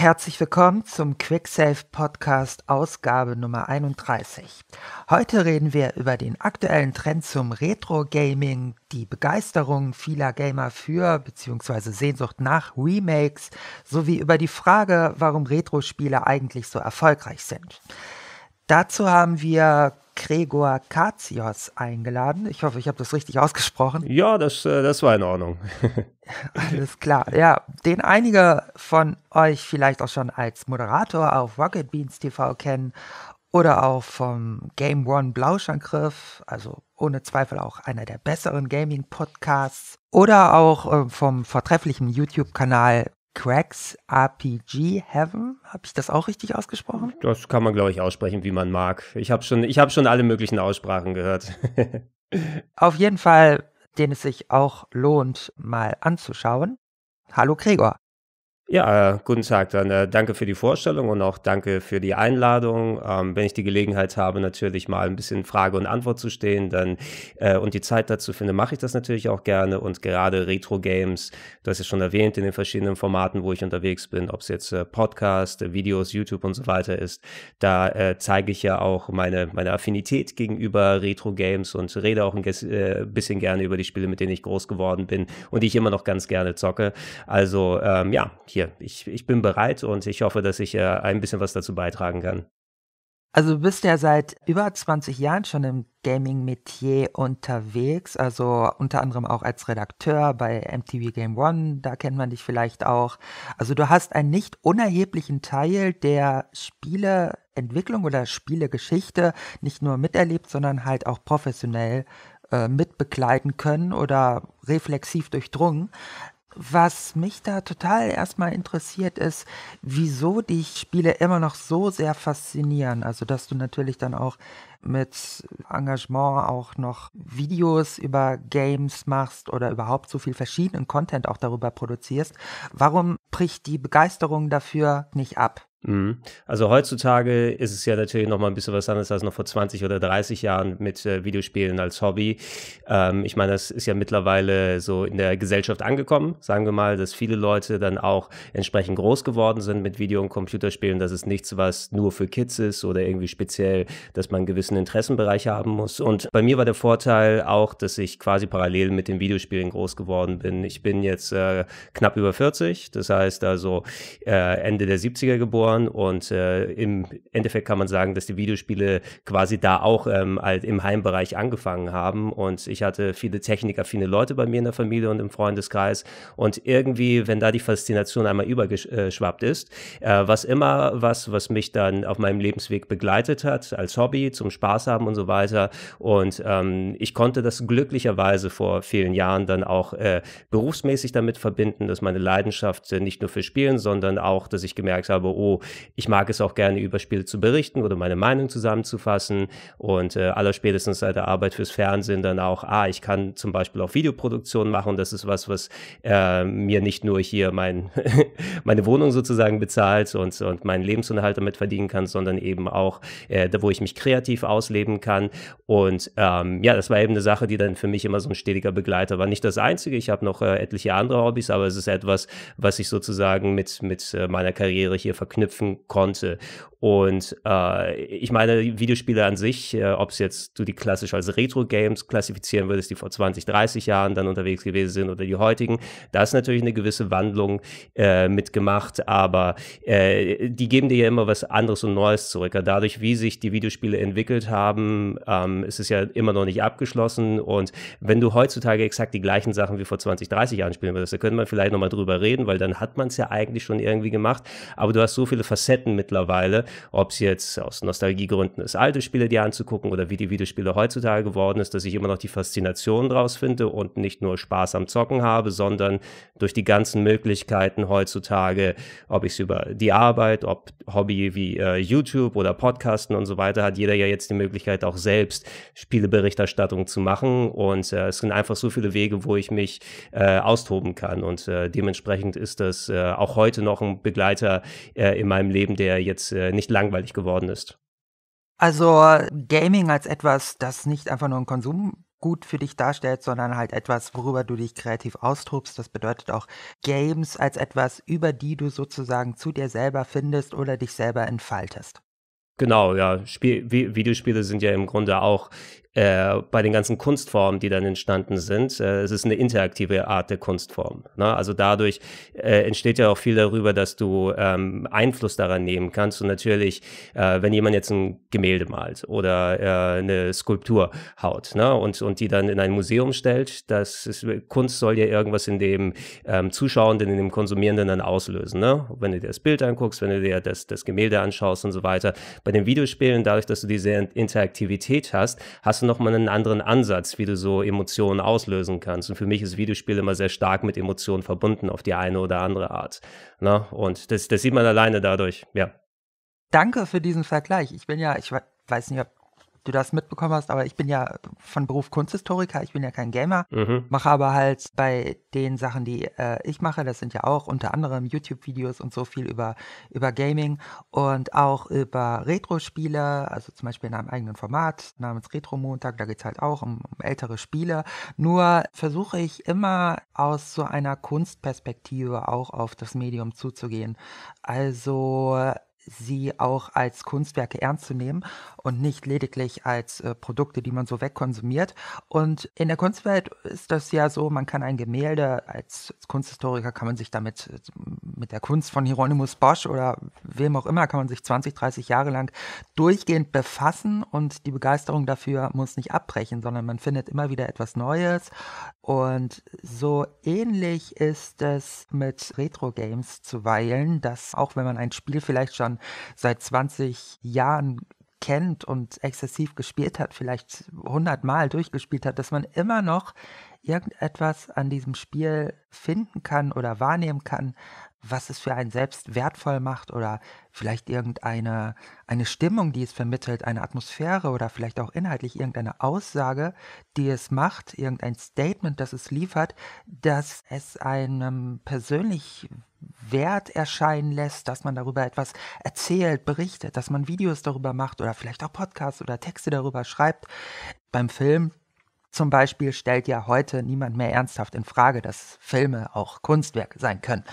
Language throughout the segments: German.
Herzlich willkommen zum QuickSafe Podcast Ausgabe Nummer 31. Heute reden wir über den aktuellen Trend zum Retro Gaming, die Begeisterung vieler Gamer für bzw. Sehnsucht nach Remakes sowie über die Frage, warum Retro-Spiele eigentlich so erfolgreich sind. Dazu haben wir Gregor Katsios eingeladen. Ich hoffe, ich habe das richtig ausgesprochen. Ja, das, äh, das war in Ordnung. Alles klar. Ja, den einige von euch vielleicht auch schon als Moderator auf Rocket Beans TV kennen oder auch vom Game One Blauschangriff, also ohne Zweifel auch einer der besseren Gaming-Podcasts oder auch äh, vom vortrefflichen YouTube-Kanal Cracks RPG Heaven. Habe ich das auch richtig ausgesprochen? Das kann man, glaube ich, aussprechen, wie man mag. Ich habe schon, hab schon alle möglichen Aussprachen gehört. Auf jeden Fall, den es sich auch lohnt, mal anzuschauen. Hallo Gregor. Ja, guten Tag. Dann äh, danke für die Vorstellung und auch danke für die Einladung. Ähm, wenn ich die Gelegenheit habe, natürlich mal ein bisschen Frage und Antwort zu stehen, dann äh, und die Zeit dazu finde, mache ich das natürlich auch gerne. Und gerade Retro Games, du hast es schon erwähnt, in den verschiedenen Formaten, wo ich unterwegs bin, ob es jetzt äh, Podcast, Videos, YouTube und so weiter ist, da äh, zeige ich ja auch meine meine Affinität gegenüber Retro Games und rede auch ein äh, bisschen gerne über die Spiele, mit denen ich groß geworden bin und die ich immer noch ganz gerne zocke. Also ähm, ja. Hier hier, ich, ich bin bereit und ich hoffe, dass ich äh, ein bisschen was dazu beitragen kann. Also du bist ja seit über 20 Jahren schon im Gaming-Metier unterwegs, also unter anderem auch als Redakteur bei MTV Game One, da kennt man dich vielleicht auch. Also du hast einen nicht unerheblichen Teil der Spieleentwicklung oder Spielegeschichte nicht nur miterlebt, sondern halt auch professionell äh, mitbegleiten können oder reflexiv durchdrungen. Was mich da total erstmal interessiert ist, wieso dich Spiele immer noch so sehr faszinieren. Also, dass du natürlich dann auch mit Engagement auch noch Videos über Games machst oder überhaupt so viel verschiedenen Content auch darüber produzierst. Warum bricht die Begeisterung dafür nicht ab? Mhm. Also heutzutage ist es ja natürlich noch mal ein bisschen was anderes als noch vor 20 oder 30 Jahren mit äh, Videospielen als Hobby. Ähm, ich meine, das ist ja mittlerweile so in der Gesellschaft angekommen, sagen wir mal, dass viele Leute dann auch entsprechend groß geworden sind mit Video- und Computerspielen. Das ist nichts, was nur für Kids ist oder irgendwie speziell, dass man einen gewissen Interessenbereich haben muss. Und bei mir war der Vorteil auch, dass ich quasi parallel mit den Videospielen groß geworden bin. Ich bin jetzt äh, knapp über 40, das heißt also äh, Ende der 70er geboren Faktoren und äh, im Endeffekt kann man sagen, dass die Videospiele quasi da auch ähm, halt im Heimbereich angefangen haben und ich hatte viele technikaffine Leute bei mir in der Familie und im Freundeskreis und irgendwie, wenn da die Faszination einmal übergeschwappt ist, äh, was immer was, was mich dann auf meinem Lebensweg begleitet hat, als Hobby, zum Spaß haben und so weiter und ähm, ich konnte das glücklicherweise vor vielen Jahren dann auch äh, berufsmäßig damit verbinden, dass meine Leidenschaft äh, nicht nur für Spielen, sondern auch, dass ich gemerkt habe, oh, ich mag es auch gerne, über Spiele zu berichten oder meine Meinung zusammenzufassen und äh, aller spätestens seit der Arbeit fürs Fernsehen dann auch, ah, ich kann zum Beispiel auch Videoproduktion machen. Das ist was, was äh, mir nicht nur hier mein, meine Wohnung sozusagen bezahlt und, und meinen Lebensunterhalt damit verdienen kann, sondern eben auch, äh, wo ich mich kreativ ausleben kann. Und ähm, ja, das war eben eine Sache, die dann für mich immer so ein stetiger Begleiter war. Nicht das Einzige, ich habe noch äh, etliche andere Hobbys, aber es ist etwas, was ich sozusagen mit, mit äh, meiner Karriere hier verknüpft anknüpfen konnte. Und äh, ich meine, Videospiele an sich, äh, ob es jetzt du die klassisch als Retro-Games klassifizieren würdest, die vor 20, 30 Jahren dann unterwegs gewesen sind oder die heutigen, da ist natürlich eine gewisse Wandlung äh, mitgemacht, aber äh, die geben dir ja immer was anderes und Neues zurück. Dadurch, wie sich die Videospiele entwickelt haben, ähm, ist es ja immer noch nicht abgeschlossen. Und wenn du heutzutage exakt die gleichen Sachen wie vor 20, 30 Jahren spielen würdest, da könnte man vielleicht nochmal drüber reden, weil dann hat man es ja eigentlich schon irgendwie gemacht. Aber du hast so viele Facetten mittlerweile, ob es jetzt aus Nostalgiegründen ist, alte Spiele dir anzugucken oder wie die Videospiele heutzutage geworden ist, dass ich immer noch die Faszination draus finde und nicht nur Spaß am Zocken habe, sondern durch die ganzen Möglichkeiten heutzutage, ob ich es über die Arbeit, ob Hobby wie äh, YouTube oder Podcasten und so weiter, hat jeder ja jetzt die Möglichkeit auch selbst Spieleberichterstattung zu machen und äh, es sind einfach so viele Wege, wo ich mich äh, austoben kann und äh, dementsprechend ist das äh, auch heute noch ein Begleiter äh, in meinem Leben, der jetzt nicht langweilig geworden ist? Also Gaming als etwas, das nicht einfach nur ein Konsum gut für dich darstellt, sondern halt etwas, worüber du dich kreativ austobst. Das bedeutet auch Games als etwas, über die du sozusagen zu dir selber findest oder dich selber entfaltest. Genau, ja. Spiel, Videospiele sind ja im Grunde auch äh, bei den ganzen Kunstformen, die dann entstanden sind. Äh, es ist eine interaktive Art der Kunstform. Ne? Also dadurch äh, entsteht ja auch viel darüber, dass du ähm, Einfluss daran nehmen kannst. Und natürlich, äh, wenn jemand jetzt ein Gemälde malt oder äh, eine Skulptur haut ne? und, und die dann in ein Museum stellt, das ist, Kunst soll ja irgendwas in dem ähm, Zuschauenden, in dem Konsumierenden dann auslösen. Ne? Wenn du dir das Bild anguckst, wenn du dir das, das Gemälde anschaust und so weiter. Bei den Videospielen, dadurch, dass du diese Interaktivität hast, hast hast du nochmal einen anderen Ansatz, wie du so Emotionen auslösen kannst. Und für mich ist Videospiel immer sehr stark mit Emotionen verbunden, auf die eine oder andere Art. Ne? Und das, das sieht man alleine dadurch, ja. Danke für diesen Vergleich. Ich bin ja, ich weiß nicht, ob du das mitbekommen hast, aber ich bin ja von Beruf Kunsthistoriker, ich bin ja kein Gamer, mhm. mache aber halt bei den Sachen, die äh, ich mache, das sind ja auch unter anderem YouTube-Videos und so viel über, über Gaming und auch über Retro-Spiele, also zum Beispiel in einem eigenen Format namens Retro-Montag, da geht es halt auch um, um ältere Spiele. Nur versuche ich immer aus so einer Kunstperspektive auch auf das Medium zuzugehen. Also sie auch als Kunstwerke ernst zu nehmen und nicht lediglich als äh, Produkte, die man so wegkonsumiert. Und in der Kunstwelt ist das ja so, man kann ein Gemälde, als Kunsthistoriker kann man sich damit äh, mit der Kunst von Hieronymus Bosch oder wem auch immer, kann man sich 20, 30 Jahre lang durchgehend befassen und die Begeisterung dafür muss nicht abbrechen, sondern man findet immer wieder etwas Neues, und so ähnlich ist es mit Retro-Games zuweilen, dass auch wenn man ein Spiel vielleicht schon seit 20 Jahren kennt und exzessiv gespielt hat, vielleicht 100 Mal durchgespielt hat, dass man immer noch irgendetwas an diesem Spiel finden kann oder wahrnehmen kann, was es für einen selbst wertvoll macht oder vielleicht irgendeine eine Stimmung, die es vermittelt, eine Atmosphäre oder vielleicht auch inhaltlich irgendeine Aussage, die es macht, irgendein Statement, das es liefert, dass es einem persönlich wert erscheinen lässt, dass man darüber etwas erzählt, berichtet, dass man Videos darüber macht oder vielleicht auch Podcasts oder Texte darüber schreibt. Beim Film zum Beispiel stellt ja heute niemand mehr ernsthaft in Frage, dass Filme auch Kunstwerke sein können.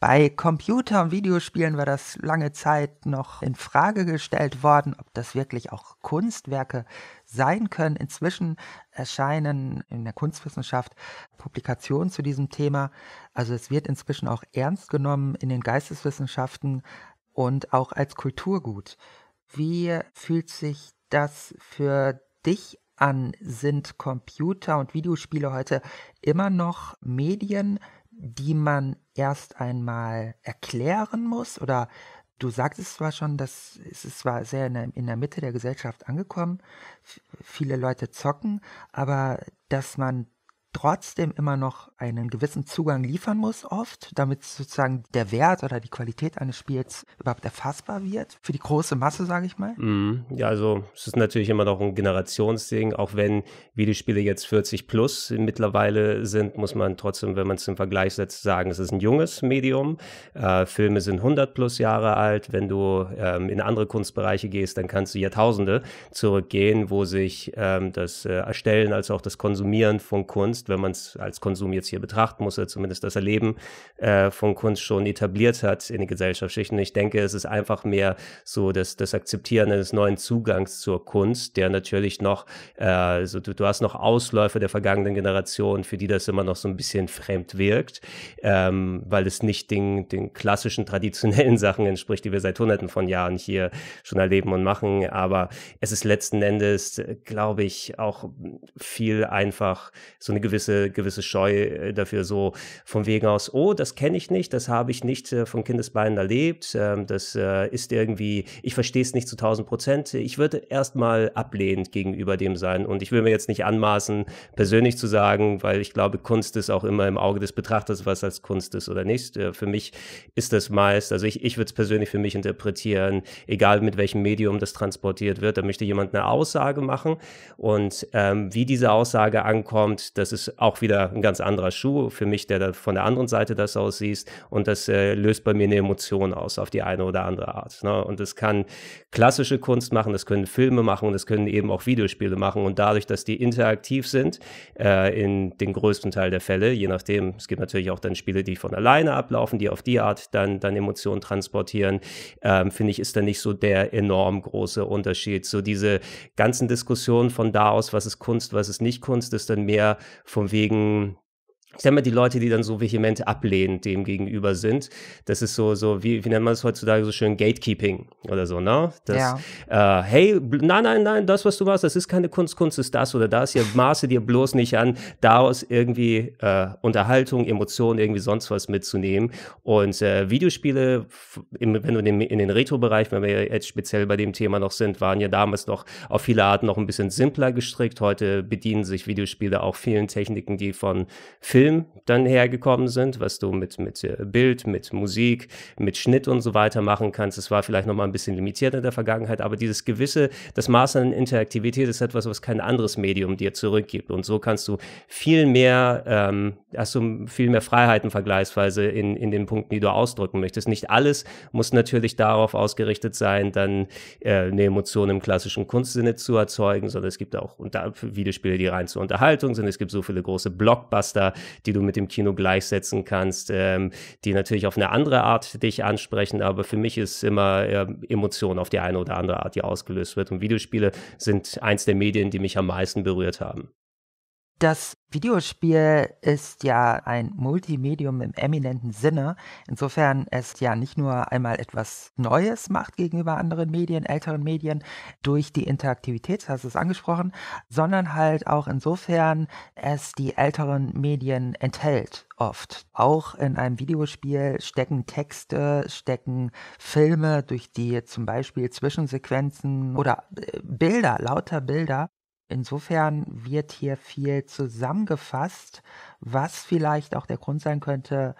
Bei Computer- und Videospielen war das lange Zeit noch in Frage gestellt worden, ob das wirklich auch Kunstwerke sein können. Inzwischen erscheinen in der Kunstwissenschaft Publikationen zu diesem Thema. Also es wird inzwischen auch ernst genommen in den Geisteswissenschaften und auch als Kulturgut. Wie fühlt sich das für dich an, sind Computer und Videospiele heute immer noch Medien, die man erst einmal erklären muss? Oder du sagtest zwar schon, dass es ist zwar sehr in der, in der Mitte der Gesellschaft angekommen, viele Leute zocken, aber dass man trotzdem immer noch einen gewissen Zugang liefern muss, oft, damit sozusagen der Wert oder die Qualität eines Spiels überhaupt erfassbar wird, für die große Masse, sage ich mal. Mm, ja, also es ist natürlich immer noch ein Generationsding, auch wenn Videospiele jetzt 40 plus mittlerweile sind, muss man trotzdem, wenn man es im Vergleich setzt, sagen, es ist ein junges Medium. Äh, Filme sind 100 plus Jahre alt. Wenn du ähm, in andere Kunstbereiche gehst, dann kannst du Jahrtausende zurückgehen, wo sich ähm, das äh, Erstellen als auch das Konsumieren von Kunst Kunst, wenn man es als Konsum jetzt hier betrachten muss, oder zumindest das Erleben äh, von Kunst schon etabliert hat in den Gesellschaftsschichten. Ich denke, es ist einfach mehr so das, das Akzeptieren eines neuen Zugangs zur Kunst, der natürlich noch, äh, so, also du, du, hast noch Ausläufer der vergangenen Generation, für die das immer noch so ein bisschen fremd wirkt, ähm, weil es nicht den, den klassischen, traditionellen Sachen entspricht, die wir seit hunderten von Jahren hier schon erleben und machen. Aber es ist letzten Endes, äh, glaube ich, auch viel einfach so eine gewisse gewisse, gewisse Scheu äh, dafür so von wegen aus, oh, das kenne ich nicht, das habe ich nicht äh, von Kindesbeinen erlebt, ähm, das äh, ist irgendwie, ich verstehe es nicht zu 1000 Prozent. Ich würde erstmal ablehnend gegenüber dem sein und ich will mir jetzt nicht anmaßen, persönlich zu sagen, weil ich glaube, Kunst ist auch immer im Auge des Betrachters, was als Kunst ist oder nicht. Äh, für mich ist das meist, also ich, ich würde es persönlich für mich interpretieren, egal mit welchem Medium das transportiert wird, da möchte jemand eine Aussage machen und ähm, wie diese Aussage ankommt, das ist ist auch wieder ein ganz anderer Schuh für mich, der da von der anderen Seite das aussieht. Und das äh, löst bei mir eine Emotion aus, auf die eine oder andere Art. Ne? Und das kann klassische Kunst machen, das können Filme machen, das können eben auch Videospiele machen. Und dadurch, dass die interaktiv sind, äh, in den größten Teil der Fälle, je nachdem, es gibt natürlich auch dann Spiele, die von alleine ablaufen, die auf die Art dann, dann Emotionen transportieren, ähm, finde ich, ist da nicht so der enorm große Unterschied. So diese ganzen Diskussionen von da aus, was ist Kunst, was ist nicht Kunst, ist dann mehr von wegen, ich sag mal, die Leute, die dann so vehement ablehnend dem gegenüber sind, das ist so, so wie, wie nennt man das heutzutage so schön, Gatekeeping oder so, ne? Das, ja. äh, hey, nein, nein, nein, das, was du machst, das ist keine Kunst, Kunst ist das oder das, hier maße dir bloß nicht an, daraus irgendwie äh, Unterhaltung, Emotionen, irgendwie sonst was mitzunehmen. Und äh, Videospiele, im, wenn du in den, in den Retro-Bereich, wenn wir jetzt speziell bei dem Thema noch sind, waren ja damals noch auf viele Arten noch ein bisschen simpler gestrickt. Heute bedienen sich Videospiele auch vielen Techniken, die von Film Film dann hergekommen sind, was du mit, mit äh, Bild, mit Musik, mit Schnitt und so weiter machen kannst. Das war vielleicht noch mal ein bisschen limitiert in der Vergangenheit, aber dieses gewisse, das Maß an Interaktivität ist etwas, was kein anderes Medium dir zurückgibt. Und so kannst du viel mehr ähm, hast du viel mehr Freiheiten vergleichsweise in, in den Punkten, die du ausdrücken möchtest. Nicht alles muss natürlich darauf ausgerichtet sein, dann äh, eine Emotion im klassischen Kunstsinne zu erzeugen, sondern es gibt auch unter Videospiele, die rein zur Unterhaltung sind. Es gibt so viele große Blockbuster, die du mit dem Kino gleichsetzen kannst, ähm, die natürlich auf eine andere Art dich ansprechen, aber für mich ist immer äh, Emotion auf die eine oder andere Art, die ausgelöst wird. Und Videospiele sind eins der Medien, die mich am meisten berührt haben. Das Videospiel ist ja ein Multimedium im eminenten Sinne, insofern es ja nicht nur einmal etwas Neues macht gegenüber anderen Medien, älteren Medien durch die Interaktivität, hast du es angesprochen, sondern halt auch insofern es die älteren Medien enthält oft. Auch in einem Videospiel stecken Texte, stecken Filme durch die zum Beispiel Zwischensequenzen oder äh, Bilder, lauter Bilder Insofern wird hier viel zusammengefasst, was vielleicht auch der Grund sein könnte,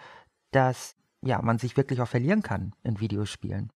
dass ja, man sich wirklich auch verlieren kann in Videospielen.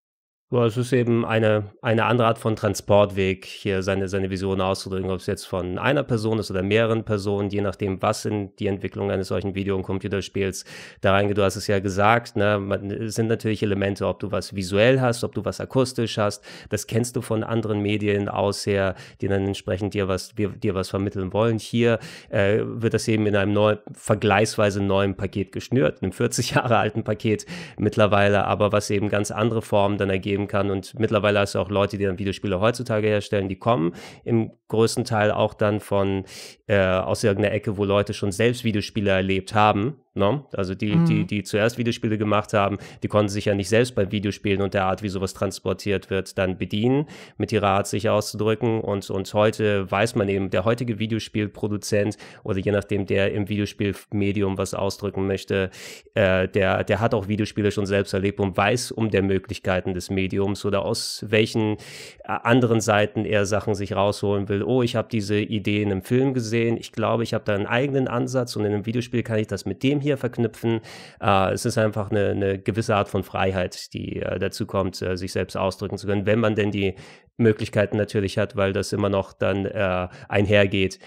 Ja, es ist eben eine, eine andere Art von Transportweg, hier seine, seine Vision auszudrücken, ob es jetzt von einer Person ist oder mehreren Personen, je nachdem, was in die Entwicklung eines solchen Video- und Computerspiels da reingeht. Du hast es ja gesagt, ne, man, es sind natürlich Elemente, ob du was visuell hast, ob du was akustisch hast, das kennst du von anderen Medien aus her, die dann entsprechend dir was, dir, dir was vermitteln wollen. Hier äh, wird das eben in einem neu, vergleichsweise neuen Paket geschnürt, einem 40 Jahre alten Paket mittlerweile, aber was eben ganz andere Formen dann ergeben geben kann. Und mittlerweile hast du auch Leute, die dann Videospiele heutzutage herstellen, die kommen im größten Teil auch dann von äh, aus irgendeiner Ecke, wo Leute schon selbst Videospiele erlebt haben No? Ne? Also die, mhm. die, die zuerst Videospiele gemacht haben, die konnten sich ja nicht selbst bei Videospielen und der Art, wie sowas transportiert wird, dann bedienen, mit ihrer Art sich auszudrücken. Und, und heute weiß man eben, der heutige Videospielproduzent oder je nachdem, der im Videospielmedium was ausdrücken möchte, äh, der, der hat auch Videospiele schon selbst erlebt und weiß um der Möglichkeiten des Mediums oder aus welchen äh, anderen Seiten er Sachen sich rausholen will. Oh, ich habe diese Idee in einem Film gesehen, ich glaube, ich habe da einen eigenen Ansatz und in einem Videospiel kann ich das mit dem hier hier verknüpfen. Äh, es ist einfach eine, eine, gewisse Art von Freiheit, die äh, dazu kommt, äh, sich selbst ausdrücken zu können, wenn man denn die Möglichkeiten natürlich hat, weil das immer noch dann äh, einhergeht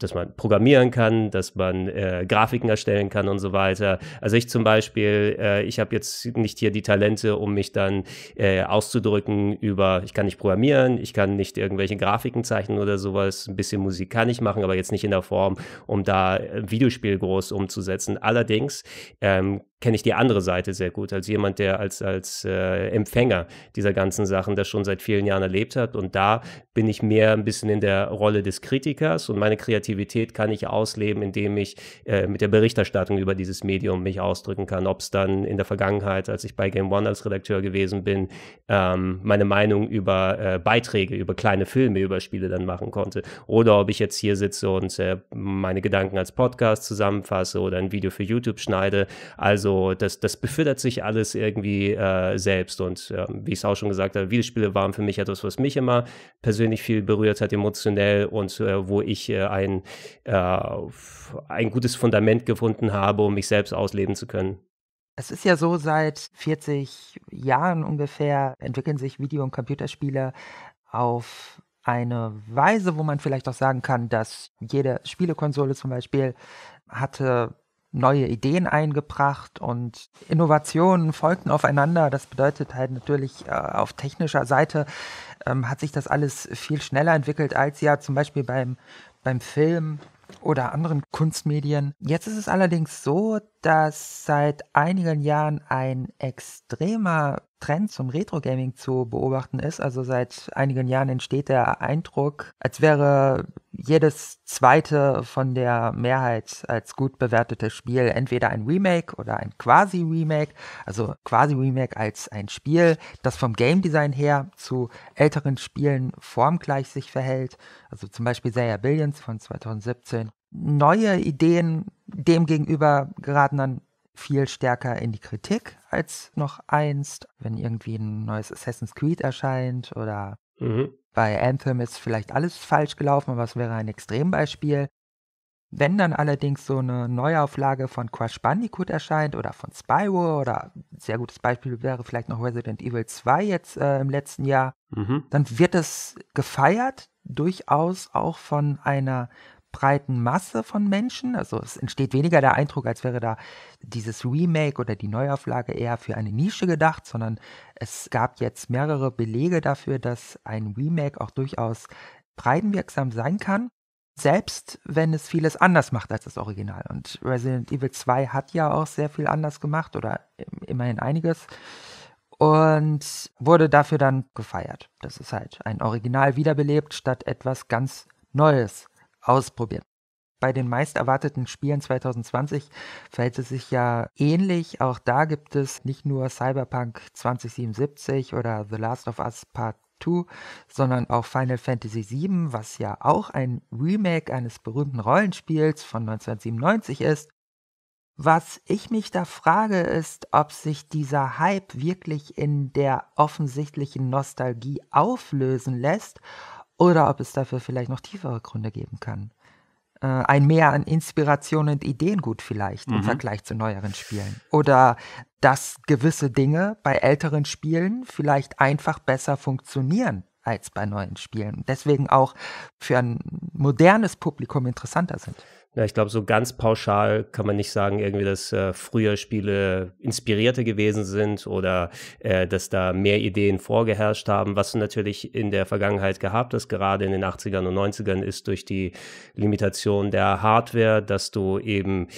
dass man programmieren kann, dass man äh, Grafiken erstellen kann und so weiter. Also ich zum Beispiel, äh, ich habe jetzt nicht hier die Talente, um mich dann äh, auszudrücken über, ich kann nicht programmieren, ich kann nicht irgendwelche Grafiken zeichnen oder sowas. Ein bisschen Musik kann ich machen, aber jetzt nicht in der Form, um da ein äh, Videospiel groß umzusetzen. Allerdings ähm, kenne ich die andere Seite sehr gut, als jemand, der als, als äh, Empfänger dieser ganzen Sachen das schon seit vielen Jahren erlebt hat. Und da bin ich mehr ein bisschen in der Rolle des Kritikers und meine Kreativität kann ich ausleben, indem ich äh, mit der Berichterstattung über dieses Medium mich ausdrücken kann. Ob es dann in der Vergangenheit, als ich bei Game One als Redakteur gewesen bin, ähm, meine Meinung über äh, Beiträge, über kleine Filme, über Spiele dann machen konnte. Oder ob ich jetzt hier sitze und äh, meine Gedanken als Podcast zusammenfasse oder ein Video für YouTube schneide. Also also das, das befördert sich alles irgendwie äh, selbst. Und äh, wie ich es auch schon gesagt habe, Videospiele waren für mich etwas, was mich immer persönlich viel berührt hat, emotionell und äh, wo ich äh, ein, äh, ein gutes Fundament gefunden habe, um mich selbst ausleben zu können. Es ist ja so, seit 40 Jahren ungefähr entwickeln sich Video- und Computerspiele auf eine Weise, wo man vielleicht auch sagen kann, dass jede Spielekonsole zum Beispiel hatte neue Ideen eingebracht und Innovationen folgten aufeinander. Das bedeutet halt natürlich äh, auf technischer Seite ähm, hat sich das alles viel schneller entwickelt als ja zum Beispiel beim, beim Film oder anderen Kunstmedien. Jetzt ist es allerdings so, dass seit einigen Jahren ein extremer Trend zum Retro-Gaming zu beobachten ist. Also seit einigen Jahren entsteht der Eindruck, als wäre jedes zweite von der Mehrheit als gut bewertetes Spiel entweder ein Remake oder ein Quasi-Remake. Also Quasi-Remake als ein Spiel, das vom Game-Design her zu älteren Spielen formgleich sich verhält. Also zum Beispiel Seiya Billions von 2017 neue Ideen demgegenüber geraten dann viel stärker in die Kritik als noch einst, wenn irgendwie ein neues Assassin's Creed erscheint oder mhm. bei Anthem ist vielleicht alles falsch gelaufen, aber es wäre ein Extrembeispiel. Wenn dann allerdings so eine Neuauflage von Crash Bandicoot erscheint oder von Spyro oder ein sehr gutes Beispiel wäre vielleicht noch Resident Evil 2 jetzt äh, im letzten Jahr, mhm. dann wird es gefeiert, durchaus auch von einer breiten Masse von Menschen. Also es entsteht weniger der Eindruck, als wäre da dieses Remake oder die Neuauflage eher für eine Nische gedacht, sondern es gab jetzt mehrere Belege dafür, dass ein Remake auch durchaus breitenwirksam sein kann, selbst wenn es vieles anders macht als das Original. Und Resident Evil 2 hat ja auch sehr viel anders gemacht oder immerhin einiges und wurde dafür dann gefeiert. Das ist halt ein Original wiederbelebt statt etwas ganz Neues ausprobieren. Bei den meist erwarteten Spielen 2020 verhält es sich ja ähnlich. Auch da gibt es nicht nur Cyberpunk 2077 oder The Last of Us Part 2, sondern auch Final Fantasy VII, was ja auch ein Remake eines berühmten Rollenspiels von 1997 ist. Was ich mich da frage, ist, ob sich dieser Hype wirklich in der offensichtlichen Nostalgie auflösen lässt oder ob es dafür vielleicht noch tiefere Gründe geben kann. Äh, ein Mehr an Inspiration und Ideengut vielleicht mhm. im Vergleich zu neueren Spielen. Oder dass gewisse Dinge bei älteren Spielen vielleicht einfach besser funktionieren als bei neuen Spielen. Deswegen auch für ein modernes Publikum interessanter sind. Ja, ich glaube, so ganz pauschal kann man nicht sagen, irgendwie, dass äh, früher Spiele inspirierter gewesen sind oder äh, dass da mehr Ideen vorgeherrscht haben, was du natürlich in der Vergangenheit gehabt hast, gerade in den 80ern und 90ern ist durch die Limitation der Hardware, dass du eben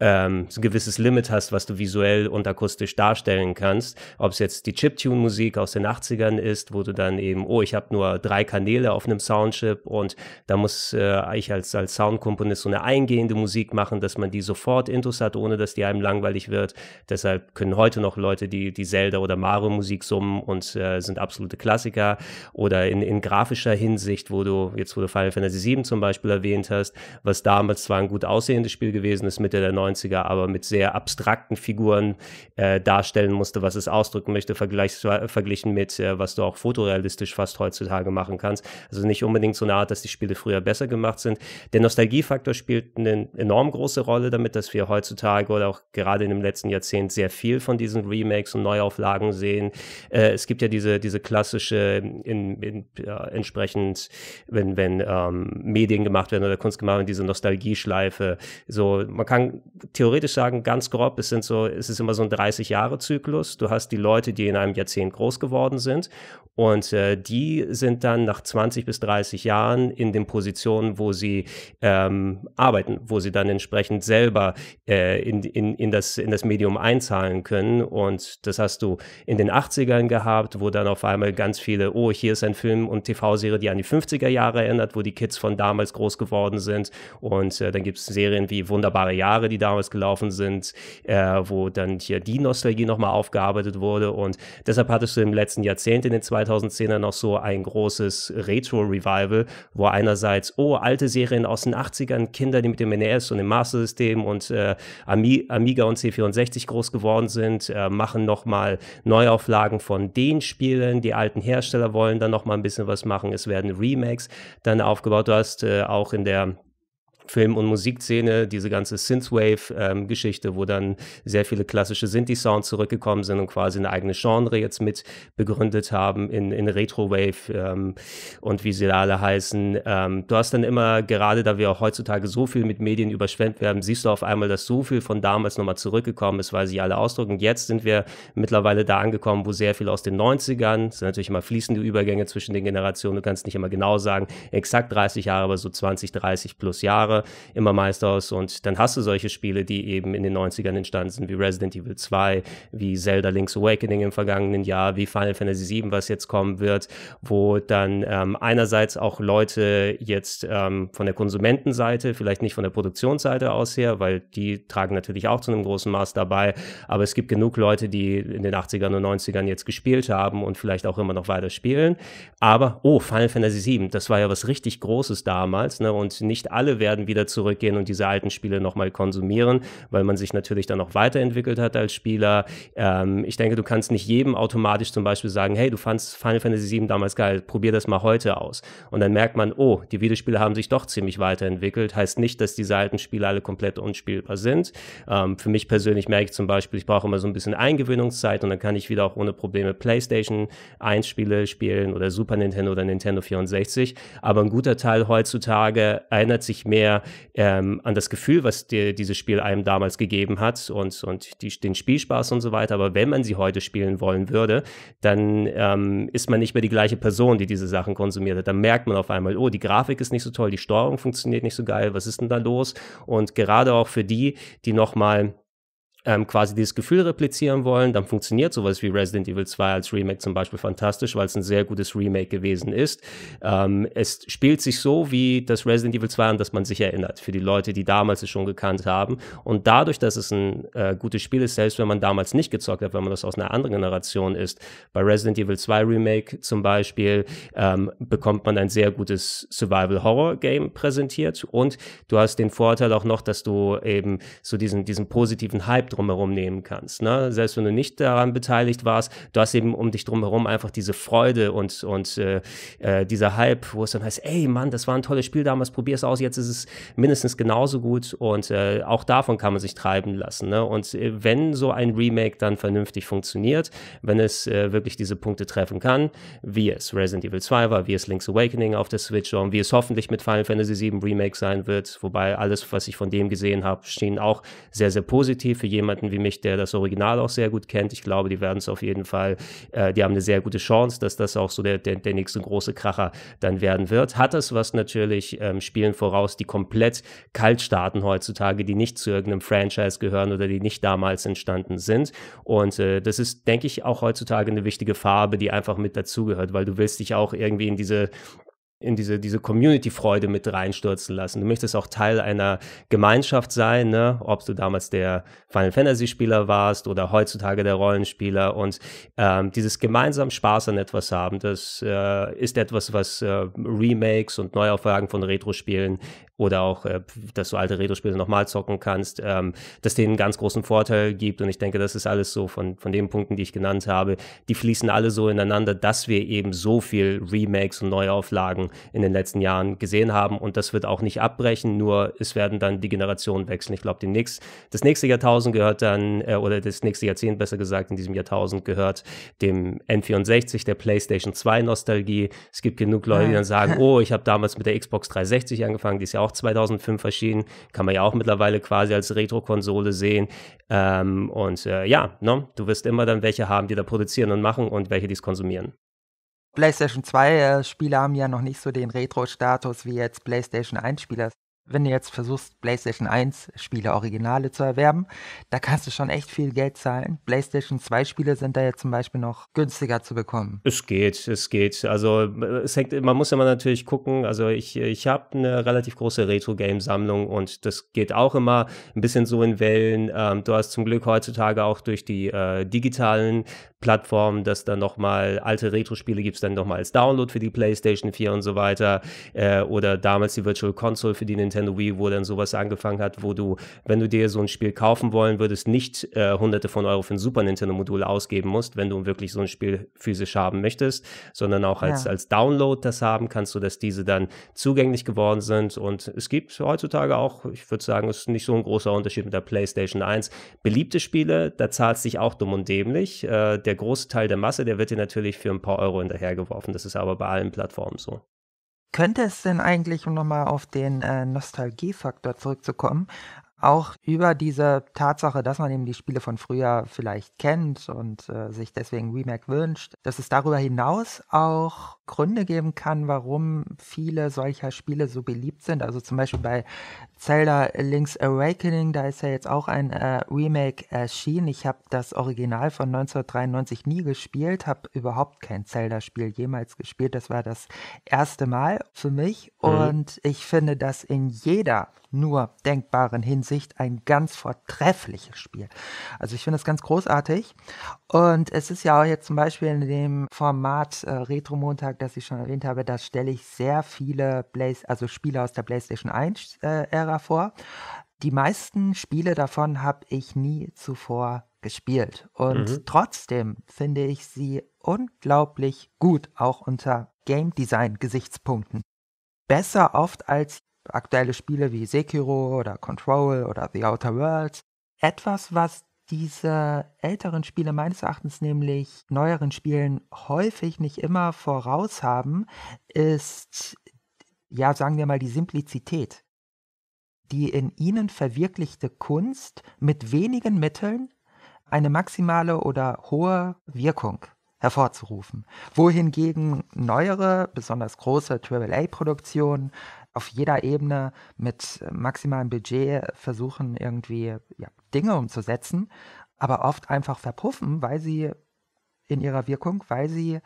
ähm, ein gewisses Limit hast, was du visuell und akustisch darstellen kannst. Ob es jetzt die Chiptune-Musik aus den 80ern ist, wo du dann eben, oh, ich habe nur drei Kanäle auf einem Soundchip und da muss äh, ich als, als Soundkomponist so eine eingehende Musik machen, dass man die sofort intus hat, ohne dass die einem langweilig wird. Deshalb können heute noch Leute die, die Zelda- oder Mario-Musik summen und äh, sind absolute Klassiker. Oder in, in grafischer Hinsicht, wo du, jetzt wo du Final Fantasy VII zum Beispiel erwähnt hast, was damals zwar ein gut aussehendes Spiel gewesen ist, Mitte der 90 90er, aber mit sehr abstrakten Figuren äh, darstellen musste, was es ausdrücken möchte, verglichen mit, äh, was du auch fotorealistisch fast heutzutage machen kannst. Also nicht unbedingt so eine Art, dass die Spiele früher besser gemacht sind. Der Nostalgiefaktor spielt eine enorm große Rolle damit, dass wir heutzutage oder auch gerade in dem letzten Jahrzehnt sehr viel von diesen Remakes und Neuauflagen sehen. Äh, es gibt ja diese, diese klassische, in, in, äh, entsprechend, wenn, wenn ähm, Medien gemacht werden oder Kunst gemacht werden, diese Nostalgieschleife. So, man kann theoretisch sagen, ganz grob, es sind so, es ist immer so ein 30-Jahre-Zyklus. Du hast die Leute, die in einem Jahrzehnt groß geworden sind und äh, die sind dann nach 20 bis 30 Jahren in den Positionen, wo sie ähm, arbeiten, wo sie dann entsprechend selber äh, in, in, in, das, in das Medium einzahlen können. Und das hast du in den 80ern gehabt, wo dann auf einmal ganz viele, oh, hier ist ein Film und TV-Serie, die an die 50er Jahre erinnert, wo die Kids von damals groß geworden sind. Und äh, dann gibt es Serien wie Wunderbare Jahre, die da damals gelaufen sind, äh, wo dann hier die Nostalgie nochmal aufgearbeitet wurde. Und deshalb hattest du im letzten Jahrzehnt, in den 2010ern, noch so ein großes Retro-Revival, wo einerseits, oh, alte Serien aus den 80ern, Kinder, die mit dem NES und dem Master System und äh, Amiga und C64 groß geworden sind, äh, machen nochmal Neuauflagen von den Spielen. Die alten Hersteller wollen dann nochmal ein bisschen was machen. Es werden Remakes dann aufgebaut. Du hast äh, auch in der Film- und Musikszene, diese ganze Synthwave-Geschichte, ähm, wo dann sehr viele klassische Synthi-Sounds zurückgekommen sind und quasi eine eigene Genre jetzt mit begründet haben in, in Retro-Wave ähm, und wie sie da alle heißen. Ähm, du hast dann immer, gerade da wir auch heutzutage so viel mit Medien überschwemmt werden, siehst du auf einmal, dass so viel von damals nochmal zurückgekommen ist, weil sie alle ausdrücken. Jetzt sind wir mittlerweile da angekommen, wo sehr viel aus den 90ern, es sind natürlich immer fließende Übergänge zwischen den Generationen, du kannst nicht immer genau sagen, exakt 30 Jahre, aber so 20, 30 plus Jahre immer, immer Meister aus. Und dann hast du solche Spiele, die eben in den 90ern entstanden sind, wie Resident Evil 2, wie Zelda Link's Awakening im vergangenen Jahr, wie Final Fantasy VII, was jetzt kommen wird, wo dann ähm, einerseits auch Leute jetzt ähm, von der Konsumentenseite, vielleicht nicht von der Produktionsseite aus her, weil die tragen natürlich auch zu einem großen Maß dabei, aber es gibt genug Leute, die in den 80ern und 90ern jetzt gespielt haben und vielleicht auch immer noch weiter spielen. Aber, oh, Final Fantasy VII, das war ja was richtig Großes damals, ne? Und nicht alle werden wieder zurückgehen und diese alten Spiele nochmal konsumieren, weil man sich natürlich dann auch weiterentwickelt hat als Spieler. Ähm, ich denke, du kannst nicht jedem automatisch zum Beispiel sagen, hey, du fandst Final Fantasy VII damals geil, probier das mal heute aus. Und dann merkt man, oh, die Videospiele haben sich doch ziemlich weiterentwickelt. Heißt nicht, dass diese alten Spiele alle komplett unspielbar sind. Ähm, für mich persönlich merke ich zum Beispiel, ich brauche immer so ein bisschen Eingewöhnungszeit und dann kann ich wieder auch ohne Probleme PlayStation 1 Spiele spielen oder Super Nintendo oder Nintendo 64. Aber ein guter Teil heutzutage erinnert sich mehr mehr ähm, an das Gefühl, was dir dieses Spiel einem damals gegeben hat und, und die, den Spielspaß und so weiter. Aber wenn man sie heute spielen wollen würde, dann ähm, ist man nicht mehr die gleiche Person, die diese Sachen konsumiert hat. Dann merkt man auf einmal, oh, die Grafik ist nicht so toll, die Steuerung funktioniert nicht so geil, was ist denn da los? Und gerade auch für die, die nochmal ähm, quasi dieses Gefühl replizieren wollen, dann funktioniert sowas wie Resident Evil 2 als Remake zum Beispiel fantastisch, weil es ein sehr gutes Remake gewesen ist. Ähm, es spielt sich so wie das Resident Evil 2 an das man sich erinnert, für die Leute, die damals es schon gekannt haben. Und dadurch, dass es ein äh, gutes Spiel ist, selbst wenn man damals nicht gezockt hat, wenn man das aus einer anderen Generation ist, bei Resident Evil 2 Remake zum Beispiel, ähm, bekommt man ein sehr gutes Survival-Horror-Game präsentiert. Und du hast den Vorteil auch noch, dass du eben so diesen, diesen positiven Hype drumherum nehmen kannst. Ne? Selbst wenn du nicht daran beteiligt warst, du hast eben um dich drumherum einfach diese Freude und, und äh, äh, dieser Hype, wo es dann heißt, ey Mann, das war ein tolles Spiel damals, probier es aus, jetzt ist es mindestens genauso gut und äh, auch davon kann man sich treiben lassen. Ne? Und äh, wenn so ein Remake dann vernünftig funktioniert, wenn es äh, wirklich diese Punkte treffen kann, wie es Resident Evil 2 war, wie es Link's Awakening auf der Switch war und wie es hoffentlich mit Final Fantasy VII Remake sein wird, wobei alles, was ich von dem gesehen habe, schien auch sehr, sehr positiv für jemanden, jemanden wie mich, der das Original auch sehr gut kennt. Ich glaube, die werden es auf jeden Fall, äh, die haben eine sehr gute Chance, dass das auch so der, der, der nächste große Kracher dann werden wird. Hat das was natürlich ähm, Spielen voraus, die komplett kalt starten heutzutage, die nicht zu irgendeinem Franchise gehören oder die nicht damals entstanden sind. Und äh, das ist, denke ich, auch heutzutage eine wichtige Farbe, die einfach mit dazugehört, weil du willst dich auch irgendwie in diese in diese, diese Community-Freude mit reinstürzen lassen. Du möchtest auch Teil einer Gemeinschaft sein, ne? ob du damals der Final Fantasy-Spieler warst oder heutzutage der Rollenspieler. Und ähm, dieses gemeinsam Spaß an etwas haben, das äh, ist etwas, was äh, Remakes und Neuauflagen von Retro-Spielen oder auch, äh, dass du alte Retro-Spiele nochmal zocken kannst, ähm, dass denen einen ganz großen Vorteil gibt. Und ich denke, das ist alles so von, von den Punkten, die ich genannt habe, die fließen alle so ineinander, dass wir eben so viel Remakes und Neuauflagen in den letzten Jahren gesehen haben. Und das wird auch nicht abbrechen, nur es werden dann die Generationen wechseln. Ich glaube, das nächste Jahrtausend gehört dann, äh, oder das nächste Jahrzehnt besser gesagt, in diesem Jahrtausend gehört dem N64, der PlayStation 2 Nostalgie. Es gibt genug Leute, die dann sagen, oh, ich habe damals mit der Xbox 360 angefangen, die ist ja auch auch 2005 erschienen, kann man ja auch mittlerweile quasi als Retro-Konsole sehen. Ähm, und äh, ja, no, ne, du wirst immer dann welche haben, die da produzieren und machen und welche, dies konsumieren. PlayStation 2-Spiele äh, haben ja noch nicht so den Retro-Status wie jetzt PlayStation 1-Spieler wenn du jetzt versuchst, PlayStation 1 Spiele Originale zu erwerben, da kannst du schon echt viel Geld zahlen. PlayStation 2 Spiele sind da jetzt zum Beispiel noch günstiger zu bekommen. Es geht, es geht. Also es hängt, man muss immer natürlich gucken. Also ich, ich habe eine relativ große Retro-Game-Sammlung und das geht auch immer ein bisschen so in Wellen. Ähm, du hast zum Glück heutzutage auch durch die äh, digitalen Plattformen, dass da nochmal alte Retro-Spiele gibt es dann nochmal als Download für die PlayStation 4 und so weiter. Äh, oder damals die Virtual Console für die Nintendo Nintendo Wii, wo dann sowas angefangen hat, wo du, wenn du dir so ein Spiel kaufen wollen würdest, nicht äh, hunderte von Euro für ein Super Nintendo-Modul ausgeben musst, wenn du wirklich so ein Spiel physisch haben möchtest, sondern auch als, ja. als Download das haben kannst, sodass diese dann zugänglich geworden sind. Und es gibt heutzutage auch, ich würde sagen, es ist nicht so ein großer Unterschied mit der PlayStation 1. Beliebte Spiele, da zahlt sich auch dumm und dämlich. Äh, der große Teil der Masse, der wird dir natürlich für ein paar Euro hinterhergeworfen. Das ist aber bei allen Plattformen so. Könnte es denn eigentlich, um nochmal auf den äh, Nostalgiefaktor zurückzukommen, auch über diese Tatsache, dass man eben die Spiele von früher vielleicht kennt und äh, sich deswegen Remake wünscht, dass es darüber hinaus auch Gründe geben kann, warum viele solcher Spiele so beliebt sind. Also zum Beispiel bei Zelda Link's Awakening, da ist ja jetzt auch ein äh, Remake erschienen. Ich habe das Original von 1993 nie gespielt, habe überhaupt kein Zelda-Spiel jemals gespielt. Das war das erste Mal für mich mhm. und ich finde, dass in jeder nur denkbaren Hinsicht ein ganz vortreffliches Spiel. Also ich finde es ganz großartig. Und es ist ja auch jetzt zum Beispiel in dem Format äh, Retro Montag, das ich schon erwähnt habe, da stelle ich sehr viele Blaze, also Spiele aus der PlayStation 1 äh, Ära vor. Die meisten Spiele davon habe ich nie zuvor gespielt. Und mhm. trotzdem finde ich sie unglaublich gut, auch unter Game Design Gesichtspunkten. Besser oft als aktuelle Spiele wie Sekiro oder Control oder The Outer Worlds. Etwas, was diese älteren Spiele meines Erachtens nämlich neueren Spielen häufig nicht immer voraus haben, ist, ja, sagen wir mal, die Simplizität. Die in ihnen verwirklichte Kunst mit wenigen Mitteln eine maximale oder hohe Wirkung hervorzurufen. Wohingegen neuere, besonders große AAA-Produktionen auf jeder Ebene mit maximalem Budget versuchen, irgendwie ja, Dinge umzusetzen, aber oft einfach verpuffen, weil sie in ihrer Wirkung, weil sie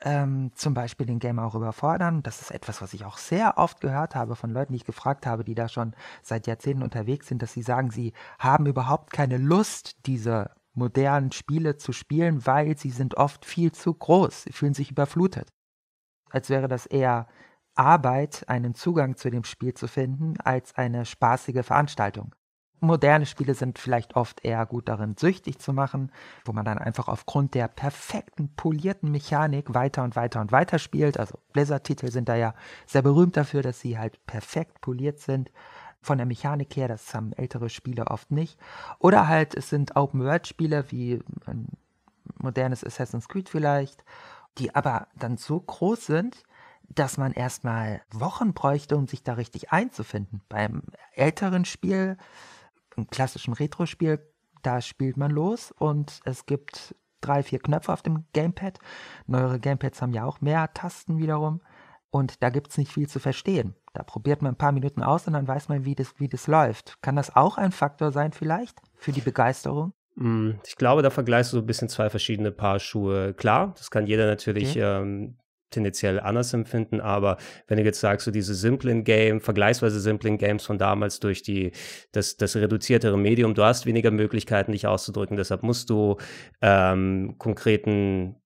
ähm, zum Beispiel den Gamer auch überfordern. Das ist etwas, was ich auch sehr oft gehört habe von Leuten, die ich gefragt habe, die da schon seit Jahrzehnten unterwegs sind, dass sie sagen, sie haben überhaupt keine Lust, diese modernen Spiele zu spielen, weil sie sind oft viel zu groß, sie fühlen sich überflutet. Als wäre das eher Arbeit, einen Zugang zu dem Spiel zu finden, als eine spaßige Veranstaltung. Moderne Spiele sind vielleicht oft eher gut darin, süchtig zu machen, wo man dann einfach aufgrund der perfekten, polierten Mechanik weiter und weiter und weiter spielt. Also Blizzard-Titel sind da ja sehr berühmt dafür, dass sie halt perfekt poliert sind. Von der Mechanik her, das haben ältere Spiele oft nicht. Oder halt, es sind Open-World-Spiele wie ein modernes Assassin's Creed vielleicht, die aber dann so groß sind, dass man erstmal Wochen bräuchte, um sich da richtig einzufinden. Beim älteren Spiel, im klassischen Retro-Spiel, da spielt man los und es gibt drei, vier Knöpfe auf dem Gamepad. Neuere Gamepads haben ja auch mehr Tasten wiederum. Und da gibt es nicht viel zu verstehen. Da probiert man ein paar Minuten aus und dann weiß man, wie das, wie das läuft. Kann das auch ein Faktor sein, vielleicht, für die Begeisterung? Mm, ich glaube, da vergleichst du so ein bisschen zwei verschiedene Paar Schuhe. Klar, das kann jeder natürlich okay. ähm, tendenziell anders empfinden, aber wenn du jetzt sagst, so diese simplen Game, vergleichsweise simplen Games von damals durch die, das, das reduziertere Medium, du hast weniger Möglichkeiten, dich auszudrücken, deshalb musst du ähm, konkreten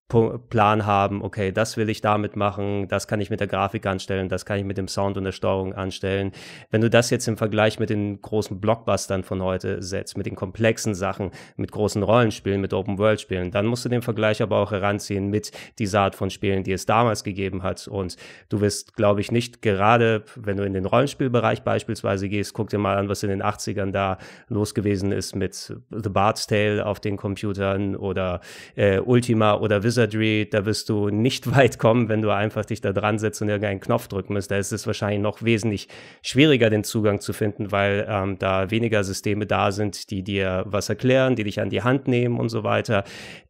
Plan haben, okay, das will ich damit machen, das kann ich mit der Grafik anstellen, das kann ich mit dem Sound und der Steuerung anstellen. Wenn du das jetzt im Vergleich mit den großen Blockbustern von heute setzt, mit den komplexen Sachen, mit großen Rollenspielen, mit Open-World-Spielen, dann musst du den Vergleich aber auch heranziehen mit dieser Art von Spielen, die es damals gegeben hat. Und du wirst, glaube ich, nicht gerade, wenn du in den Rollenspielbereich beispielsweise gehst, guck dir mal an, was in den 80ern da los gewesen ist mit The Bard's Tale auf den Computern oder äh, Ultima oder Wizard Wizardry, da wirst du nicht weit kommen, wenn du einfach dich da dran setzt und irgendeinen Knopf drücken musst. Da ist es wahrscheinlich noch wesentlich schwieriger, den Zugang zu finden, weil ähm, da weniger Systeme da sind, die dir was erklären, die dich an die Hand nehmen und so weiter.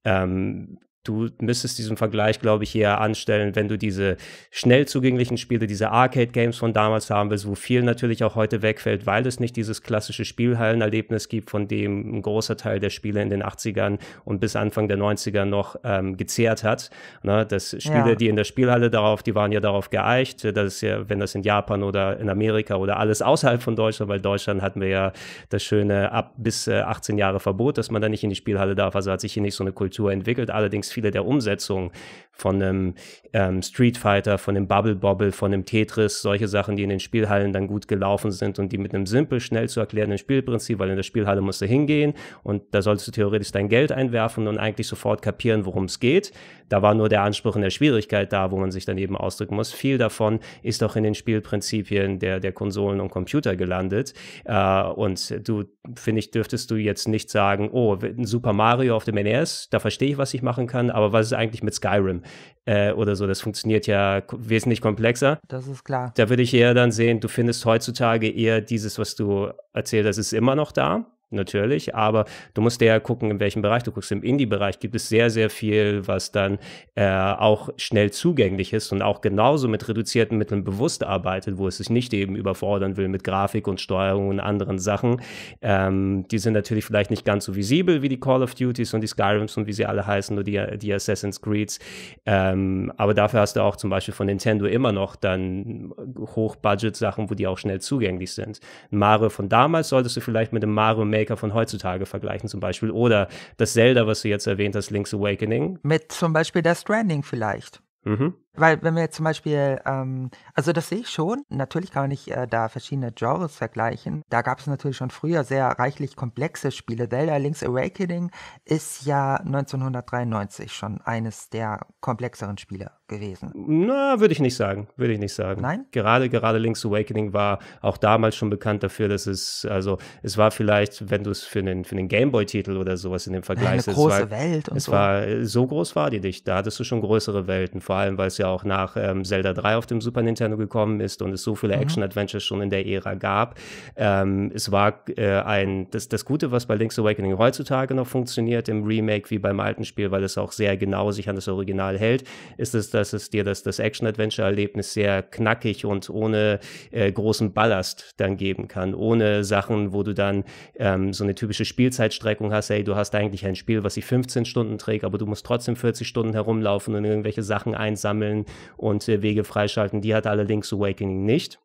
Ähm, du müsstest diesen Vergleich, glaube ich, hier anstellen, wenn du diese schnell zugänglichen Spiele, diese Arcade-Games von damals haben willst, wo viel natürlich auch heute wegfällt, weil es nicht dieses klassische Spielhallenerlebnis gibt, von dem ein großer Teil der Spiele in den 80ern und bis Anfang der 90er noch ähm, gezehrt hat. Ne? Das Spiele, ja. die in der Spielhalle darauf, die waren ja darauf geeicht, äh, dass ja, wenn das in Japan oder in Amerika oder alles außerhalb von Deutschland, weil Deutschland hatten wir ja das schöne ab bis 18 äh, Jahre Verbot, dass man da nicht in die Spielhalle darf. Also hat sich hier nicht so eine Kultur entwickelt. Allerdings viele der Umsetzungen von einem ähm, Street Fighter, von einem Bubble Bobble, von einem Tetris, solche Sachen, die in den Spielhallen dann gut gelaufen sind und die mit einem simpel, schnell zu erklärenden Spielprinzip, weil in der Spielhalle musst du hingehen und da solltest du theoretisch dein Geld einwerfen und eigentlich sofort kapieren, worum es geht. Da war nur der Anspruch in der Schwierigkeit da, wo man sich dann eben ausdrücken muss. Viel davon ist auch in den Spielprinzipien der, der Konsolen und Computer gelandet. Äh, und du, finde ich, dürftest du jetzt nicht sagen, oh, ein Super Mario auf dem NES, da verstehe ich, was ich machen kann, aber was ist eigentlich mit Skyrim? äh, oder so. Das funktioniert ja wesentlich komplexer. Das ist klar. Da würde ich eher dann sehen, du findest heutzutage eher dieses, was du erzählt hast, ist immer noch da natürlich, aber du musst ja gucken, in welchem Bereich du guckst. Im Indie-Bereich gibt es sehr, sehr viel, was dann äh, auch schnell zugänglich ist und auch genauso mit reduzierten Mitteln bewusst arbeitet, wo es sich nicht eben überfordern will mit Grafik und Steuerung und anderen Sachen. Ähm, die sind natürlich vielleicht nicht ganz so visibel wie die Call of Duties und die Skyrims und wie sie alle heißen oder die, die Assassin's Creeds. Ähm, aber dafür hast du auch zum Beispiel von Nintendo immer noch dann Hochbudget-Sachen, wo die auch schnell zugänglich sind. Mario von damals solltest du vielleicht mit dem Mario Maker Maker von heutzutage vergleichen zum Beispiel. Oder das Zelda, was du jetzt erwähnt hast, Link's Awakening. Mit zum Beispiel Death Stranding vielleicht. Mhm. Weil wenn wir jetzt zum Beispiel, ähm, also das sehe ich schon, natürlich kann man nicht äh, da verschiedene Genres vergleichen. Da gab es natürlich schon früher sehr reichlich komplexe Spiele. Zelda Link's Awakening ist ja 1993 schon eines der komplexeren Spiele gewesen. Na, würde ich nicht sagen, würde ich nicht sagen. Nein? Gerade, gerade Link's Awakening war auch damals schon bekannt dafür, dass es, also es war vielleicht, wenn du es für einen, für einen Gameboy-Titel oder sowas in dem Vergleich... Eine große war, Welt und es so. War, äh, so groß war die nicht, da hattest du schon größere Welten, vor allem, weil es ja ja auch nach ähm, Zelda 3 auf dem Super Nintendo gekommen ist und es so viele mhm. Action-Adventures schon in der Ära gab. Ähm, es war äh, ein, das, das Gute, was bei Link's Awakening heutzutage noch funktioniert, im Remake wie beim alten Spiel, weil es auch sehr genau sich an das Original hält, ist es, dass es dir das, das Action-Adventure-Erlebnis sehr knackig und ohne äh, großen Ballast dann geben kann, ohne Sachen, wo du dann ähm, so eine typische Spielzeitstreckung hast, hey, du hast eigentlich ein Spiel, was sich 15 Stunden trägt, aber du musst trotzdem 40 Stunden herumlaufen und irgendwelche Sachen einsammeln einstellen und Wege freischalten. Die hat allerdings Awakening nicht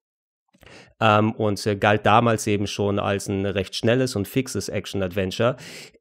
ähm, und äh, galt damals eben schon als ein recht schnelles und fixes Action-Adventure.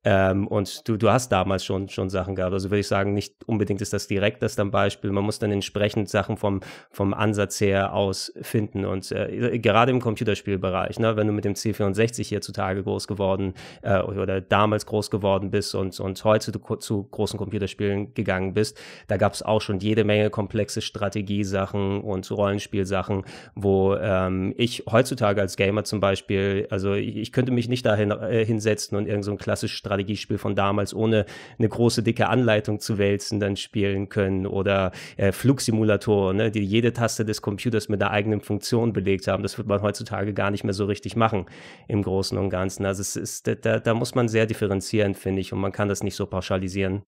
Ähm, und du, du hast damals schon, schon Sachen gehabt. Also würde ich sagen, nicht unbedingt ist das direkt das dann Beispiel. Man muss dann entsprechend Sachen vom, vom Ansatz her ausfinden. Und äh, gerade im Computerspielbereich, ne, wenn du mit dem C64 hierzutage groß geworden äh, oder damals groß geworden bist und, und heute zu, zu großen Computerspielen gegangen bist, da gab es auch schon jede Menge komplexe Strategiesachen und Rollenspielsachen, wo ähm, ich heutzutage als Gamer zum Beispiel, also ich, ich könnte mich nicht dahin äh, hinsetzen und irgendein so klassisches Strategiespiel von damals ohne eine große dicke Anleitung zu wälzen dann spielen können oder äh, Flugsimulator, ne, die jede Taste des Computers mit einer eigenen Funktion belegt haben. Das wird man heutzutage gar nicht mehr so richtig machen im Großen und Ganzen. Also es ist da, da muss man sehr differenzieren, finde ich, und man kann das nicht so pauschalisieren.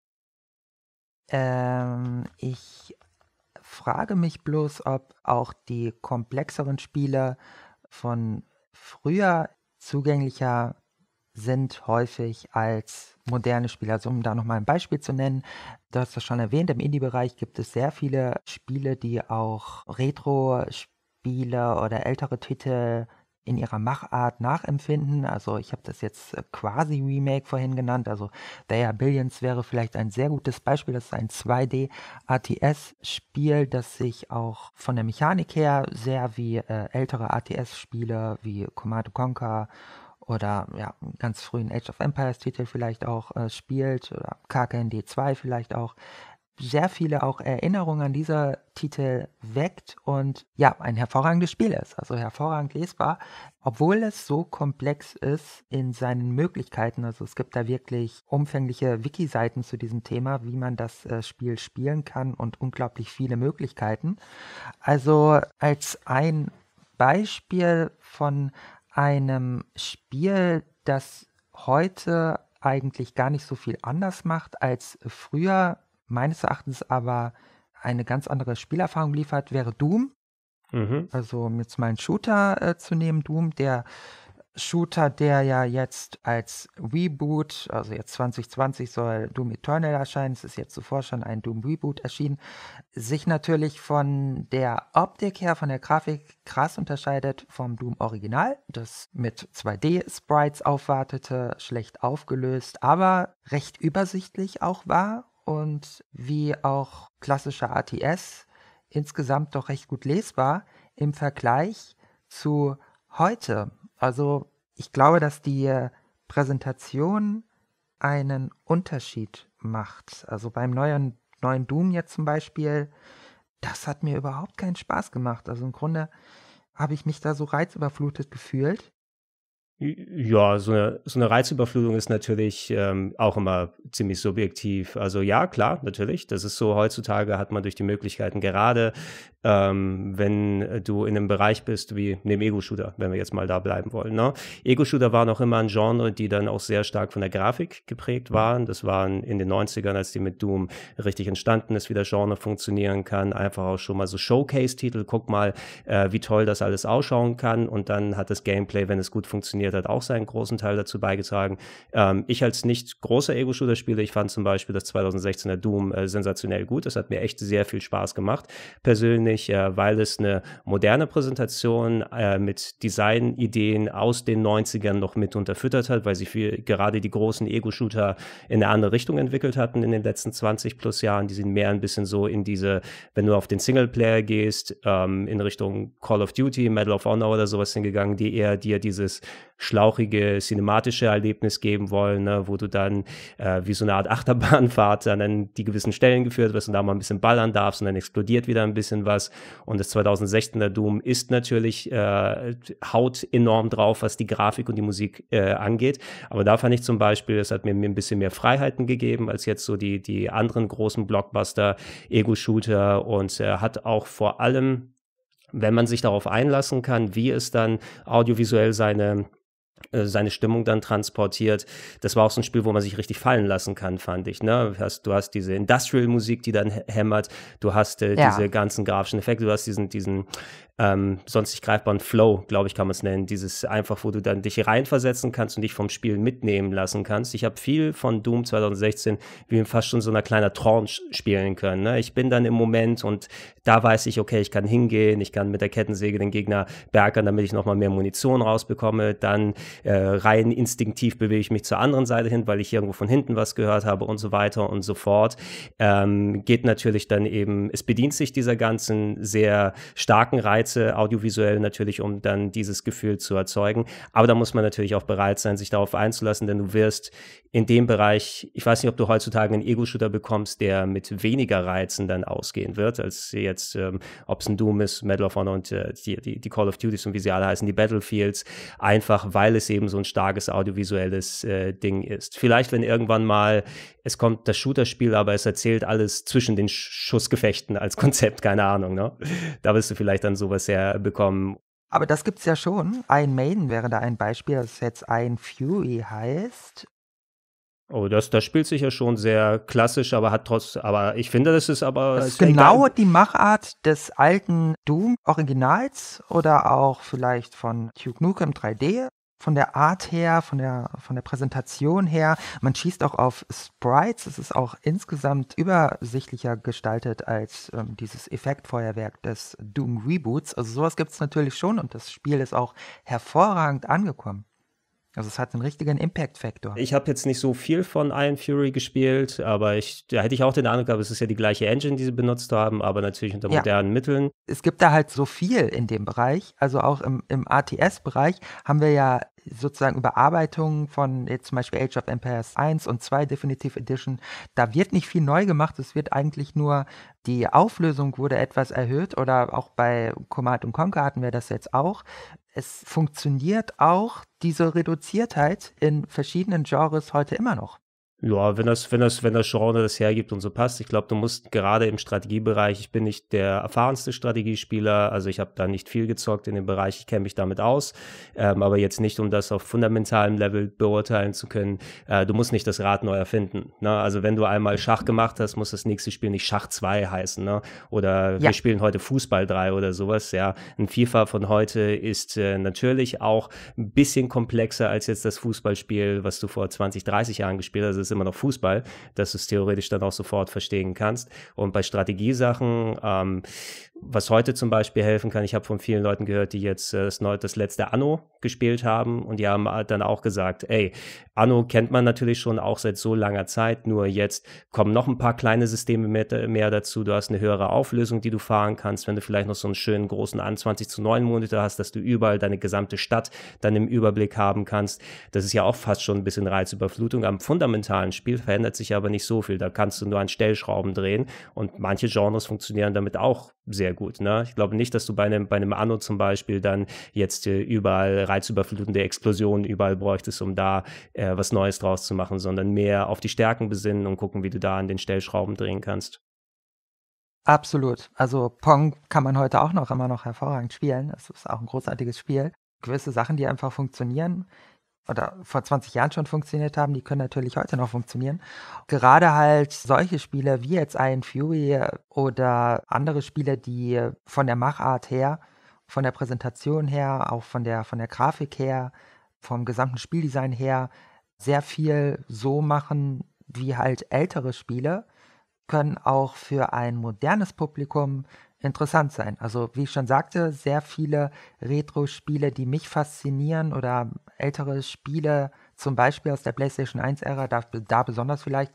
Ähm, ich frage mich bloß, ob auch die komplexeren Spieler von früher zugänglicher sind häufig als moderne Spiele. Also um da nochmal ein Beispiel zu nennen, du hast das schon erwähnt, im Indie-Bereich gibt es sehr viele Spiele, die auch Retro-Spiele oder ältere Titel in ihrer Machart nachempfinden. Also ich habe das jetzt äh, quasi Remake vorhin genannt. Also They Are Billions wäre vielleicht ein sehr gutes Beispiel. Das ist ein 2D ATS-Spiel, das sich auch von der Mechanik her sehr wie äh, ältere rts spiele wie Command Conquer oder ja, ganz frühen Age of Empires Titel vielleicht auch äh, spielt oder KKND 2 vielleicht auch sehr viele auch Erinnerungen an dieser Titel weckt und ja, ein hervorragendes Spiel ist, also hervorragend lesbar, obwohl es so komplex ist in seinen Möglichkeiten. Also es gibt da wirklich umfängliche Wiki-Seiten zu diesem Thema, wie man das äh, Spiel spielen kann und unglaublich viele Möglichkeiten. Also als ein Beispiel von einem Spiel, das heute eigentlich gar nicht so viel anders macht als früher meines Erachtens aber eine ganz andere Spielerfahrung liefert, wäre Doom. Mhm. Also um jetzt mal einen Shooter äh, zu nehmen, Doom, der Shooter, der ja jetzt als Reboot, also jetzt 2020 soll Doom Eternal erscheinen, es ist jetzt zuvor schon ein Doom Reboot erschienen, sich natürlich von der Optik her, von der Grafik krass unterscheidet vom Doom Original, das mit 2D-Sprites aufwartete, schlecht aufgelöst, aber recht übersichtlich auch war und wie auch klassische ATS insgesamt doch recht gut lesbar im Vergleich zu heute. Also ich glaube, dass die Präsentation einen Unterschied macht. Also beim neuen, neuen Doom jetzt zum Beispiel, das hat mir überhaupt keinen Spaß gemacht. Also im Grunde habe ich mich da so reizüberflutet gefühlt. Ja, so eine, so eine Reizüberflutung ist natürlich ähm, auch immer ziemlich subjektiv. Also ja, klar, natürlich. Das ist so, heutzutage hat man durch die Möglichkeiten gerade ähm, wenn äh, du in einem Bereich bist wie dem Ego-Shooter, wenn wir jetzt mal da bleiben wollen. Ne? Ego-Shooter waren auch immer ein Genre, die dann auch sehr stark von der Grafik geprägt waren. Das waren in den 90ern, als die mit Doom richtig entstanden ist, wie der Genre funktionieren kann. Einfach auch schon mal so Showcase-Titel, guck mal, äh, wie toll das alles ausschauen kann. Und dann hat das Gameplay, wenn es gut funktioniert hat, auch seinen großen Teil dazu beigetragen. Ähm, ich als nicht großer Ego-Shooter-Spieler, ich fand zum Beispiel das 2016er Doom äh, sensationell gut. Das hat mir echt sehr viel Spaß gemacht. Persönlich nämlich äh, weil es eine moderne Präsentation äh, mit Designideen aus den 90ern noch mit unterfüttert hat, weil sie viel, gerade die großen Ego-Shooter in eine andere Richtung entwickelt hatten in den letzten 20 plus Jahren. Die sind mehr ein bisschen so in diese, wenn du auf den Singleplayer gehst, ähm, in Richtung Call of Duty, Medal of Honor oder sowas hingegangen, die eher dir dieses schlauchige cinematische Erlebnis geben wollen, ne, wo du dann äh, wie so eine Art Achterbahnfahrt dann die gewissen Stellen geführt wirst und da mal ein bisschen ballern darfst und dann explodiert wieder ein bisschen was. Und das 2016er Doom ist natürlich, äh, haut enorm drauf, was die Grafik und die Musik äh, angeht. Aber da fand ich zum Beispiel, es hat mir, mir ein bisschen mehr Freiheiten gegeben als jetzt so die, die anderen großen Blockbuster, Ego-Shooter und äh, hat auch vor allem wenn man sich darauf einlassen kann, wie es dann audiovisuell seine äh, seine Stimmung dann transportiert. Das war auch so ein Spiel, wo man sich richtig fallen lassen kann, fand ich. Ne? Du, hast, du hast diese Industrial-Musik, die dann hämmert, du hast äh, ja. diese ganzen grafischen Effekte, du hast diesen, diesen ähm, sonst nicht greifbaren Flow, glaube ich, kann man es nennen. Dieses einfach, wo du dann dich reinversetzen kannst und dich vom Spiel mitnehmen lassen kannst. Ich habe viel von Doom 2016 wie fast schon so einer kleiner Tranche spielen können. Ne? Ich bin dann im Moment und da weiß ich, okay, ich kann hingehen, ich kann mit der Kettensäge den Gegner bergern, damit ich nochmal mehr Munition rausbekomme. Dann äh, rein instinktiv bewege ich mich zur anderen Seite hin, weil ich irgendwo von hinten was gehört habe und so weiter und so fort. Ähm, geht natürlich dann eben, es bedient sich dieser ganzen sehr starken Reiz Reize, audiovisuell natürlich, um dann dieses Gefühl zu erzeugen. Aber da muss man natürlich auch bereit sein, sich darauf einzulassen, denn du wirst in dem Bereich, ich weiß nicht, ob du heutzutage einen Ego-Shooter bekommst, der mit weniger Reizen dann ausgehen wird, als jetzt, ähm, ob es ein Doom ist, Medal of Honor und äh, die, die, die, Call of Duties und wie sie alle heißen, die Battlefields, einfach weil es eben so ein starkes audiovisuelles äh, Ding ist. Vielleicht, wenn irgendwann mal es kommt das Shooter-Spiel, aber es erzählt alles zwischen den Schussgefechten als Konzept, keine Ahnung, ne? Da wirst du vielleicht dann sowas bisher bekommen. Aber das gibt's ja schon. Ein Maiden wäre da ein Beispiel, das jetzt ein Fury heißt. Oh, das, das spielt sich ja schon sehr klassisch, aber hat trotz, aber ich finde, das ist aber. Das ist genau egal. die Machart des alten Doom-Originals oder auch vielleicht von Duke Nukem 3D von der Art her, von der, von der Präsentation her. Man schießt auch auf Sprites. Es ist auch insgesamt übersichtlicher gestaltet als ähm, dieses Effektfeuerwerk des Doom Reboots. Also sowas gibt es natürlich schon und das Spiel ist auch hervorragend angekommen. Also es hat einen richtigen Impact-Faktor. Ich habe jetzt nicht so viel von Iron Fury gespielt, aber ich, da hätte ich auch den Eindruck gehabt, es ist ja die gleiche Engine, die sie benutzt haben, aber natürlich unter modernen ja. Mitteln. Es gibt da halt so viel in dem Bereich. Also auch im, im ATS-Bereich haben wir ja sozusagen Überarbeitungen von jetzt zum Beispiel Age of Empires 1 und 2 Definitive Edition. Da wird nicht viel neu gemacht, es wird eigentlich nur die Auflösung wurde etwas erhöht oder auch bei Command Conquer hatten wir das jetzt auch es funktioniert auch diese Reduziertheit in verschiedenen Genres heute immer noch. Ja, wenn das, wenn das, wenn das Genre das hergibt und so passt. Ich glaube, du musst gerade im Strategiebereich, ich bin nicht der erfahrenste Strategiespieler, also ich habe da nicht viel gezockt in dem Bereich, ich kenne mich damit aus, ähm, aber jetzt nicht, um das auf fundamentalem Level beurteilen zu können. Äh, du musst nicht das Rad neu erfinden. Ne? Also wenn du einmal Schach gemacht hast, muss das nächste Spiel nicht Schach 2 heißen. Ne? Oder ja. wir spielen heute Fußball 3 oder sowas. Ja, ein FIFA von heute ist äh, natürlich auch ein bisschen komplexer als jetzt das Fußballspiel, was du vor 20, 30 Jahren gespielt hast. Also ist immer noch Fußball, dass du es theoretisch dann auch sofort verstehen kannst. Und bei Strategiesachen ähm, was heute zum Beispiel helfen kann, ich habe von vielen Leuten gehört, die jetzt äh, das, das, letzte Anno gespielt haben und die haben äh, dann auch gesagt, ey, Anno kennt man natürlich schon auch seit so langer Zeit, nur jetzt kommen noch ein paar kleine Systeme mehr, äh, mehr dazu, du hast eine höhere Auflösung, die du fahren kannst, wenn du vielleicht noch so einen schönen großen an 20 zu 9 Monitor hast, dass du überall deine gesamte Stadt dann im Überblick haben kannst. Das ist ja auch fast schon ein bisschen Reizüberflutung. Am fundamentalen Spiel verändert sich aber nicht so viel, da kannst du nur an Stellschrauben drehen und manche Genres funktionieren damit auch sehr gut. Ne? Ich glaube nicht, dass du bei einem, bei einem Anno zum Beispiel dann jetzt äh, überall reizüberflutende Explosionen überall bräuchtest, um da äh, was Neues draus zu machen, sondern mehr auf die Stärken besinnen und gucken, wie du da an den Stellschrauben drehen kannst. Absolut. Also Pong kann man heute auch noch immer noch hervorragend spielen. Es ist auch ein großartiges Spiel. Gewisse Sachen, die einfach funktionieren, oder vor 20 Jahren schon funktioniert haben, die können natürlich heute noch funktionieren. Gerade halt solche Spiele wie jetzt Iron Fury oder andere Spiele, die von der Machart her, von der Präsentation her, auch von der, von der Grafik her, vom gesamten Spieldesign her, sehr viel so machen wie halt ältere Spiele, können auch für ein modernes Publikum interessant sein. Also wie ich schon sagte, sehr viele Retro-Spiele, die mich faszinieren oder ältere Spiele, zum Beispiel aus der PlayStation 1-Ära, da, da, besonders vielleicht,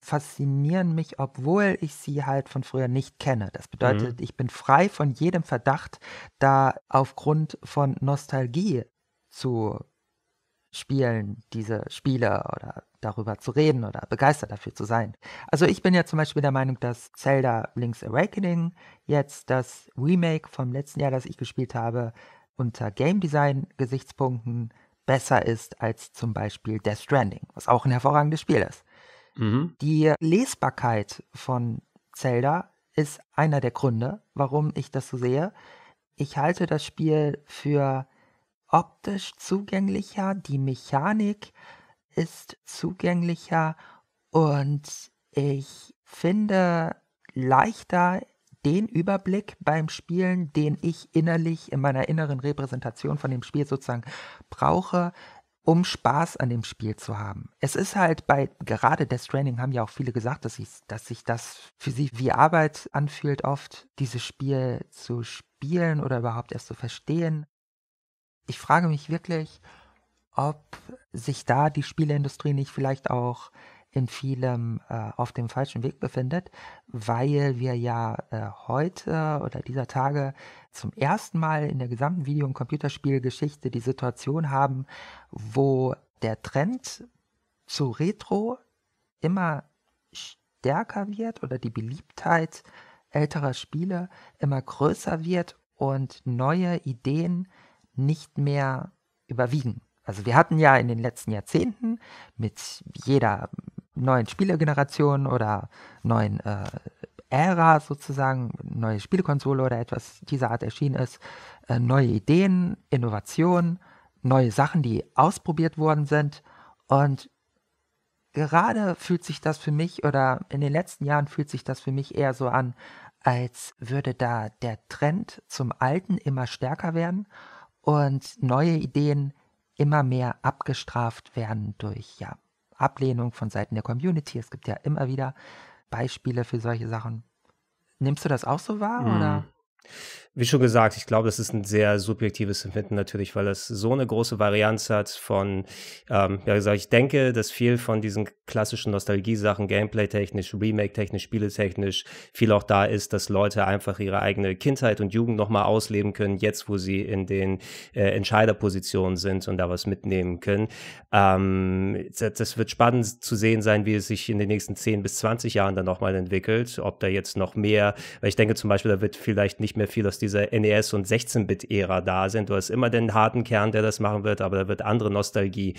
faszinieren mich, obwohl ich sie halt von früher nicht kenne. Das bedeutet, mhm. ich bin frei von jedem Verdacht, da aufgrund von Nostalgie zu spielen, diese Spiele oder darüber zu reden oder begeistert dafür zu sein. Also ich bin ja zum Beispiel der Meinung, dass Zelda Link's Awakening jetzt das Remake vom letzten Jahr, das ich gespielt habe, unter Game Design Gesichtspunkten besser ist als zum Beispiel Death Stranding, was auch ein hervorragendes Spiel ist. Mhm. Die Lesbarkeit von Zelda ist einer der Gründe, warum ich das so sehe. Ich halte das Spiel für optisch zugänglicher, die Mechanik ist zugänglicher und ich finde leichter den Überblick beim Spielen, den ich innerlich in meiner inneren Repräsentation von dem Spiel sozusagen brauche, um Spaß an dem Spiel zu haben. Es ist halt bei gerade Death Training haben ja auch viele gesagt, dass, ich, dass sich das für sie wie Arbeit anfühlt, oft dieses Spiel zu spielen oder überhaupt erst zu verstehen ich frage mich wirklich, ob sich da die Spieleindustrie nicht vielleicht auch in vielem äh, auf dem falschen Weg befindet, weil wir ja äh, heute oder dieser Tage zum ersten Mal in der gesamten Video- und Computerspielgeschichte die Situation haben, wo der Trend zu Retro immer stärker wird oder die Beliebtheit älterer Spiele immer größer wird und neue Ideen nicht mehr überwiegen. Also wir hatten ja in den letzten Jahrzehnten mit jeder neuen Spielegeneration oder neuen äh, Ära sozusagen, neue Spielekonsole oder etwas dieser Art erschienen ist, äh, neue Ideen, Innovationen, neue Sachen, die ausprobiert worden sind. Und gerade fühlt sich das für mich oder in den letzten Jahren fühlt sich das für mich eher so an, als würde da der Trend zum Alten immer stärker werden und neue Ideen immer mehr abgestraft werden durch ja, Ablehnung von Seiten der Community. Es gibt ja immer wieder Beispiele für solche Sachen. Nimmst du das auch so wahr? Mhm. Oder? Wie schon gesagt, ich glaube, das ist ein sehr subjektives Empfinden natürlich, weil es so eine große Varianz hat von, ähm, ja gesagt, ich denke, dass viel von diesen klassischen Nostalgie-Sachen, Gameplay-technisch, Remake-technisch, Spiele-technisch, viel auch da ist, dass Leute einfach ihre eigene Kindheit und Jugend nochmal ausleben können, jetzt wo sie in den äh, Entscheiderpositionen sind und da was mitnehmen können. Ähm, das, das, wird spannend zu sehen sein, wie es sich in den nächsten 10 bis 20 Jahren dann nochmal entwickelt, ob da jetzt noch mehr, weil ich denke zum Beispiel, da wird vielleicht nicht nicht mehr viel aus dieser NES- und 16-Bit-Ära da sind. Du hast immer den harten Kern, der das machen wird, aber da wird andere Nostalgie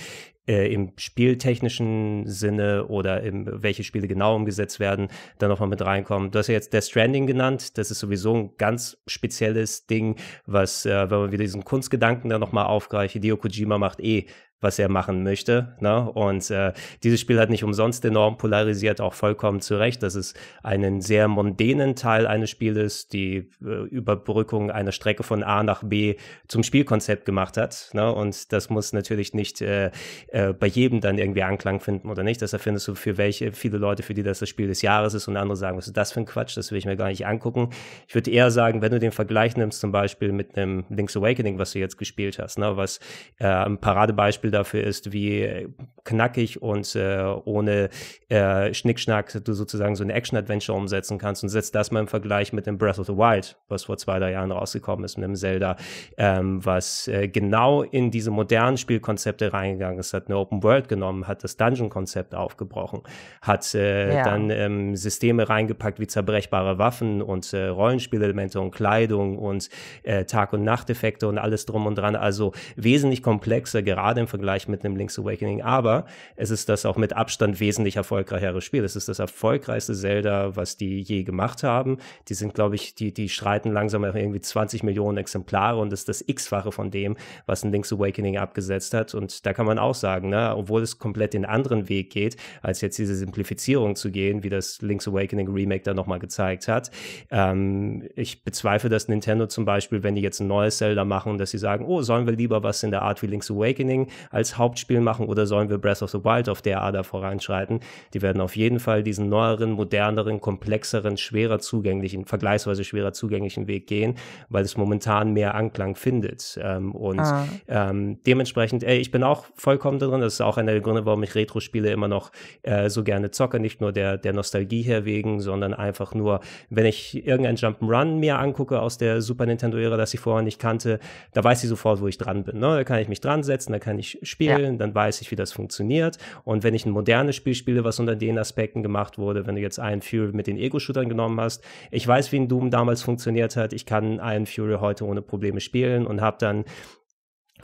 äh, im spieltechnischen Sinne oder im, welche Spiele genau umgesetzt werden, dann nochmal mit reinkommen. Du hast ja jetzt Death Stranding genannt. Das ist sowieso ein ganz spezielles Ding, was, äh, wenn man wieder diesen Kunstgedanken da nochmal aufgreift, Hideo Kojima macht eh was er machen möchte. Ne? Und äh, dieses Spiel hat nicht umsonst enorm polarisiert, auch vollkommen zu Recht, dass es einen sehr mondänen Teil eines Spieles, die äh, Überbrückung einer Strecke von A nach B zum Spielkonzept gemacht hat. Ne? Und das muss natürlich nicht äh, äh, bei jedem dann irgendwie Anklang finden oder nicht. Deshalb findest du für welche, viele Leute, für die das das Spiel des Jahres ist und andere sagen, was ist das für ein Quatsch, das will ich mir gar nicht angucken. Ich würde eher sagen, wenn du den Vergleich nimmst, zum Beispiel mit einem Link's Awakening, was du jetzt gespielt hast, ne? was äh, ein Paradebeispiel Beispiel dafür ist, wie knackig und äh, ohne äh, Schnickschnack du sozusagen so ein Action-Adventure umsetzen kannst und setzt das mal im Vergleich mit dem Breath of the Wild, was vor zwei, drei Jahren rausgekommen ist, mit dem Zelda, ähm, was äh, genau in diese modernen Spielkonzepte reingegangen ist, hat eine Open World genommen, hat das Dungeon-Konzept aufgebrochen, hat äh, ja. dann ähm, Systeme reingepackt wie zerbrechbare Waffen und äh, Rollenspielelemente und Kleidung und äh, Tag- und Nachteffekte und alles drum und dran, also wesentlich komplexer, gerade im Vergleich Vergleich mit einem Link's Awakening, aber es ist das auch mit Abstand wesentlich erfolgreichere Spiel. Es ist das erfolgreichste Zelda, was die je gemacht haben. Die sind, glaube ich, die, die streiten langsam irgendwie 20 Millionen Exemplare und das ist das X-fache von dem, was ein Link's Awakening abgesetzt hat. Und da kann man auch sagen, ne, obwohl es komplett den anderen Weg geht, als jetzt diese Simplifizierung zu gehen, wie das Link's Awakening Remake da nochmal gezeigt hat. Ähm, ich bezweifle, dass Nintendo zum Beispiel, wenn die jetzt ein neues Zelda machen, dass sie sagen, oh, sollen wir lieber was in der Art wie Link's Awakening als Hauptspiel machen oder sollen wir Breath of the Wild auf der Ader voranschreiten? Die werden auf jeden Fall diesen neueren, moderneren, komplexeren, schwerer zugänglichen, vergleichsweise schwerer zugänglichen Weg gehen, weil es momentan mehr Anklang findet. Ähm, und ah. ähm, dementsprechend, ey, ich bin auch vollkommen drin. Das ist auch einer der Gründe, warum ich Retro-Spiele immer noch äh, so gerne zocke. Nicht nur der, der Nostalgie her wegen, sondern einfach nur, wenn ich irgendein Jump'n'Run mir angucke aus der Super Nintendo-Ära, das ich vorher nicht kannte, da weiß ich sofort, wo ich dran bin. Ne? Da kann ich mich dran setzen, da kann ich spielen, ja. dann weiß ich, wie das funktioniert. Und wenn ich ein modernes Spiel spiele, was unter den Aspekten gemacht wurde, wenn du jetzt Iron Fury mit den Ego-Shootern genommen hast, ich weiß, wie ein Doom damals funktioniert hat, ich kann Iron Fury heute ohne Probleme spielen und habe dann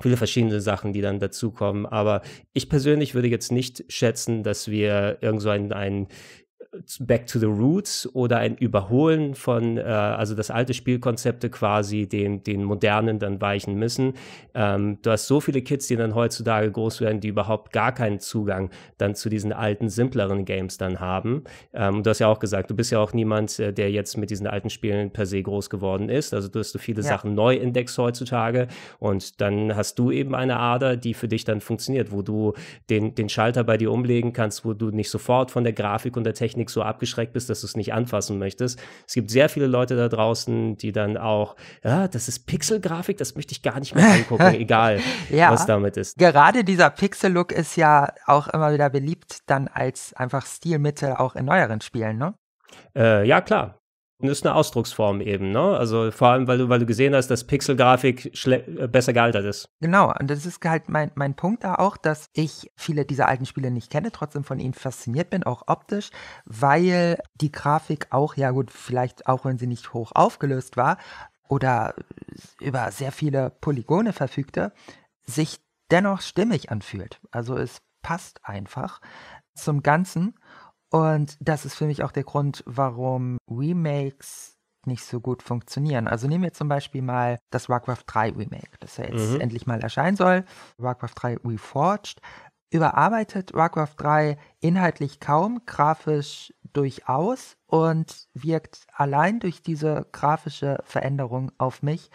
viele verschiedene Sachen, die dann dazukommen. Aber ich persönlich würde jetzt nicht schätzen, dass wir irgend so ein, ein Back to the Roots oder ein Überholen von, äh, also das alte Spielkonzepte quasi den, den modernen dann weichen müssen. Ähm, du hast so viele Kids, die dann heutzutage groß werden, die überhaupt gar keinen Zugang dann zu diesen alten, simpleren Games dann haben. Ähm, du hast ja auch gesagt, du bist ja auch niemand, äh, der jetzt mit diesen alten Spielen per se groß geworden ist. Also du hast so viele ja. Sachen neu entdeckst heutzutage und dann hast du eben eine Ader, die für dich dann funktioniert, wo du den, den Schalter bei dir umlegen kannst, wo du nicht sofort von der Grafik und der Technik Technik so abgeschreckt bist, dass du es nicht anfassen möchtest. Es gibt sehr viele Leute da draußen, die dann auch, ja, das ist Pixelgrafik, das möchte ich gar nicht mehr angucken, egal ja, was damit ist. Gerade dieser Pixel-Look ist ja auch immer wieder beliebt dann als einfach Stilmittel auch in neueren Spielen, ne? Äh, ja, klar ist eine Ausdrucksform eben, ne? Also vor allem, weil du, weil du gesehen hast, dass Pixelgrafik äh, besser gealtert ist. Genau, und das ist halt mein, mein Punkt da auch, dass ich viele dieser alten Spiele nicht kenne, trotzdem von ihnen fasziniert bin, auch optisch, weil die Grafik auch, ja gut, vielleicht auch wenn sie nicht hoch aufgelöst war oder über sehr viele Polygone verfügte, sich dennoch stimmig anfühlt. Also es passt einfach zum Ganzen. Und das ist für mich auch der Grund, warum Remakes nicht so gut funktionieren. Also nehmen wir zum Beispiel mal das Warcraft 3 Remake, das ja jetzt mhm. endlich mal erscheinen soll. Warcraft 3 Reforged. Überarbeitet Warcraft 3 inhaltlich kaum, grafisch durchaus und wirkt allein durch diese grafische Veränderung auf mich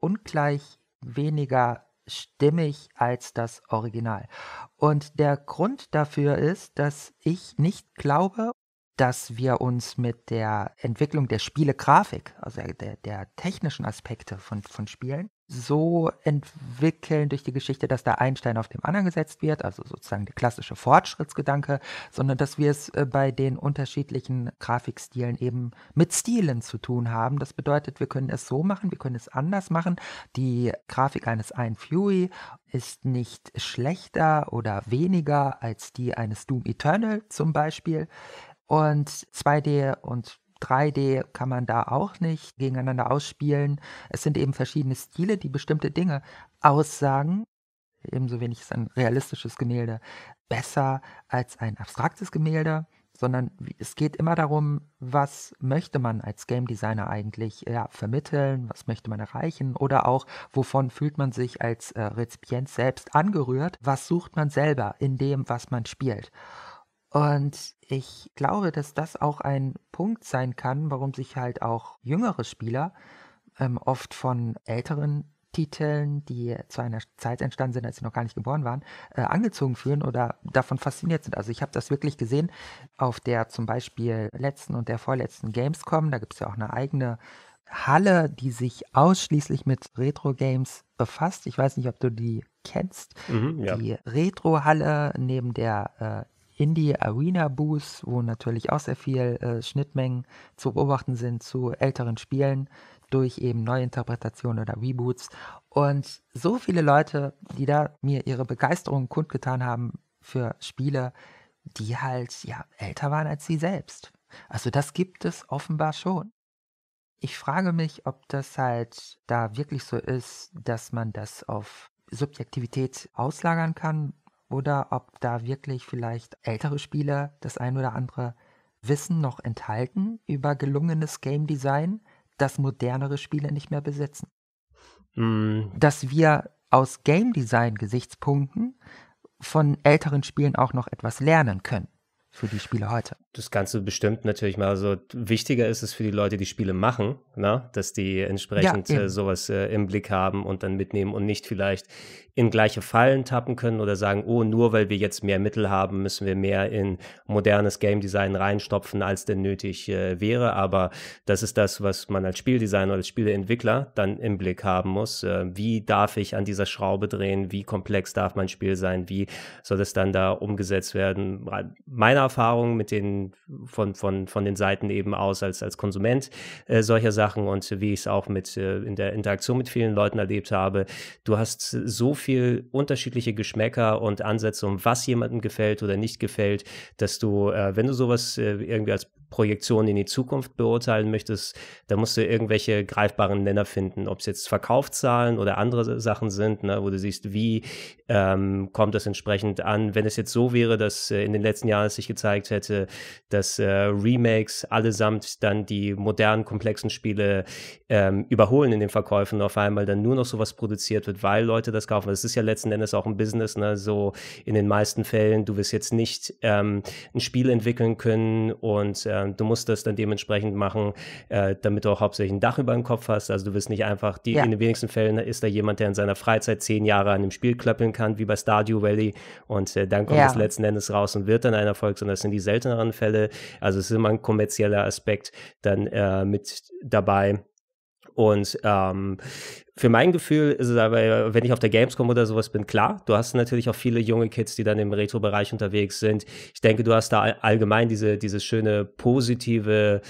ungleich weniger stimmig als das Original. Und der Grund dafür ist, dass ich nicht glaube, dass wir uns mit der Entwicklung der Spielegrafik, also der, der technischen Aspekte von, von Spielen, so entwickeln durch die Geschichte, dass da ein Stein auf dem anderen gesetzt wird, also sozusagen der klassische Fortschrittsgedanke, sondern dass wir es äh, bei den unterschiedlichen Grafikstilen eben mit Stilen zu tun haben. Das bedeutet, wir können es so machen, wir können es anders machen. Die Grafik eines ein Fury ist nicht schlechter oder weniger als die eines Doom Eternal zum Beispiel. Und 2D und 3D kann man da auch nicht gegeneinander ausspielen. Es sind eben verschiedene Stile, die bestimmte Dinge aussagen. Ebenso wenig ist ein realistisches Gemälde besser als ein abstraktes Gemälde, sondern es geht immer darum, was möchte man als Game Designer eigentlich ja, vermitteln, was möchte man erreichen oder auch, wovon fühlt man sich als äh, Rezipient selbst angerührt, was sucht man selber in dem, was man spielt. Und ich glaube, dass das auch ein Punkt sein kann, warum sich halt auch jüngere Spieler ähm, oft von älteren Titeln, die zu einer Zeit entstanden sind, als sie noch gar nicht geboren waren, äh, angezogen fühlen oder davon fasziniert sind. Also ich habe das wirklich gesehen auf der zum Beispiel letzten und der vorletzten Gamescom. Da gibt es ja auch eine eigene Halle, die sich ausschließlich mit Retro-Games befasst. Ich weiß nicht, ob du die kennst. Mhm, ja. Die Retro-Halle neben der äh, Indie Arena-Booth, wo natürlich auch sehr viel äh, Schnittmengen zu beobachten sind zu älteren Spielen durch eben Neuinterpretationen oder Reboots. Und so viele Leute, die da mir ihre Begeisterung kundgetan haben für Spiele, die halt ja älter waren als sie selbst. Also das gibt es offenbar schon. Ich frage mich, ob das halt da wirklich so ist, dass man das auf Subjektivität auslagern kann oder ob da wirklich vielleicht ältere Spieler das ein oder andere Wissen noch enthalten über gelungenes Game Design, das modernere Spiele nicht mehr besitzen. Mm. Dass wir aus Game Design Gesichtspunkten von älteren Spielen auch noch etwas lernen können für die Spiele heute das Ganze bestimmt natürlich mal so. Also, wichtiger ist es für die Leute, die Spiele machen, na? Ne, dass die entsprechend ja, äh, sowas äh, im Blick haben und dann mitnehmen und nicht vielleicht in gleiche Fallen tappen können oder sagen, oh, nur weil wir jetzt mehr Mittel haben, müssen wir mehr in modernes Game Design reinstopfen, als denn nötig äh, wäre. Aber das ist das, was man als Spieldesigner oder als Spieleentwickler dann im Blick haben muss. Äh, wie darf ich an dieser Schraube drehen? Wie komplex darf mein Spiel sein? Wie soll das dann da umgesetzt werden? Meine Erfahrung mit den von, von, von, den Seiten eben aus als, als Konsument äh, solcher Sachen und wie ich es auch mit äh, in der Interaktion mit vielen Leuten erlebt habe. Du hast so viel unterschiedliche Geschmäcker und Ansätze, um was jemandem gefällt oder nicht gefällt, dass du, äh, wenn du sowas äh, irgendwie als Projektion in die Zukunft beurteilen möchtest, da musst du irgendwelche greifbaren Nenner finden, ob es jetzt Verkaufszahlen oder andere Sachen sind, ne, wo du siehst, wie ähm, kommt das entsprechend an. Wenn es jetzt so wäre, dass äh, in den letzten Jahren es sich gezeigt hätte, dass äh, Remakes allesamt dann die modernen, komplexen Spiele ähm, überholen in den Verkäufen und auf einmal dann nur noch sowas produziert wird, weil Leute das kaufen. Das ist ja letzten Endes auch ein Business, ne? so in den meisten Fällen, du wirst jetzt nicht ähm, ein Spiel entwickeln können und äh, du musst das dann dementsprechend machen, äh, damit du auch hauptsächlich ein Dach über dem Kopf hast. Also du wirst nicht einfach, die, ja. in den wenigsten Fällen ist da jemand, der in seiner Freizeit zehn Jahre an dem Spiel klöppeln kann, wie bei Stardew Valley und äh, dann kommt ja. es letzten Endes raus und wird dann ein Erfolg, sondern das sind die selteneren Härtefälle, also es ist immer ein kommerzieller Aspekt dann äh, mit dabei. Und ähm, für mein Gefühl ist es aber, wenn ich auf der Gamescom oder sowas bin, klar, du hast natürlich auch viele junge Kids, die dann im Retro-Bereich unterwegs sind. Ich denke, du hast da allgemein diese, diese schöne positive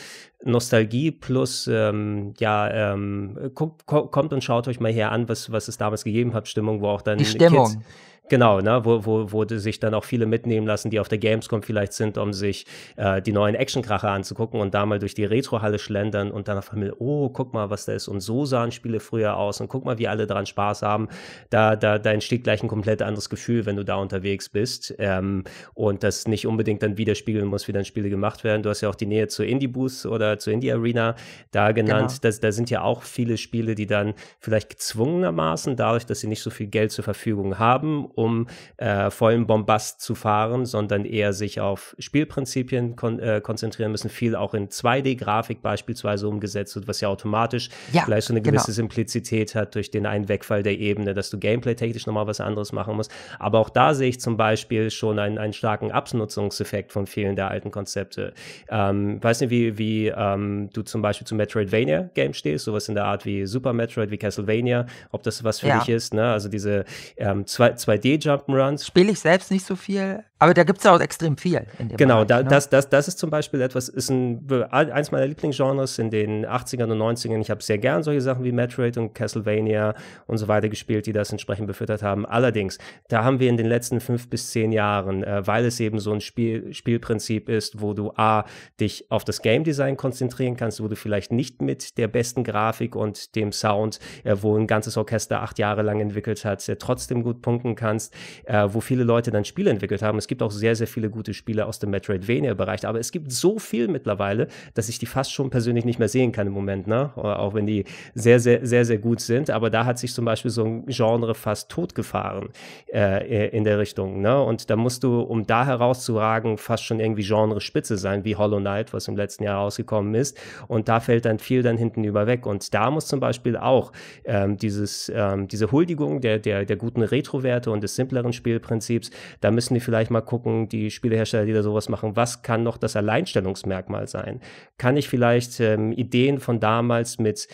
Nostalgie plus, ähm, ja, ähm, kommt und schaut euch mal her an, was, was es damals gegeben hat, Stimmung, wo auch dann die Stimmung. Kids Genau, ne, wo, wo, wo sich dann auch viele mitnehmen lassen, die auf der Gamescom vielleicht sind, um sich äh, die neuen Actionkracher anzugucken und da mal durch die Retrohalle schlendern und dann auf einmal, oh, guck mal, was da ist und so sahen Spiele früher aus und guck mal, wie alle daran Spaß haben. Da, da, da entsteht gleich ein komplett anderes Gefühl, wenn du da unterwegs bist ähm, und das nicht unbedingt dann widerspiegeln muss, wie dann Spiele gemacht werden. Du hast ja auch die Nähe zur Indie-Booth oder zur Indie-Arena da genannt. Genau. Das, da sind ja auch viele Spiele, die dann vielleicht gezwungenermaßen, dadurch, dass sie nicht so viel Geld zur Verfügung haben um äh, vollen Bombast zu fahren, sondern eher sich auf Spielprinzipien kon äh, konzentrieren müssen, viel auch in 2D-Grafik beispielsweise umgesetzt wird, was ja automatisch ja, gleich so eine genau. gewisse genau. Simplizität hat durch den einen Wegfall der Ebene, dass du gameplay-technisch nochmal was anderes machen musst. Aber auch da sehe ich zum Beispiel schon einen, einen starken Abnutzungseffekt von vielen der alten Konzepte. Ähm, weiß nicht, wie, wie ähm, du zum Beispiel zu Metroidvania-Game stehst, sowas in der Art wie Super Metroid, wie Castlevania, ob das was für ja. dich ist, ne? Also diese ähm, 2D 3D-Jump'n'Runs. Spiele ich selbst nicht so viel, aber da gibt es auch extrem viel. genau, Bereich, da, ne? das, das, das ist zum Beispiel etwas, ist ein, eins meiner Lieblingsgenres in den 80ern und 90ern. Ich habe sehr gern solche Sachen wie Metroid und Castlevania und so weiter gespielt, die das entsprechend befüttert haben. Allerdings, da haben wir in den letzten fünf bis zehn Jahren, äh, weil es eben so ein Spiel, Spielprinzip ist, wo du A, dich auf das Game Design konzentrieren kannst, wo du vielleicht nicht mit der besten Grafik und dem Sound, äh, wo ein ganzes Orchester acht Jahre lang entwickelt hat, äh, trotzdem gut punkten kannst kannst, äh, wo viele Leute dann Spiele entwickelt haben. Es gibt auch sehr, sehr viele gute Spiele aus dem Metroidvania-Bereich, aber es gibt so viel mittlerweile, dass ich die fast schon persönlich nicht mehr sehen kann im Moment, ne? Äh, auch wenn die sehr, sehr, sehr, sehr gut sind. Aber da hat sich zum Beispiel so ein Genre fast totgefahren äh, äh, in der Richtung. Ne? Und da musst du, um da herauszuragen, fast schon irgendwie Genre-Spitze sein, wie Hollow Knight, was im letzten Jahr rausgekommen ist. Und da fällt dann viel dann hinten über weg. Und da muss zum Beispiel auch ähm, dieses, ähm, diese Huldigung der, der, der guten Retro-Werte und des simpleren Spielprinzips. Da müssen die vielleicht mal gucken, die Spielehersteller, die da sowas machen, was kann noch das Alleinstellungsmerkmal sein? Kann ich vielleicht ähm, Ideen von damals mit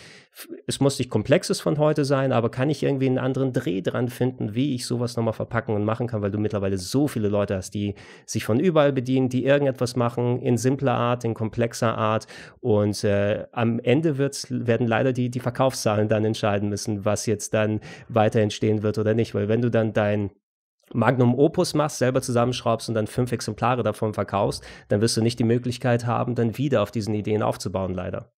es muss nicht Komplexes von heute sein, aber kann ich irgendwie einen anderen Dreh dran finden, wie ich sowas nochmal verpacken und machen kann, weil du mittlerweile so viele Leute hast, die sich von überall bedienen, die irgendetwas machen, in simpler Art, in komplexer Art. Und äh, am Ende wird's, werden leider die, die Verkaufszahlen dann entscheiden müssen, was jetzt dann weiter entstehen wird oder nicht. Weil wenn du dann dein Magnum Opus machst, selber zusammenschraubst und dann fünf Exemplare davon verkaufst, dann wirst du nicht die Möglichkeit haben, dann wieder auf diesen Ideen aufzubauen, leider.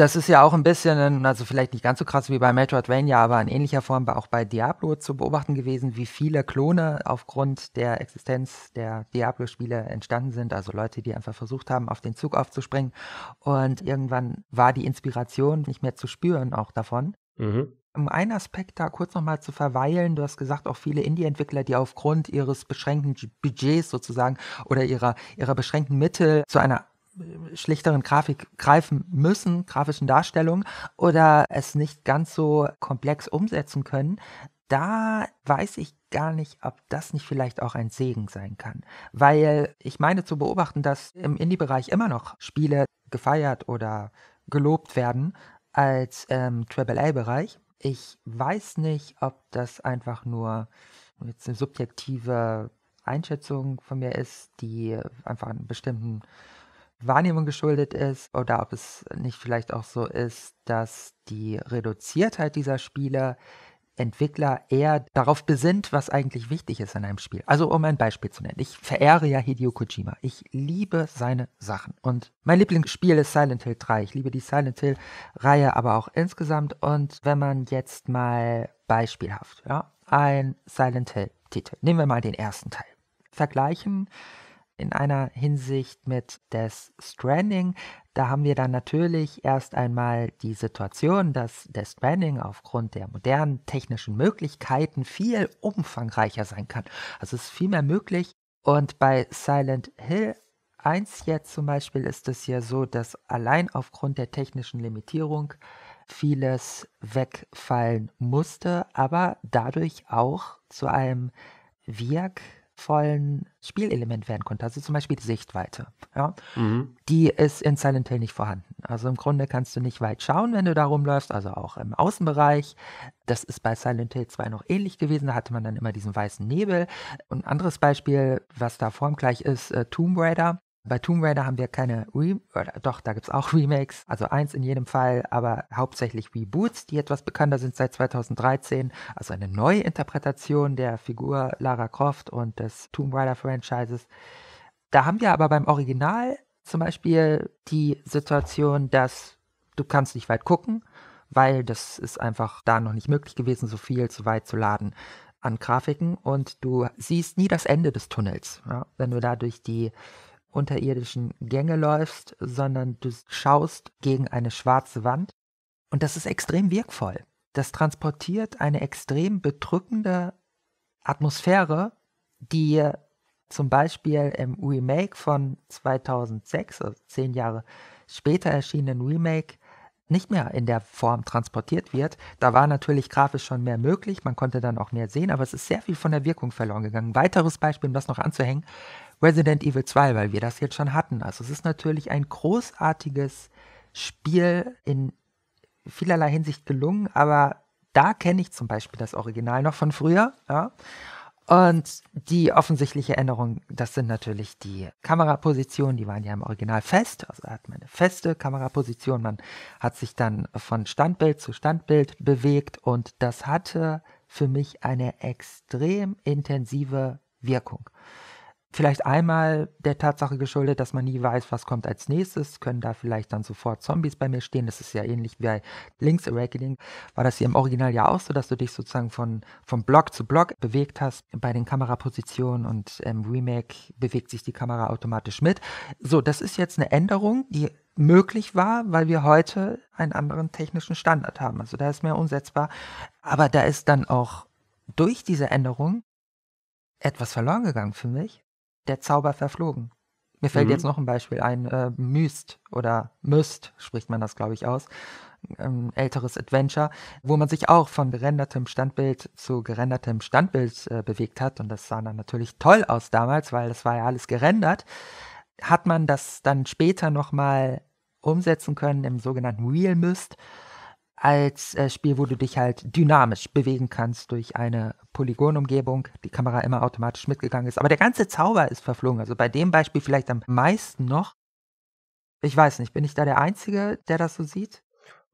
Das ist ja auch ein bisschen, also vielleicht nicht ganz so krass wie bei Metroidvania, aber in ähnlicher Form war auch bei Diablo zu beobachten gewesen, wie viele Klone aufgrund der Existenz der Diablo-Spiele entstanden sind. Also Leute, die einfach versucht haben, auf den Zug aufzuspringen. Und irgendwann war die Inspiration nicht mehr zu spüren auch davon. Mhm. Um einen Aspekt da kurz nochmal zu verweilen, du hast gesagt, auch viele Indie-Entwickler, die aufgrund ihres beschränkten Budgets sozusagen oder ihrer, ihrer beschränkten Mittel zu einer schlichteren Grafik greifen müssen, grafischen Darstellungen, oder es nicht ganz so komplex umsetzen können, da weiß ich gar nicht, ob das nicht vielleicht auch ein Segen sein kann. Weil ich meine zu beobachten, dass im Indie-Bereich immer noch Spiele gefeiert oder gelobt werden als ähm, AAA-Bereich. Ich weiß nicht, ob das einfach nur jetzt eine subjektive Einschätzung von mir ist, die einfach einen bestimmten Wahrnehmung geschuldet ist oder ob es nicht vielleicht auch so ist, dass die Reduziertheit dieser Spiele Entwickler eher darauf besinnt, was eigentlich wichtig ist in einem Spiel. Also um ein Beispiel zu nennen. Ich verehre ja Hideo Kojima. Ich liebe seine Sachen. Und mein Lieblingsspiel ist Silent Hill 3. Ich liebe die Silent Hill-Reihe aber auch insgesamt. Und wenn man jetzt mal beispielhaft, ja, ein Silent Hill-Titel, nehmen wir mal den ersten Teil, vergleichen in einer Hinsicht mit Death Stranding. Da haben wir dann natürlich erst einmal die Situation, dass Death Stranding aufgrund der modernen technischen Möglichkeiten viel umfangreicher sein kann. Also es ist viel mehr möglich. Und bei Silent Hill 1 jetzt zum Beispiel ist es ja so, dass allein aufgrund der technischen Limitierung vieles wegfallen musste, aber dadurch auch zu einem Wirk vollen Spielelement werden konnte. Also zum Beispiel die Sichtweite. Ja? Mhm. Die ist in Silent Hill nicht vorhanden. Also im Grunde kannst du nicht weit schauen, wenn du da rumläufst, also auch im Außenbereich. Das ist bei Silent Hill 2 noch ähnlich gewesen. Da hatte man dann immer diesen weißen Nebel. ein anderes Beispiel, was da formgleich ist, äh, Tomb Raider. Bei Tomb Raider haben wir keine Re doch, da gibt es auch Remakes, also eins in jedem Fall, aber hauptsächlich Reboots, die etwas bekannter sind seit 2013, also eine neue Interpretation der Figur Lara Croft und des Tomb Raider Franchises. Da haben wir aber beim Original zum Beispiel die Situation, dass du kannst nicht weit gucken, weil das ist einfach da noch nicht möglich gewesen, so viel zu weit zu laden an Grafiken und du siehst nie das Ende des Tunnels, ja, wenn du da durch die unterirdischen Gänge läufst, sondern du schaust gegen eine schwarze Wand. Und das ist extrem wirkvoll. Das transportiert eine extrem bedrückende Atmosphäre, die zum Beispiel im Remake von 2006, also zehn Jahre später erschienenen Remake, nicht mehr in der Form transportiert wird. Da war natürlich grafisch schon mehr möglich, man konnte dann auch mehr sehen, aber es ist sehr viel von der Wirkung verloren gegangen. weiteres Beispiel, um das noch anzuhängen, Resident Evil 2, weil wir das jetzt schon hatten. Also es ist natürlich ein großartiges Spiel in vielerlei Hinsicht gelungen, aber da kenne ich zum Beispiel das Original noch von früher. Ja. Und die offensichtliche Änderung, das sind natürlich die Kamerapositionen, die waren ja im Original fest. Also hat man eine feste Kameraposition, man hat sich dann von Standbild zu Standbild bewegt und das hatte für mich eine extrem intensive Wirkung. Vielleicht einmal der Tatsache geschuldet, dass man nie weiß, was kommt als nächstes, können da vielleicht dann sofort Zombies bei mir stehen. Das ist ja ähnlich wie bei Link's Awakening. War das hier im Original ja auch so, dass du dich sozusagen von, von Block zu Block bewegt hast bei den Kamerapositionen und im ähm, Remake bewegt sich die Kamera automatisch mit. So, das ist jetzt eine Änderung, die möglich war, weil wir heute einen anderen technischen Standard haben. Also da ist mehr umsetzbar. Aber da ist dann auch durch diese Änderung etwas verloren gegangen für mich der Zauber verflogen. Mir fällt mhm. jetzt noch ein Beispiel ein. Äh, Myst oder Myst spricht man das, glaube ich, aus. Ähm, älteres Adventure, wo man sich auch von gerendertem Standbild zu gerendertem Standbild äh, bewegt hat. Und das sah dann natürlich toll aus damals, weil das war ja alles gerendert. Hat man das dann später nochmal umsetzen können im sogenannten Real Myst? als äh, Spiel, wo du dich halt dynamisch bewegen kannst durch eine Polygonumgebung, die Kamera immer automatisch mitgegangen ist. Aber der ganze Zauber ist verflogen. Also bei dem Beispiel vielleicht am meisten noch. Ich weiß nicht, bin ich da der Einzige, der das so sieht?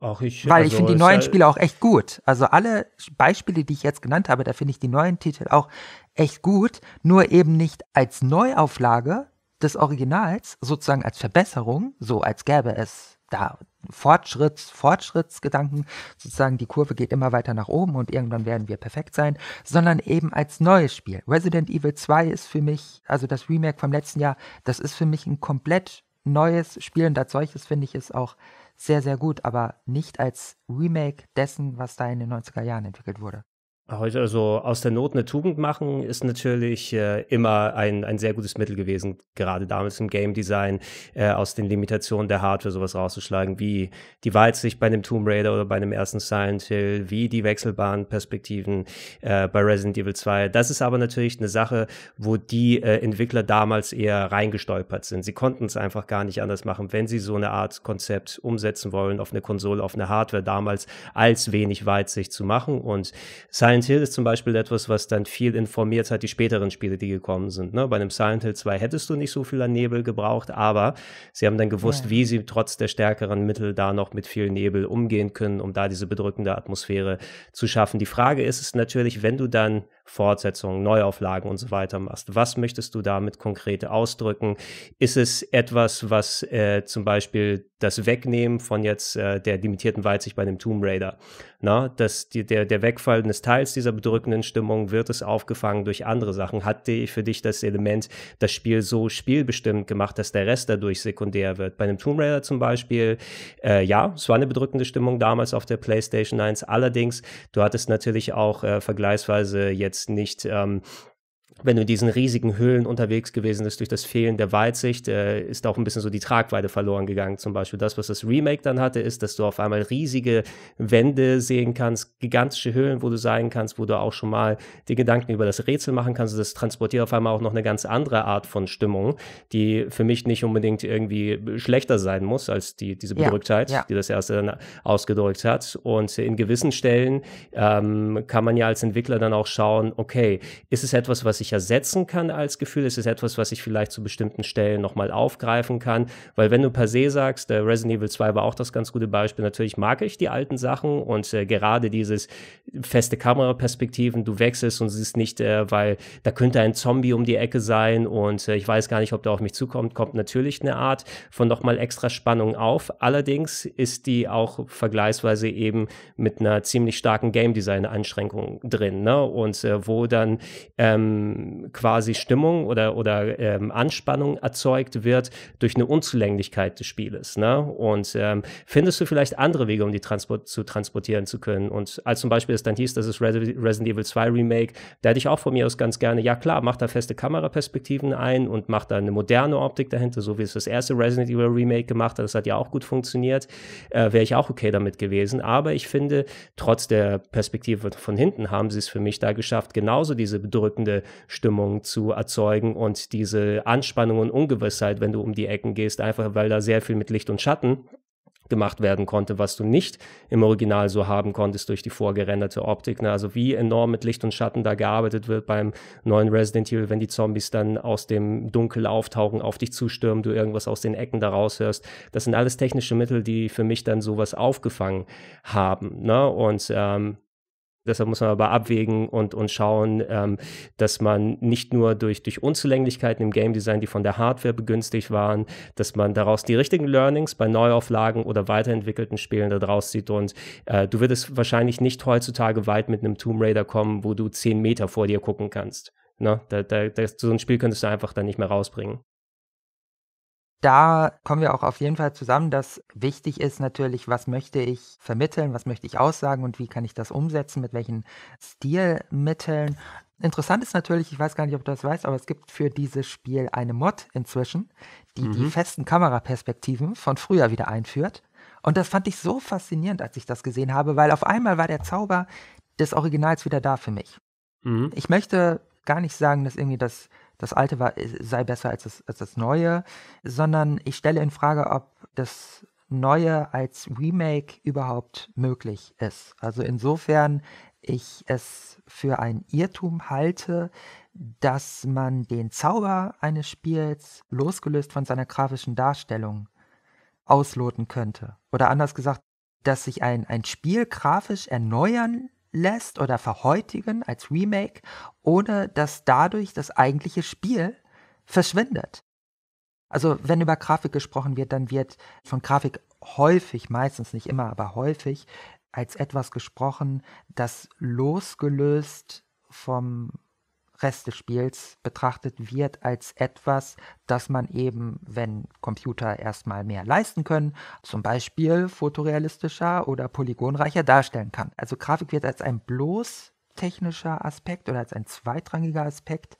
Auch ich, Weil also ich finde die neuen Spiele auch echt gut. Also alle Beispiele, die ich jetzt genannt habe, da finde ich die neuen Titel auch echt gut. Nur eben nicht als Neuauflage des Originals, sozusagen als Verbesserung, so als gäbe es da Fortschritts, Fortschrittsgedanken, sozusagen die Kurve geht immer weiter nach oben und irgendwann werden wir perfekt sein, sondern eben als neues Spiel. Resident Evil 2 ist für mich, also das Remake vom letzten Jahr, das ist für mich ein komplett neues Spiel und als solches finde ich es auch sehr, sehr gut, aber nicht als Remake dessen, was da in den 90er Jahren entwickelt wurde. Heute also aus der Not eine Tugend machen ist natürlich äh, immer ein, ein sehr gutes Mittel gewesen, gerade damals im Game Design, äh, aus den Limitationen der Hardware sowas rauszuschlagen, wie die Weitsicht bei einem Tomb Raider oder bei einem ersten Silent Hill, wie die wechselbaren Perspektiven äh, bei Resident Evil 2. Das ist aber natürlich eine Sache, wo die äh, Entwickler damals eher reingestolpert sind. Sie konnten es einfach gar nicht anders machen, wenn sie so eine Art Konzept umsetzen wollen auf eine Konsole, auf eine Hardware damals, als wenig Weitsicht zu machen und Silent Silent Hill ist zum Beispiel etwas, was dann viel informiert hat, die späteren Spiele, die gekommen sind. Ne? Bei einem Silent Hill 2 hättest du nicht so viel an Nebel gebraucht, aber sie haben dann gewusst, ja. wie sie trotz der stärkeren Mittel da noch mit viel Nebel umgehen können, um da diese bedrückende Atmosphäre zu schaffen. Die Frage ist es natürlich, wenn du dann Fortsetzungen, Neuauflagen und so weiter machst. Was möchtest du damit konkret ausdrücken? Ist es etwas, was äh, zum Beispiel das Wegnehmen von jetzt äh, der limitierten Weitsicht bei dem Tomb Raider, na, ne, dass die, der, der Wegfall eines Teils dieser bedrückenden Stimmung wird es aufgefangen durch andere Sachen? Hat die für dich das Element, das Spiel so spielbestimmt gemacht, dass der Rest dadurch sekundär wird? Bei einem Tomb Raider zum Beispiel, äh, ja, es war eine bedrückende Stimmung damals auf der PlayStation 1. Allerdings, du hattest natürlich auch äh, vergleichsweise jetzt jetzt nicht ähm, wenn du in diesen riesigen Höhlen unterwegs gewesen bist, durch das Fehlen der Weitsicht, äh, ist auch ein bisschen so die Tragweite verloren gegangen. Zum Beispiel das, was das Remake dann hatte, ist, dass du auf einmal riesige Wände sehen kannst, gigantische Höhlen, wo du sein kannst, wo du auch schon mal die Gedanken über das Rätsel machen kannst. das transportiert auf einmal auch noch eine ganz andere Art von Stimmung, die für mich nicht unbedingt irgendwie schlechter sein muss als die, diese Bedrücktheit, ja, ja. die das erste dann ausgedrückt hat. Und in gewissen Stellen ähm, kann man ja als Entwickler dann auch schauen, okay, ist es etwas, was was ich ersetzen kann als Gefühl. Es ist etwas, was ich vielleicht zu bestimmten Stellen nochmal aufgreifen kann. Weil wenn du per se sagst, äh, Resident Evil 2 war auch das ganz gute Beispiel, natürlich mag ich die alten Sachen und äh, gerade dieses feste Kameraperspektiven, du wechselst und siehst nicht, äh, weil da könnte ein Zombie um die Ecke sein und äh, ich weiß gar nicht, ob der auf mich zukommt, kommt natürlich eine Art von nochmal extra Spannung auf. Allerdings ist die auch vergleichsweise eben mit einer ziemlich starken Game Design Einschränkung drin, ne? Und äh, wo dann ähm, quasi Stimmung oder, oder ähm, Anspannung erzeugt wird durch eine Unzulänglichkeit des Spieles. Ne? Und ähm, findest du vielleicht andere Wege, um die Transport zu transportieren zu können? Und als zum Beispiel es dann hieß, das ist Resident Evil 2 Remake, da hätte ich auch von mir aus ganz gerne, ja klar, mach da feste Kameraperspektiven ein und mach da eine moderne Optik dahinter, so wie es das erste Resident Evil Remake gemacht hat. Das hat ja auch gut funktioniert. Äh, Wäre ich auch okay damit gewesen. Aber ich finde, trotz der Perspektive von hinten haben sie es für mich da geschafft, genauso diese bedrückende Stimmung zu erzeugen und diese Anspannung und Ungewissheit, wenn du um die Ecken gehst, einfach weil da sehr viel mit Licht und Schatten gemacht werden konnte, was du nicht im Original so haben konntest durch die vorgerenderte Optik. Ne? Also wie enorm mit Licht und Schatten da gearbeitet wird beim neuen Resident Evil, wenn die Zombies dann aus dem Dunkel auftauchen, auf dich zustürmen, du irgendwas aus den Ecken da raushörst. Das sind alles technische Mittel, die für mich dann sowas aufgefangen haben. Ne? Und ähm, Deshalb muss man aber abwägen und, und schauen, ähm, dass man nicht nur durch, durch Unzulänglichkeiten im Game Design, die von der Hardware begünstigt waren, dass man daraus die richtigen Learnings bei Neuauflagen oder weiterentwickelten Spielen daraus zieht. Und äh, du würdest wahrscheinlich nicht heutzutage weit mit einem Tomb Raider kommen, wo du zehn Meter vor dir gucken kannst. Ne? Da, da, da, so ein Spiel könntest du einfach dann nicht mehr rausbringen da kommen wir auch auf jeden Fall zusammen, dass wichtig ist natürlich, was möchte ich vermitteln, was möchte ich aussagen und wie kann ich das umsetzen, mit welchen Stilmitteln. Interessant ist natürlich, ich weiß gar nicht, ob du das weißt, aber es gibt für dieses Spiel eine Mod inzwischen, die mhm. die festen Kameraperspektiven von früher wieder einführt. Und das fand ich so faszinierend, als ich das gesehen habe, weil auf einmal war der Zauber des Originals wieder da für mich. Mhm. Ich möchte gar nicht sagen, dass irgendwie das das Alte war, äh, sei besser als das, als das Neue, sondern ich stelle in Frage, ob das Neue als Remake überhaupt möglich ist. Also insofern ich es für ein Irrtum halte, dass man den Zauber eines Spiels losgelöst von seiner grafischen Darstellung ausloten könnte. Oder anders gesagt, dass sich ein, ein Spiel grafisch erneuern lässt oder verhäutigen als Remake, ohne dass dadurch das eigentliche Spiel verschwindet. Also wenn über Grafik gesprochen wird, dann wird von Grafik häufig, meistens nicht immer, aber häufig als etwas gesprochen, das losgelöst vom Rest des Spiels betrachtet wird als etwas, das man eben, wenn Computer erstmal mehr leisten können, zum Beispiel fotorealistischer oder polygonreicher darstellen kann. Also Grafik wird als ein bloß technischer Aspekt oder als ein zweitrangiger Aspekt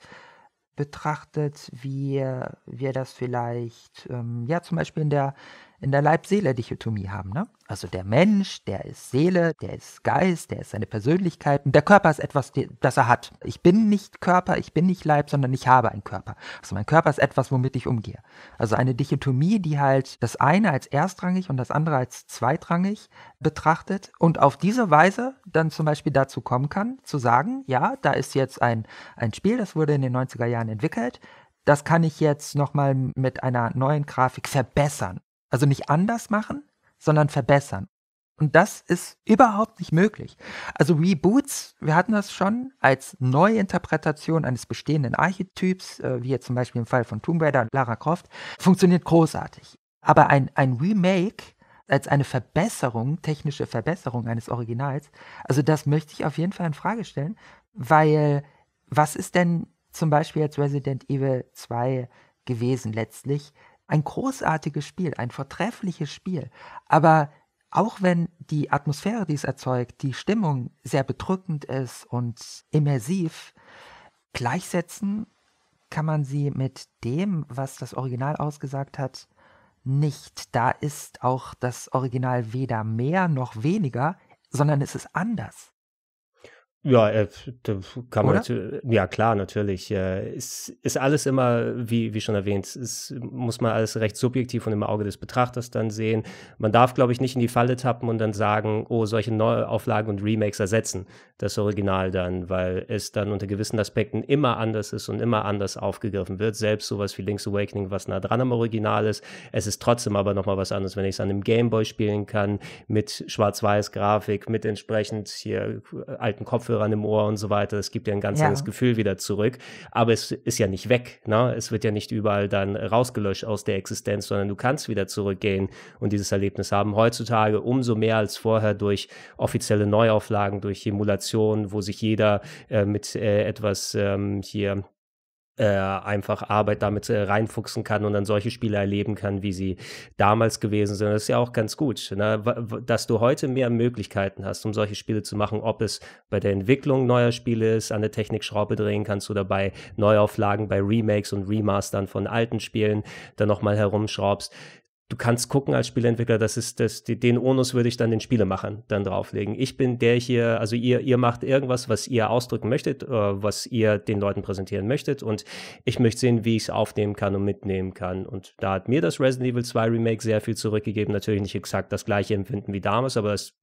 betrachtet, wie wir das vielleicht ähm, ja zum Beispiel in der in der Leib-Seele-Dichotomie haben. Ne? Also der Mensch, der ist Seele, der ist Geist, der ist seine Persönlichkeit. Und der Körper ist etwas, das er hat. Ich bin nicht Körper, ich bin nicht Leib, sondern ich habe einen Körper. Also mein Körper ist etwas, womit ich umgehe. Also eine Dichotomie, die halt das eine als erstrangig und das andere als zweitrangig betrachtet und auf diese Weise dann zum Beispiel dazu kommen kann, zu sagen, ja, da ist jetzt ein, ein Spiel, das wurde in den 90er Jahren entwickelt, das kann ich jetzt nochmal mit einer neuen Grafik verbessern. Also nicht anders machen, sondern verbessern. Und das ist überhaupt nicht möglich. Also Reboots, wir hatten das schon als Neuinterpretation eines bestehenden Archetyps, äh, wie jetzt zum Beispiel im Fall von Tomb Raider und Lara Croft, funktioniert großartig. Aber ein, ein Remake als eine Verbesserung, technische Verbesserung eines Originals, also das möchte ich auf jeden Fall in Frage stellen, weil was ist denn zum Beispiel jetzt Resident Evil 2 gewesen letztlich, ein großartiges Spiel, ein vortreffliches Spiel. Aber auch wenn die Atmosphäre, die es erzeugt, die Stimmung sehr bedrückend ist und immersiv, gleichsetzen kann man sie mit dem, was das Original ausgesagt hat, nicht. Da ist auch das Original weder mehr noch weniger, sondern es ist anders. Ja, äh, kann man ja klar, natürlich. Äh, ist, ist alles immer, wie, wie schon erwähnt, ist, muss man alles recht subjektiv und im Auge des Betrachters dann sehen. Man darf, glaube ich, nicht in die Falle tappen und dann sagen, oh, solche Neuauflagen und Remakes ersetzen das Original dann, weil es dann unter gewissen Aspekten immer anders ist und immer anders aufgegriffen wird. Selbst sowas wie Link's Awakening, was nah dran am Original ist. Es ist trotzdem aber nochmal was anderes, wenn ich es an einem Gameboy spielen kann, mit Schwarz-Weiß-Grafik, mit entsprechend hier äh, alten Kopf Kopfhörern im Ohr und so weiter. Es gibt ja ein ganz anderes ja. Gefühl wieder zurück. Aber es ist ja nicht weg. Ne? Es wird ja nicht überall dann rausgelöscht aus der Existenz, sondern du kannst wieder zurückgehen und dieses Erlebnis haben. Heutzutage umso mehr als vorher durch offizielle Neuauflagen, durch Emulationen, wo sich jeder äh, mit äh, etwas ähm, hier äh, einfach Arbeit damit äh, reinfuchsen kann und dann solche Spiele erleben kann, wie sie damals gewesen sind. Das ist ja auch ganz gut, ne? dass du heute mehr Möglichkeiten hast, um solche Spiele zu machen, ob es bei der Entwicklung neuer Spiele ist, an der Technik Schraube drehen kannst oder bei Neuauflagen, bei Remakes und Remastern von alten Spielen dann nochmal herumschraubst du kannst gucken als Spieleentwickler, das ist das, den Onus würde ich dann den Spielemachern dann drauflegen. Ich bin der hier, also ihr, ihr macht irgendwas, was ihr ausdrücken möchtet, äh, was ihr den Leuten präsentieren möchtet und ich möchte sehen, wie ich es aufnehmen kann und mitnehmen kann. Und da hat mir das Resident Evil 2 Remake sehr viel zurückgegeben. Natürlich nicht exakt das gleiche Empfinden wie damals, aber es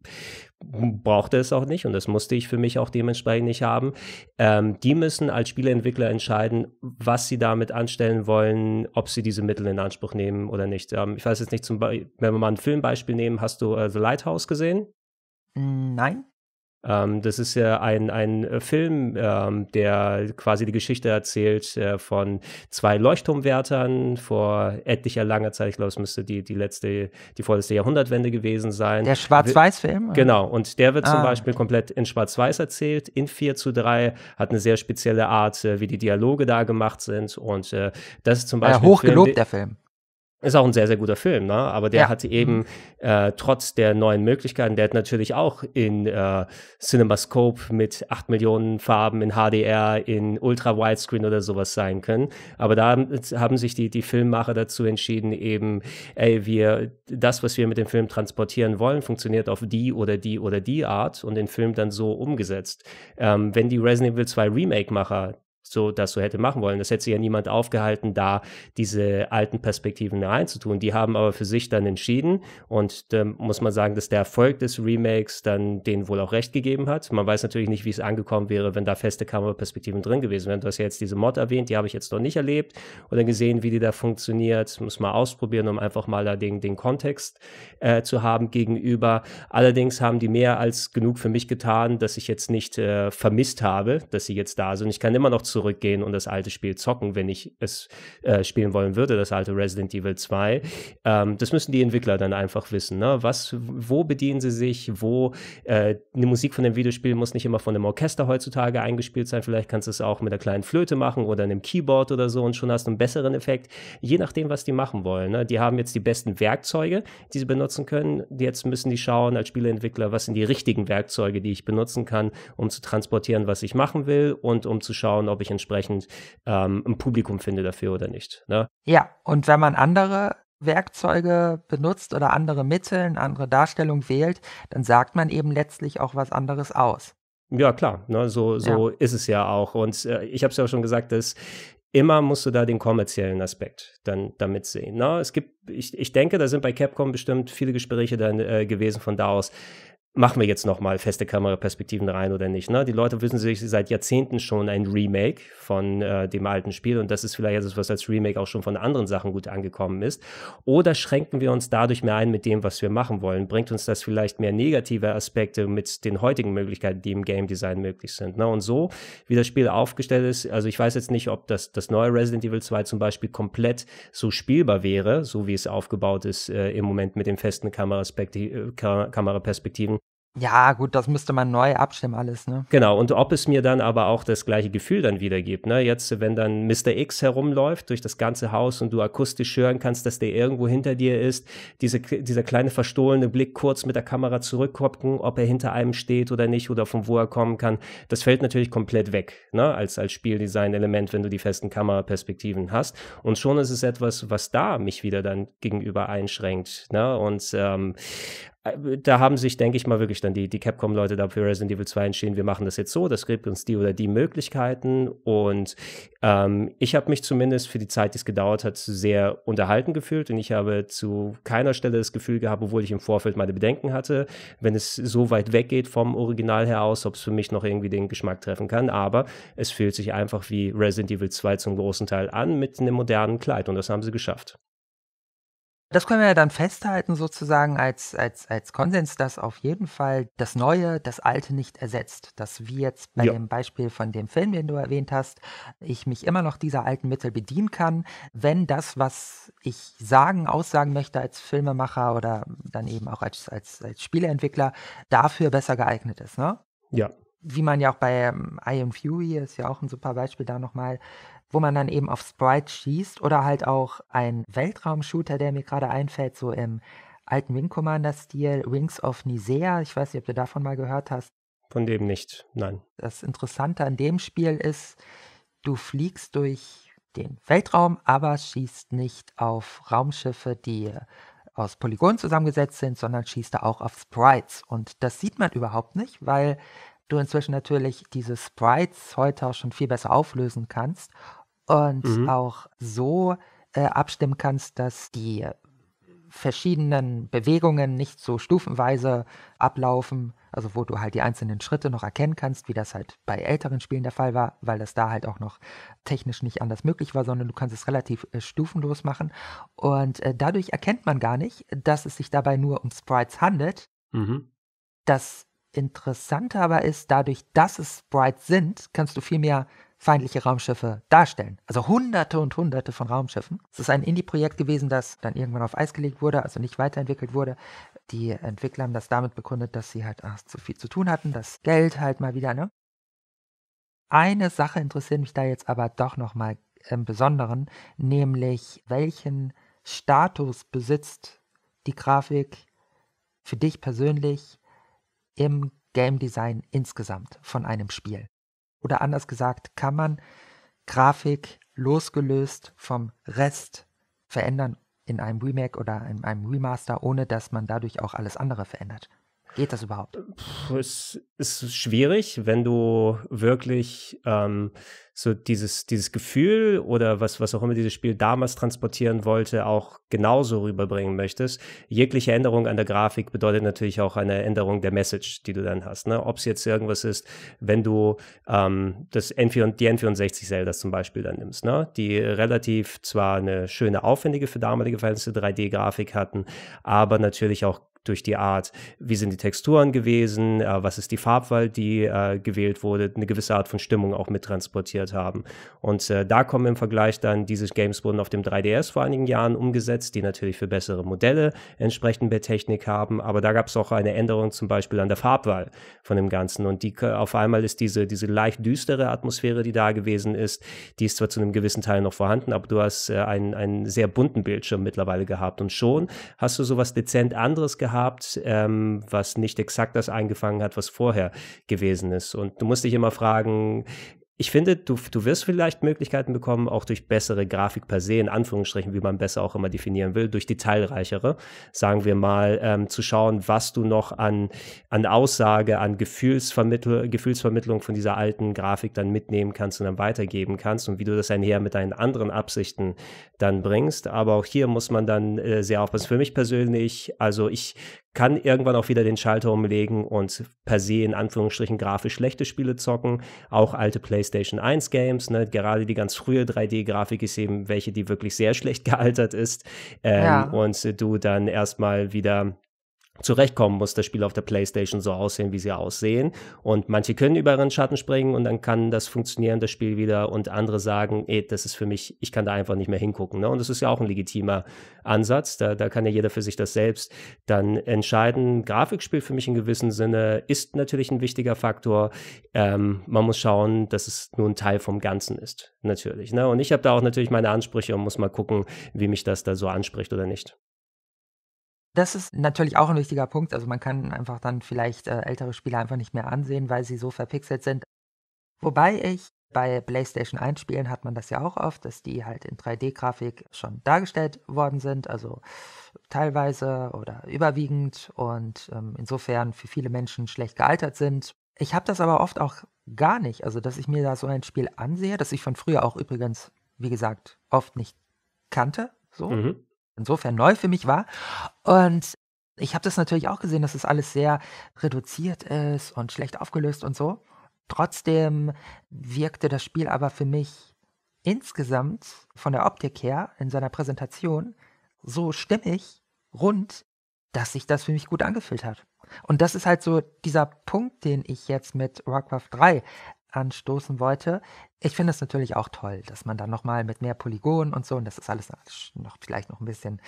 brauchte es auch nicht und das musste ich für mich auch dementsprechend nicht haben. Ähm, die müssen als Spieleentwickler entscheiden, was sie damit anstellen wollen, ob sie diese Mittel in Anspruch nehmen oder nicht. Ähm, ich weiß jetzt nicht, zum Be wenn wir mal ein Filmbeispiel nehmen, hast du äh, The Lighthouse gesehen? Nein. Ähm, das ist ja ein, ein äh, Film, ähm, der quasi die Geschichte erzählt äh, von zwei Leuchtturmwärtern vor etlicher langer Zeit. Ich glaube, es müsste die, die letzte, die vorletzte Jahrhundertwende gewesen sein. Der Schwarz-Weiß-Film? Genau. Und der wird ah. zum Beispiel komplett in Schwarz-Weiß erzählt, in 4 zu 3, hat eine sehr spezielle Art, äh, wie die Dialoge da gemacht sind. Und äh, das ist zum Beispiel. Ja, hochgelobt, Film, der Film. Ist auch ein sehr, sehr guter Film, ne? aber der ja. hatte eben mhm. äh, trotz der neuen Möglichkeiten, der hat natürlich auch in äh, CinemaScope mit 8 Millionen Farben, in HDR, in Ultra Widescreen oder sowas sein können. Aber da haben sich die, die Filmmacher dazu entschieden, eben, ey, wir, das, was wir mit dem Film transportieren wollen, funktioniert auf die oder die oder die Art und den Film dann so umgesetzt. Ähm, wenn die Resident Evil 2 Remake-Macher so das so hätte machen wollen. Das hätte sich ja niemand aufgehalten, da diese alten Perspektiven reinzutun. Die haben aber für sich dann entschieden und da muss man sagen, dass der Erfolg des Remakes dann denen wohl auch recht gegeben hat. Man weiß natürlich nicht, wie es angekommen wäre, wenn da feste Kameraperspektiven drin gewesen wären. Du hast ja jetzt diese Mod erwähnt, die habe ich jetzt noch nicht erlebt oder gesehen, wie die da funktioniert. Muss mal ausprobieren, um einfach mal da den, den Kontext äh, zu haben gegenüber. Allerdings haben die mehr als genug für mich getan, dass ich jetzt nicht äh, vermisst habe, dass sie jetzt da sind. Ich kann immer noch zu zurückgehen und das alte Spiel zocken, wenn ich es äh, spielen wollen würde, das alte Resident Evil 2. Ähm, das müssen die Entwickler dann einfach wissen. Ne? Was, wo bedienen sie sich? Wo äh, eine Musik von dem Videospiel muss nicht immer von einem Orchester heutzutage eingespielt sein. Vielleicht kannst du es auch mit einer kleinen Flöte machen oder einem Keyboard oder so und schon hast du einen besseren Effekt. Je nachdem, was die machen wollen. Ne? Die haben jetzt die besten Werkzeuge, die sie benutzen können. Jetzt müssen die schauen als Spieleentwickler, was sind die richtigen Werkzeuge, die ich benutzen kann, um zu transportieren, was ich machen will und um zu schauen, ob ich ich entsprechend ähm, ein Publikum finde dafür oder nicht. Ne? Ja, und wenn man andere Werkzeuge benutzt oder andere Mittel, eine andere Darstellung wählt, dann sagt man eben letztlich auch was anderes aus. Ja, klar, ne? so, so ja. ist es ja auch. Und äh, ich habe es ja auch schon gesagt, dass immer musst du da den kommerziellen Aspekt dann damit sehen. Ne? Es gibt, ich, ich denke, da sind bei Capcom bestimmt viele Gespräche dann äh, gewesen von da aus machen wir jetzt nochmal feste Kameraperspektiven rein oder nicht. Ne? Die Leute wissen sich seit Jahrzehnten schon ein Remake von äh, dem alten Spiel und das ist vielleicht etwas, was als Remake auch schon von anderen Sachen gut angekommen ist. Oder schränken wir uns dadurch mehr ein mit dem, was wir machen wollen? Bringt uns das vielleicht mehr negative Aspekte mit den heutigen Möglichkeiten, die im Game Design möglich sind? Ne? Und so, wie das Spiel aufgestellt ist, also ich weiß jetzt nicht, ob das, das neue Resident Evil 2 zum Beispiel komplett so spielbar wäre, so wie es aufgebaut ist äh, im Moment mit den festen äh, Kameraperspektiven. Ja, gut, das müsste man neu abstimmen alles, ne? Genau, und ob es mir dann aber auch das gleiche Gefühl dann wieder gibt, ne? Jetzt, wenn dann Mr. X herumläuft durch das ganze Haus und du akustisch hören kannst, dass der irgendwo hinter dir ist, diese, dieser kleine verstohlene Blick kurz mit der Kamera zurückgucken, ob er hinter einem steht oder nicht oder von wo er kommen kann, das fällt natürlich komplett weg, ne? Als, als Spieldesign-Element, wenn du die festen Kameraperspektiven hast. Und schon ist es etwas, was da mich wieder dann gegenüber einschränkt, ne? Und ähm, äh, da haben sich, denke ich mal, wirklich dann die, die Capcom-Leute da für Resident Evil 2 entschieden, wir machen das jetzt so, das gibt uns die oder die Möglichkeiten. Und ähm, ich habe mich zumindest für die Zeit, die es gedauert hat, sehr unterhalten gefühlt. Und ich habe zu keiner Stelle das Gefühl gehabt, obwohl ich im Vorfeld meine Bedenken hatte, wenn es so weit weggeht vom Original heraus, ob es für mich noch irgendwie den Geschmack treffen kann. Aber es fühlt sich einfach wie Resident Evil 2 zum großen Teil an mit einem modernen Kleid. Und das haben sie geschafft. Das können wir ja dann festhalten sozusagen als, als, als Konsens, dass auf jeden Fall das Neue das Alte nicht ersetzt. Dass wie jetzt bei ja. dem Beispiel von dem Film, den du erwähnt hast, ich mich immer noch dieser alten Mittel bedienen kann, wenn das, was ich sagen, aussagen möchte als Filmemacher oder dann eben auch als, als, als Spieleentwickler, dafür besser geeignet ist. Ne? Ja, wie man ja auch bei ähm, I Am Fury ist ja auch ein super Beispiel da nochmal, wo man dann eben auf Sprite schießt oder halt auch ein Weltraum-Shooter, der mir gerade einfällt, so im alten Wing Commander-Stil, Wings of Nisea. Ich weiß nicht, ob du davon mal gehört hast. Von dem nicht, nein. Das Interessante an dem Spiel ist, du fliegst durch den Weltraum, aber schießt nicht auf Raumschiffe, die aus Polygonen zusammengesetzt sind, sondern schießt da auch auf Sprites. Und das sieht man überhaupt nicht, weil du inzwischen natürlich diese Sprites heute auch schon viel besser auflösen kannst und mhm. auch so äh, abstimmen kannst, dass die verschiedenen Bewegungen nicht so stufenweise ablaufen, also wo du halt die einzelnen Schritte noch erkennen kannst, wie das halt bei älteren Spielen der Fall war, weil das da halt auch noch technisch nicht anders möglich war, sondern du kannst es relativ äh, stufenlos machen. Und äh, dadurch erkennt man gar nicht, dass es sich dabei nur um Sprites handelt. Mhm. Das Interessante aber ist, dadurch, dass es Sprites sind, kannst du viel mehr feindliche Raumschiffe darstellen. Also hunderte und hunderte von Raumschiffen. Es ist ein Indie-Projekt gewesen, das dann irgendwann auf Eis gelegt wurde, also nicht weiterentwickelt wurde. Die Entwickler haben das damit begründet, dass sie halt ach, zu viel zu tun hatten, das Geld halt mal wieder, ne? Eine Sache interessiert mich da jetzt aber doch nochmal im Besonderen, nämlich welchen Status besitzt die Grafik für dich persönlich im Game Design insgesamt von einem Spiel? oder anders gesagt, kann man Grafik losgelöst vom Rest verändern in einem Remake oder in einem Remaster, ohne dass man dadurch auch alles andere verändert? Geht das überhaupt? Es ist schwierig, wenn du wirklich ähm, so dieses, dieses Gefühl oder was, was auch immer dieses Spiel damals transportieren wollte, auch genauso rüberbringen möchtest. Jegliche Änderung an der Grafik bedeutet natürlich auch eine Änderung der Message, die du dann hast. Ne? Ob es jetzt irgendwas ist, wenn du ähm, das N4, die N64 Zelda zum Beispiel dann nimmst, ne? die relativ zwar eine schöne, aufwendige für damalige Verhältnisse 3D-Grafik hatten, aber natürlich auch durch die Art, wie sind die Texturen gewesen, äh, was ist die Farbwahl, die äh, gewählt wurde, eine gewisse Art von Stimmung auch mit transportiert haben. Und äh, da kommen im Vergleich dann, diese Games wurden auf dem 3DS vor einigen Jahren umgesetzt, die natürlich für bessere Modelle entsprechend mehr Technik haben, aber da gab es auch eine Änderung zum Beispiel an der Farbwahl von dem Ganzen und die äh, auf einmal ist diese, diese leicht düstere Atmosphäre, die da gewesen ist, die ist zwar zu einem gewissen Teil noch vorhanden, aber du hast äh, einen, einen sehr bunten Bildschirm mittlerweile gehabt und schon hast du sowas dezent anderes gehabt, gehabt, ähm, was nicht exakt das eingefangen hat, was vorher gewesen ist. Und du musst dich immer fragen, ich finde, du, du wirst vielleicht Möglichkeiten bekommen, auch durch bessere Grafik per se, in Anführungsstrichen, wie man besser auch immer definieren will, durch detailreichere, sagen wir mal, ähm, zu schauen, was du noch an, an Aussage, an Gefühlsvermittl Gefühlsvermittlung von dieser alten Grafik dann mitnehmen kannst und dann weitergeben kannst und wie du das einher mit deinen anderen Absichten dann bringst. Aber auch hier muss man dann äh, sehr aufpassen. Für mich persönlich, also ich kann irgendwann auch wieder den Schalter umlegen und per se in Anführungsstrichen grafisch schlechte Spiele zocken, auch alte Plays PlayStation 1 Games. Ne? Gerade die ganz frühe 3D-Grafik ist eben welche, die wirklich sehr schlecht gealtert ist. Ähm, ja. Und du dann erstmal wieder zurechtkommen muss das Spiel auf der Playstation so aussehen, wie sie aussehen. Und manche können über ihren Schatten springen und dann kann das funktionieren, das Spiel wieder. Und andere sagen, ey, eh, das ist für mich, ich kann da einfach nicht mehr hingucken. Ne? Und das ist ja auch ein legitimer Ansatz. Da, da kann ja jeder für sich das selbst dann entscheiden. Grafikspiel für mich in gewissem Sinne, ist natürlich ein wichtiger Faktor. Ähm, man muss schauen, dass es nur ein Teil vom Ganzen ist, natürlich. Ne? Und ich habe da auch natürlich meine Ansprüche und muss mal gucken, wie mich das da so anspricht oder nicht. Das ist natürlich auch ein wichtiger Punkt. Also man kann einfach dann vielleicht äh, ältere Spiele einfach nicht mehr ansehen, weil sie so verpixelt sind. Wobei ich bei PlayStation 1 Spielen hat man das ja auch oft, dass die halt in 3D-Grafik schon dargestellt worden sind, also teilweise oder überwiegend und ähm, insofern für viele Menschen schlecht gealtert sind. Ich habe das aber oft auch gar nicht, also dass ich mir da so ein Spiel ansehe, das ich von früher auch übrigens, wie gesagt, oft nicht kannte, so. Mhm insofern neu für mich war. Und ich habe das natürlich auch gesehen, dass das alles sehr reduziert ist und schlecht aufgelöst und so. Trotzdem wirkte das Spiel aber für mich insgesamt von der Optik her in seiner Präsentation so stimmig, rund, dass sich das für mich gut angefühlt hat. Und das ist halt so dieser Punkt, den ich jetzt mit Warcraft 3 anstoßen wollte. Ich finde es natürlich auch toll, dass man dann nochmal mit mehr Polygonen und so, und das ist alles noch vielleicht noch ein bisschen,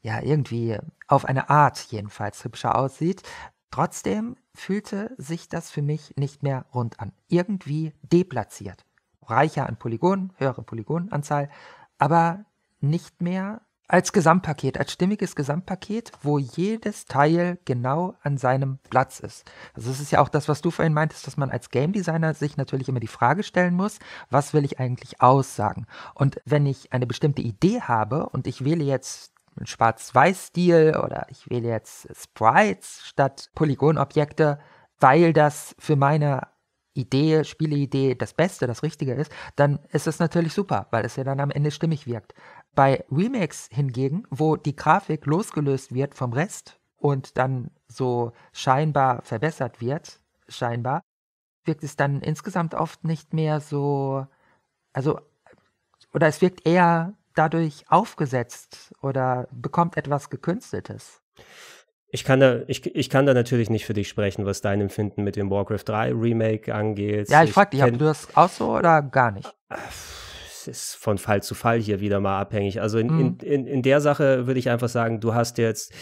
ja, irgendwie auf eine Art jedenfalls hübscher aussieht. Trotzdem fühlte sich das für mich nicht mehr rund an. Irgendwie deplatziert. Reicher an Polygonen, höhere Polygonanzahl, aber nicht mehr als Gesamtpaket, als stimmiges Gesamtpaket, wo jedes Teil genau an seinem Platz ist. Also es ist ja auch das, was du vorhin meintest, dass man als Game Designer sich natürlich immer die Frage stellen muss, was will ich eigentlich aussagen? Und wenn ich eine bestimmte Idee habe und ich wähle jetzt einen Schwarz-Weiß-Stil oder ich wähle jetzt Sprites statt Polygonobjekte, weil das für meine Idee, Spieleidee das Beste, das Richtige ist, dann ist es natürlich super, weil es ja dann am Ende stimmig wirkt. Bei Remakes hingegen, wo die Grafik losgelöst wird vom Rest und dann so scheinbar verbessert wird, scheinbar, wirkt es dann insgesamt oft nicht mehr so, also, oder es wirkt eher dadurch aufgesetzt oder bekommt etwas Gekünsteltes. Ich kann, da, ich, ich kann da natürlich nicht für dich sprechen, was dein Empfinden mit dem Warcraft 3 Remake angeht. Ja, ich, ich frag dich, ob du das auch so oder gar nicht? Äh, ist von Fall zu Fall hier wieder mal abhängig. Also in, mhm. in, in, in, der Sache würde ich einfach sagen, du hast jetzt,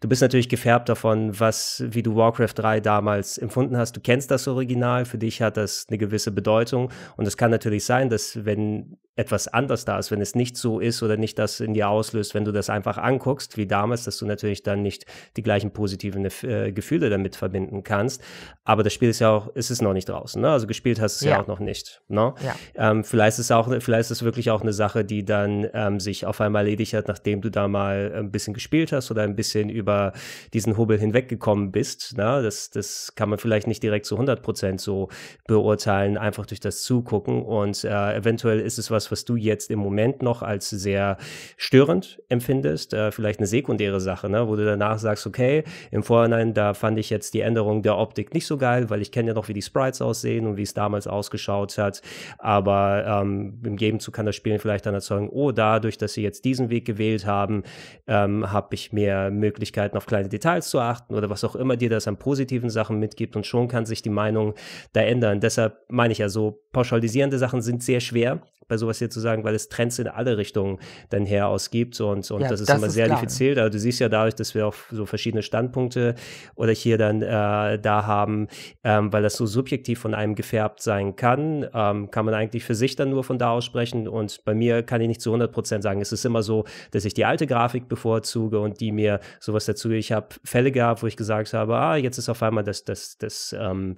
du bist natürlich gefärbt davon, was, wie du Warcraft 3 damals empfunden hast. Du kennst das Original, für dich hat das eine gewisse Bedeutung. Und es kann natürlich sein, dass wenn etwas anders da ist, wenn es nicht so ist oder nicht das in dir auslöst, wenn du das einfach anguckst, wie damals, dass du natürlich dann nicht die gleichen positiven äh, Gefühle damit verbinden kannst. Aber das Spiel ist ja auch, ist es noch nicht draußen. Ne? Also gespielt hast du es ja. ja. auch noch nicht. Ne? Ja. Ähm, vielleicht ist es auch, vielleicht ist ist wirklich auch eine Sache, die dann ähm, sich auf einmal erledigt hat, nachdem du da mal ein bisschen gespielt hast oder ein bisschen über diesen Hubbel hinweggekommen bist. Na, ne? das, das kann man vielleicht nicht direkt zu 100 Prozent so beurteilen, einfach durch das Zugucken. Und äh, eventuell ist es was, was du jetzt im Moment noch als sehr störend empfindest. Äh, vielleicht eine sekundäre Sache, ne? wo du danach sagst, okay, im Vorhinein, da fand ich jetzt die Änderung der Optik nicht so geil, weil ich kenne ja noch, wie die Sprites aussehen und wie es damals ausgeschaut hat. Aber ähm, in jedem dazu kann das Spiel vielleicht dann erzeugen, oh, dadurch, dass sie jetzt diesen Weg gewählt haben, ähm, habe ich mehr Möglichkeiten, auf kleine Details zu achten oder was auch immer dir das an positiven Sachen mitgibt und schon kann sich die Meinung da ändern. Deshalb meine ich ja so, pauschalisierende Sachen sind sehr schwer, bei sowas hier zu sagen, weil es Trends in alle Richtungen dann her ausgibt und, und ja, das ist das immer ist sehr klar. diffizil. Also du siehst ja dadurch, dass wir auch so verschiedene Standpunkte oder hier dann äh, da haben, ähm, weil das so subjektiv von einem gefärbt sein kann, ähm, kann man eigentlich für sich dann nur von da aus sprechen ansprechen. Und bei mir kann ich nicht zu 100 sagen, es ist immer so, dass ich die alte Grafik bevorzuge und die mir sowas dazu. Ich habe Fälle gehabt, wo ich gesagt habe, ah, jetzt ist auf einmal das, das, das, ähm,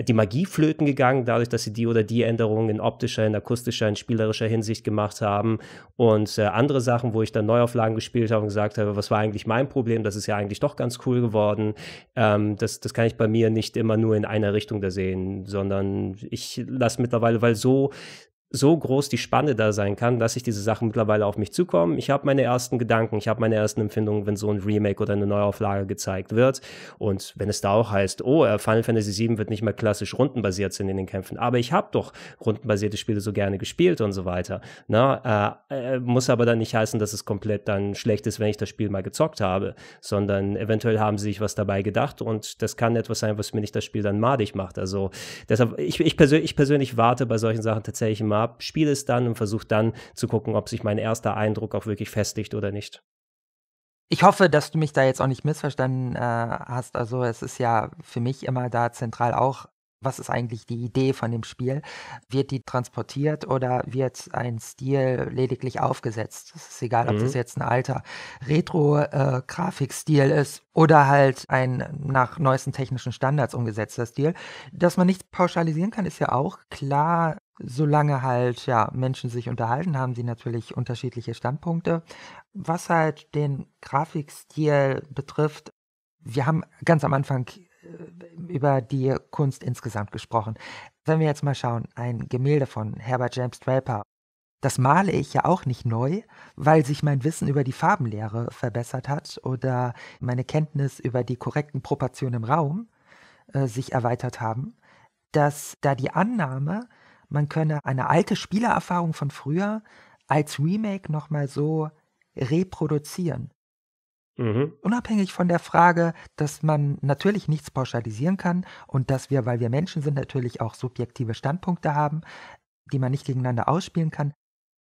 die Magie flöten gegangen, dadurch, dass sie die oder die Änderungen in optischer, in akustischer, in spielerischer Hinsicht gemacht haben. Und äh, andere Sachen, wo ich dann Neuauflagen gespielt habe und gesagt habe, was war eigentlich mein Problem? Das ist ja eigentlich doch ganz cool geworden. Ähm, das, das kann ich bei mir nicht immer nur in einer Richtung da sehen, sondern ich lasse mittlerweile, weil so so groß die Spanne da sein kann, dass ich diese Sachen mittlerweile auf mich zukommen. Ich habe meine ersten Gedanken, ich habe meine ersten Empfindungen, wenn so ein Remake oder eine Neuauflage gezeigt wird. Und wenn es da auch heißt, oh, äh, Final Fantasy VII wird nicht mehr klassisch rundenbasiert sind in den Kämpfen, aber ich habe doch rundenbasierte Spiele so gerne gespielt und so weiter. Na, äh, äh, muss aber dann nicht heißen, dass es komplett dann schlecht ist, wenn ich das Spiel mal gezockt habe, sondern eventuell haben sie sich was dabei gedacht und das kann etwas sein, was mir nicht das Spiel dann madig macht. Also deshalb, ich, ich, persö ich persönlich warte bei solchen Sachen tatsächlich immer ab, spiele es dann und versuche dann zu gucken, ob sich mein erster Eindruck auch wirklich festigt oder nicht. Ich hoffe, dass du mich da jetzt auch nicht missverstanden äh, hast. Also es ist ja für mich immer da zentral auch, was ist eigentlich die Idee von dem Spiel? Wird die transportiert oder wird ein Stil lediglich aufgesetzt? Es ist egal, mhm. ob das mhm. jetzt ein alter Retro-Grafikstil äh, ist oder halt ein nach neuesten technischen Standards umgesetzter Stil. Dass man nicht pauschalisieren kann, ist ja auch klar. Solange halt, ja, Menschen sich unterhalten, haben sie natürlich unterschiedliche Standpunkte. Was halt den Grafikstil betrifft, wir haben ganz am Anfang äh, über die Kunst insgesamt gesprochen. Wenn wir jetzt mal schauen, ein Gemälde von Herbert James Draper. Das male ich ja auch nicht neu, weil sich mein Wissen über die Farbenlehre verbessert hat oder meine Kenntnis über die korrekten Proportionen im Raum äh, sich erweitert haben, dass da die Annahme, man könne eine alte Spielererfahrung von früher als Remake nochmal so reproduzieren. Mhm. Unabhängig von der Frage, dass man natürlich nichts pauschalisieren kann und dass wir, weil wir Menschen sind, natürlich auch subjektive Standpunkte haben, die man nicht gegeneinander ausspielen kann,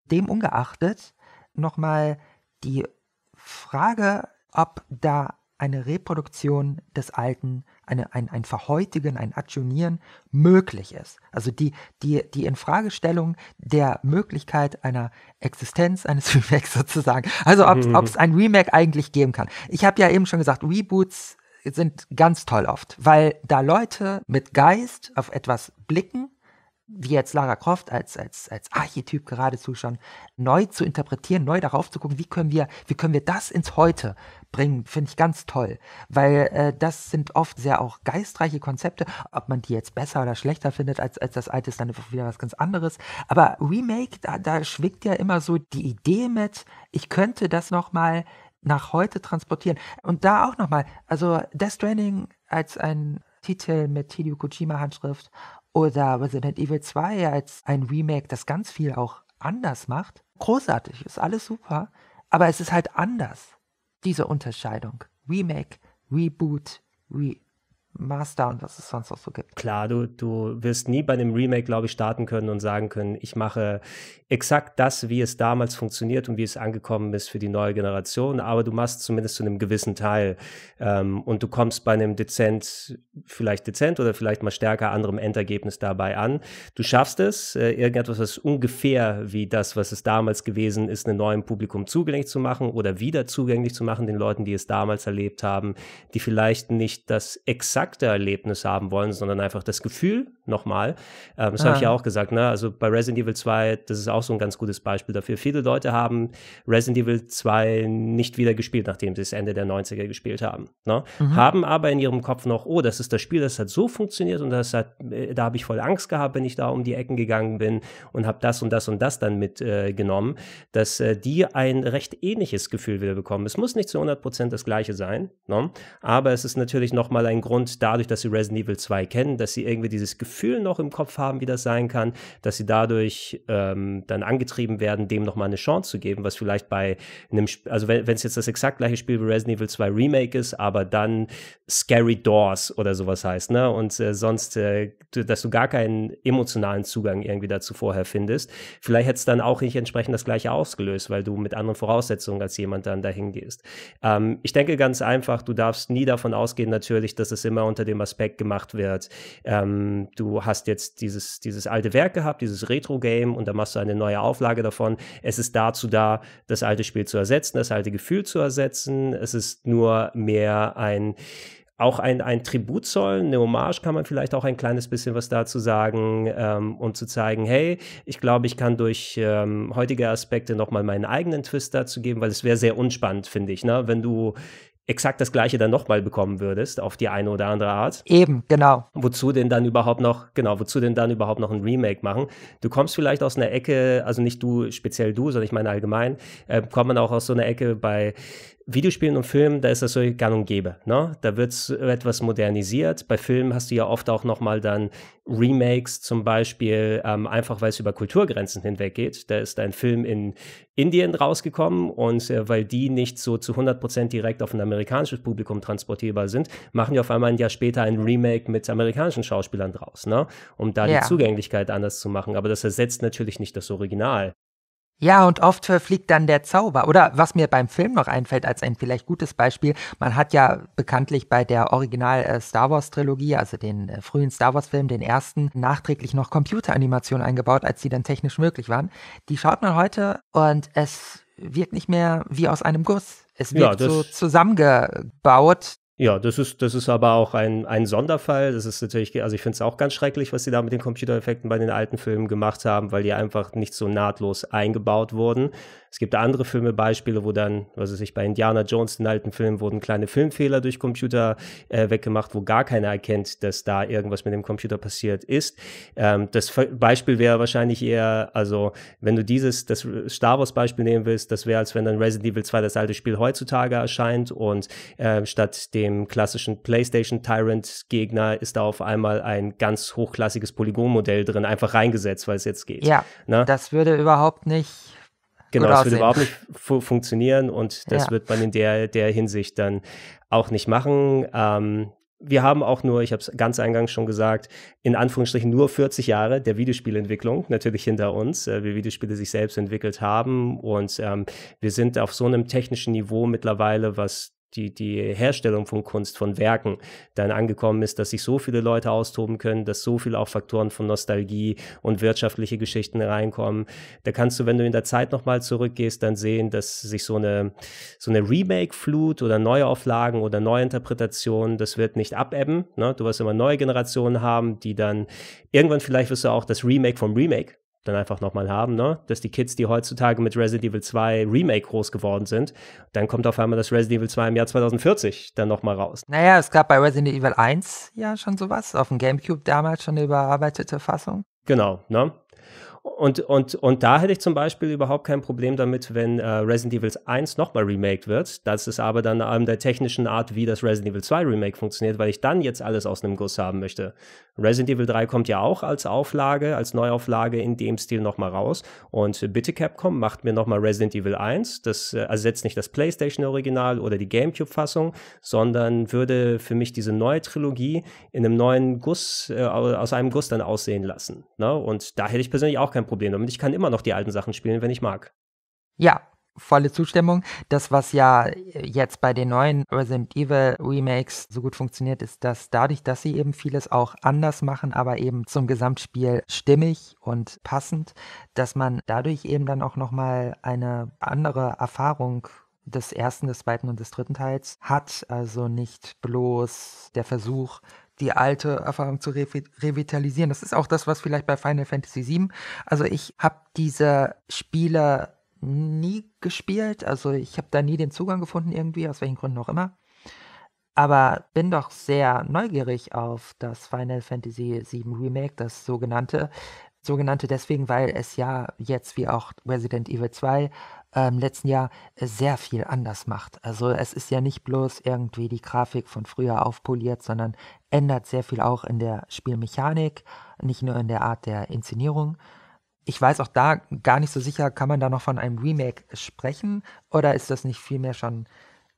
dem ungeachtet nochmal die Frage, ob da eine Reproduktion des Alten, eine, ein, ein Verhäutigen, ein Adjunieren möglich ist. Also die, die, die Infragestellung der Möglichkeit einer Existenz eines Remakes sozusagen. Also ob es mhm. ein Remake eigentlich geben kann. Ich habe ja eben schon gesagt, Reboots sind ganz toll oft, weil da Leute mit Geist auf etwas blicken wie jetzt Lara Croft als, als, als Archetyp geradezu schon neu zu interpretieren, neu darauf zu gucken, wie können wir, wie können wir das ins Heute bringen, finde ich ganz toll, weil äh, das sind oft sehr auch geistreiche Konzepte. Ob man die jetzt besser oder schlechter findet als, als das alte, ist dann wieder was ganz anderes. Aber Remake, da, da schwingt ja immer so die Idee mit, ich könnte das nochmal nach heute transportieren. Und da auch nochmal, also Death Stranding als ein Titel mit Hideo Kojima Handschrift oder Resident Evil 2 als ein Remake, das ganz viel auch anders macht. Großartig, ist alles super, aber es ist halt anders. Diese Unterscheidung Remake, Reboot, Re Master und was es sonst noch so gibt. Klar, du, du wirst nie bei einem Remake, glaube ich, starten können und sagen können, ich mache exakt das, wie es damals funktioniert und wie es angekommen ist für die neue Generation, aber du machst zumindest zu einem gewissen Teil ähm, und du kommst bei einem dezent, vielleicht dezent oder vielleicht mal stärker anderem Endergebnis dabei an. Du schaffst es, äh, irgendetwas, was ungefähr wie das, was es damals gewesen ist, einem neuen Publikum zugänglich zu machen oder wieder zugänglich zu machen, den Leuten, die es damals erlebt haben, die vielleicht nicht das exakt Charaktererlebnis haben wollen, sondern einfach das Gefühl nochmal. Ähm, das habe ich ah. ja auch gesagt. Ne? Also bei Resident Evil 2, das ist auch so ein ganz gutes Beispiel dafür. Viele Leute haben Resident Evil 2 nicht wieder gespielt, nachdem sie es Ende der 90er gespielt haben. Ne? Mhm. Haben aber in ihrem Kopf noch, oh, das ist das Spiel, das hat so funktioniert und das hat, äh, da habe ich voll Angst gehabt, wenn ich da um die Ecken gegangen bin und habe das und das und das dann mitgenommen, äh, dass äh, die ein recht ähnliches Gefühl wieder bekommen. Es muss nicht zu 100% das gleiche sein, ne? aber es ist natürlich nochmal ein Grund, dadurch, dass sie Resident Evil 2 kennen, dass sie irgendwie dieses Gefühl Gefühl noch im Kopf haben, wie das sein kann, dass sie dadurch ähm, dann angetrieben werden, dem nochmal eine Chance zu geben, was vielleicht bei einem, Sp also wenn es jetzt das exakt gleiche Spiel wie Resident Evil 2 Remake ist, aber dann Scary Doors oder sowas heißt, ne? Und äh, sonst, äh, dass du gar keinen emotionalen Zugang irgendwie dazu vorher findest. Vielleicht hätte es dann auch nicht entsprechend das gleiche ausgelöst, weil du mit anderen Voraussetzungen als jemand dann dahin gehst. Ähm, ich denke ganz einfach, du darfst nie davon ausgehen, natürlich, dass es immer unter dem Aspekt gemacht wird. Ähm, du du hast jetzt dieses, dieses alte Werk gehabt, dieses Retro-Game und da machst du eine neue Auflage davon. Es ist dazu da, das alte Spiel zu ersetzen, das alte Gefühl zu ersetzen. Es ist nur mehr ein auch ein, ein Tribut zollen, eine Hommage kann man vielleicht auch ein kleines bisschen was dazu sagen, ähm, um zu zeigen, hey, ich glaube, ich kann durch ähm, heutige Aspekte nochmal meinen eigenen Twist dazu geben, weil es wäre sehr unspannend, finde ich, ne? wenn du exakt das gleiche dann nochmal bekommen würdest, auf die eine oder andere Art. Eben, genau. Wozu denn dann überhaupt noch, genau, wozu denn dann überhaupt noch ein Remake machen? Du kommst vielleicht aus einer Ecke, also nicht du, speziell du, sondern ich meine allgemein, äh, kommt man auch aus so einer Ecke bei Videospielen und Filmen, da ist das so gang und gäbe. Ne? Da wird etwas modernisiert. Bei Filmen hast du ja oft auch nochmal dann Remakes zum Beispiel, ähm, einfach weil es über Kulturgrenzen hinweg geht. Da ist ein Film in Indien rausgekommen und äh, weil die nicht so zu 100% direkt auf ein amerikanisches Publikum transportierbar sind, machen die auf einmal ein Jahr später ein Remake mit amerikanischen Schauspielern draus, ne? um da ja. die Zugänglichkeit anders zu machen. Aber das ersetzt natürlich nicht das Original. Ja, und oft verfliegt dann der Zauber. Oder was mir beim Film noch einfällt, als ein vielleicht gutes Beispiel, man hat ja bekanntlich bei der Original-Star äh, Wars-Trilogie, also den äh, frühen Star Wars-Film, den ersten, nachträglich noch Computeranimationen eingebaut, als die dann technisch möglich waren. Die schaut man heute und es wirkt nicht mehr wie aus einem Guss. Es wird ja, so zusammengebaut, ja, das ist, das ist aber auch ein, ein Sonderfall. Das ist natürlich, also ich finde es auch ganz schrecklich, was sie da mit den Computereffekten bei den alten Filmen gemacht haben, weil die einfach nicht so nahtlos eingebaut wurden. Es gibt andere Filme, Beispiele, wo dann, was weiß ich, bei Indiana Jones, den alten Film, wurden kleine Filmfehler durch Computer äh, weggemacht, wo gar keiner erkennt, dass da irgendwas mit dem Computer passiert ist. Ähm, das Beispiel wäre wahrscheinlich eher, also wenn du dieses, das Star Wars Beispiel nehmen willst, das wäre, als wenn dann Resident Evil 2 das alte Spiel heutzutage erscheint und äh, statt dem klassischen PlayStation Tyrant Gegner ist da auf einmal ein ganz hochklassiges Polygonmodell drin, einfach reingesetzt, weil es jetzt geht. Ja, Na? Ne? das würde überhaupt nicht Genau, das würde überhaupt nicht fu funktionieren und das ja. wird man in der, der Hinsicht dann auch nicht machen. Ähm, wir haben auch nur, ich habe es ganz eingangs schon gesagt, in Anführungsstrichen nur 40 Jahre der Videospielentwicklung natürlich hinter uns, äh, wie Videospiele sich selbst entwickelt haben. Und ähm, wir sind auf so einem technischen Niveau mittlerweile, was die, die Herstellung von Kunst, von Werken dann angekommen ist, dass sich so viele Leute austoben können, dass so viele auch Faktoren von Nostalgie und wirtschaftliche Geschichten reinkommen. Da kannst du, wenn du in der Zeit nochmal zurückgehst, dann sehen, dass sich so eine, so eine Remake-Flut oder Neuauflagen oder Neuinterpretationen, das wird nicht abebben. Ne? Du wirst immer neue Generationen haben, die dann irgendwann vielleicht wirst du auch das Remake vom Remake dann einfach nochmal haben, ne? Dass die Kids, die heutzutage mit Resident Evil 2 Remake groß geworden sind, dann kommt auf einmal das Resident Evil 2 im Jahr 2040 dann nochmal raus. Naja, es gab bei Resident Evil 1 ja schon sowas, auf dem Gamecube damals schon eine überarbeitete Fassung. Genau, ne? Und, und, und da hätte ich zum Beispiel überhaupt kein Problem damit, wenn äh, Resident Evil 1 nochmal remaked wird. Das ist aber dann an der technischen Art, wie das Resident Evil 2 Remake funktioniert, weil ich dann jetzt alles aus einem Guss haben möchte. Resident Evil 3 kommt ja auch als Auflage, als Neuauflage in dem Stil nochmal raus. Und bitte Capcom macht mir nochmal Resident Evil 1. Das äh, ersetzt nicht das PlayStation Original oder die GameCube-Fassung, sondern würde für mich diese neue Trilogie in einem neuen Guss, äh, aus einem Guss dann aussehen lassen. Ne? Und da hätte ich persönlich auch auch kein Problem damit. Ich kann immer noch die alten Sachen spielen, wenn ich mag. Ja, volle Zustimmung. Das, was ja jetzt bei den neuen Resident Evil Remakes so gut funktioniert, ist, dass dadurch, dass sie eben vieles auch anders machen, aber eben zum Gesamtspiel stimmig und passend, dass man dadurch eben dann auch nochmal eine andere Erfahrung des ersten, des zweiten und des dritten Teils hat. Also nicht bloß der Versuch, die alte Erfahrung zu revitalisieren. Das ist auch das, was vielleicht bei Final Fantasy VII. Also ich habe diese Spiele nie gespielt. Also ich habe da nie den Zugang gefunden irgendwie, aus welchen Gründen auch immer. Aber bin doch sehr neugierig auf das Final Fantasy VII Remake, das sogenannte. Sogenannte deswegen, weil es ja jetzt wie auch Resident Evil 2 im ähm, letzten Jahr äh, sehr viel anders macht. Also es ist ja nicht bloß irgendwie die Grafik von früher aufpoliert, sondern ändert sehr viel auch in der Spielmechanik, nicht nur in der Art der Inszenierung. Ich weiß auch da gar nicht so sicher, kann man da noch von einem Remake sprechen oder ist das nicht vielmehr schon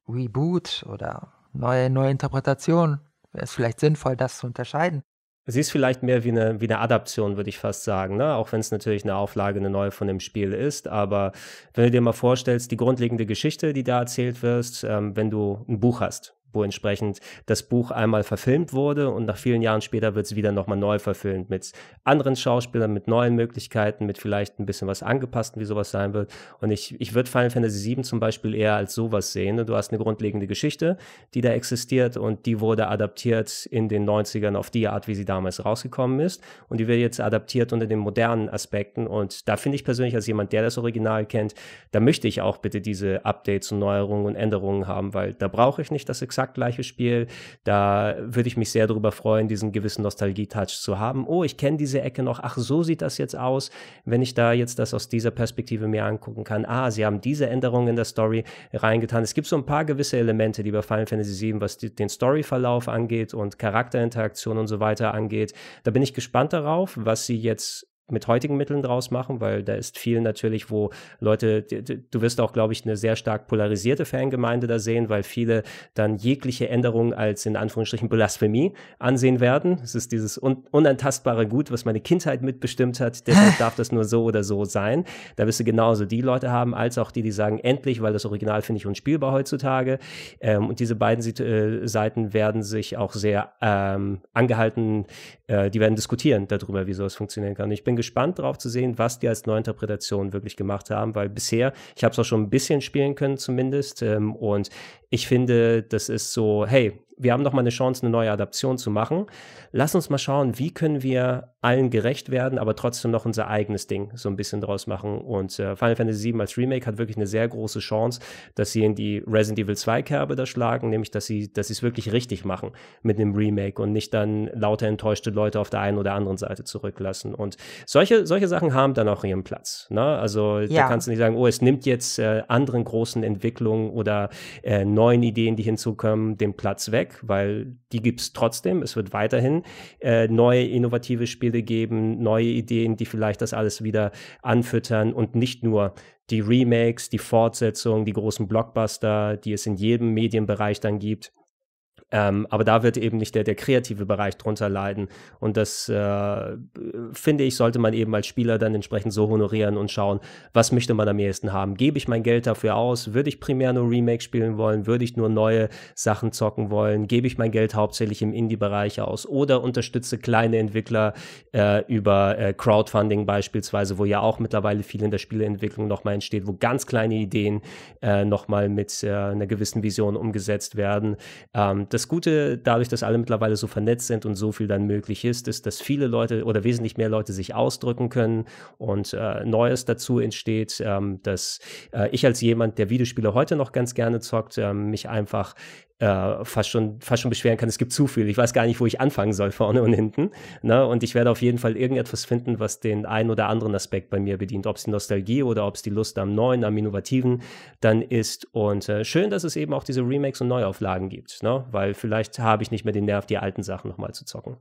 Reboot oder neue Neuinterpretation? Wäre es vielleicht sinnvoll, das zu unterscheiden? Sie ist vielleicht mehr wie eine, wie eine Adaption, würde ich fast sagen, ne? auch wenn es natürlich eine Auflage, eine neue von dem Spiel ist. Aber wenn du dir mal vorstellst, die grundlegende Geschichte, die da erzählt wird, ähm, wenn du ein Buch hast, wo entsprechend das Buch einmal verfilmt wurde und nach vielen Jahren später wird es wieder nochmal neu verfilmt mit anderen Schauspielern, mit neuen Möglichkeiten, mit vielleicht ein bisschen was angepassten, wie sowas sein wird. Und ich, ich würde Final Fantasy VII zum Beispiel eher als sowas sehen. Ne? Du hast eine grundlegende Geschichte, die da existiert und die wurde adaptiert in den 90ern auf die Art, wie sie damals rausgekommen ist. Und die wird jetzt adaptiert unter den modernen Aspekten. Und da finde ich persönlich als jemand, der das Original kennt, da möchte ich auch bitte diese Updates und Neuerungen und Änderungen haben, weil da brauche ich nicht das exakt exakt gleiches Spiel. Da würde ich mich sehr darüber freuen, diesen gewissen Nostalgie-Touch zu haben. Oh, ich kenne diese Ecke noch. Ach, so sieht das jetzt aus. Wenn ich da jetzt das aus dieser Perspektive mir angucken kann. Ah, sie haben diese Änderungen in der Story reingetan. Es gibt so ein paar gewisse Elemente, die bei Final Fantasy VII, was die, den Storyverlauf angeht und Charakterinteraktion und so weiter angeht. Da bin ich gespannt darauf, was sie jetzt mit heutigen Mitteln draus machen, weil da ist viel natürlich, wo Leute, du wirst auch, glaube ich, eine sehr stark polarisierte Fangemeinde da sehen, weil viele dann jegliche Änderung als in Anführungsstrichen Blasphemie ansehen werden. Es ist dieses un unantastbare Gut, was meine Kindheit mitbestimmt hat, deshalb darf das nur so oder so sein. Da wirst du genauso die Leute haben, als auch die, die sagen, endlich, weil das Original finde ich unspielbar heutzutage. Ähm, und diese beiden äh, Seiten werden sich auch sehr ähm, angehalten, äh, die werden diskutieren darüber, wie sowas funktionieren kann. Ich bin gespannt darauf zu sehen, was die als Neuinterpretation wirklich gemacht haben, weil bisher, ich habe es auch schon ein bisschen spielen können zumindest ähm, und ich finde, das ist so, hey, wir haben noch mal eine Chance, eine neue Adaption zu machen. Lass uns mal schauen, wie können wir allen gerecht werden, aber trotzdem noch unser eigenes Ding so ein bisschen draus machen. Und äh, Final Fantasy VII als Remake hat wirklich eine sehr große Chance, dass sie in die Resident Evil 2 Kerbe da schlagen, nämlich dass sie, dass es wirklich richtig machen mit einem Remake und nicht dann lauter enttäuschte Leute auf der einen oder anderen Seite zurücklassen. Und solche, solche Sachen haben dann auch ihren Platz. Ne? Also ja. da kannst du nicht sagen, oh, es nimmt jetzt äh, anderen großen Entwicklungen oder äh, neuen Ideen, die hinzukommen, den Platz weg weil die gibt es trotzdem. Es wird weiterhin äh, neue innovative Spiele geben, neue Ideen, die vielleicht das alles wieder anfüttern und nicht nur die Remakes, die Fortsetzungen, die großen Blockbuster, die es in jedem Medienbereich dann gibt. Ähm, aber da wird eben nicht der, der kreative Bereich drunter leiden. Und das, äh, finde ich, sollte man eben als Spieler dann entsprechend so honorieren und schauen, was möchte man am ehesten haben. Gebe ich mein Geld dafür aus? Würde ich primär nur Remake spielen wollen? Würde ich nur neue Sachen zocken wollen? Gebe ich mein Geld hauptsächlich im Indie-Bereich aus? Oder unterstütze kleine Entwickler äh, über äh, Crowdfunding beispielsweise, wo ja auch mittlerweile viel in der Spieleentwicklung nochmal entsteht, wo ganz kleine Ideen äh, nochmal mit äh, einer gewissen Vision umgesetzt werden. Ähm, das das Gute, dadurch, dass alle mittlerweile so vernetzt sind und so viel dann möglich ist, ist, dass viele Leute oder wesentlich mehr Leute sich ausdrücken können und äh, Neues dazu entsteht, ähm, dass äh, ich als jemand, der Videospiele heute noch ganz gerne zockt, äh, mich einfach äh, fast, schon, fast schon beschweren kann, es gibt zu viel. Ich weiß gar nicht, wo ich anfangen soll, vorne und hinten. Ne? Und ich werde auf jeden Fall irgendetwas finden, was den einen oder anderen Aspekt bei mir bedient. Ob es die Nostalgie oder ob es die Lust am Neuen, am Innovativen dann ist. Und äh, schön, dass es eben auch diese Remakes und Neuauflagen gibt, ne? weil vielleicht habe ich nicht mehr den Nerv, die alten Sachen nochmal zu zocken.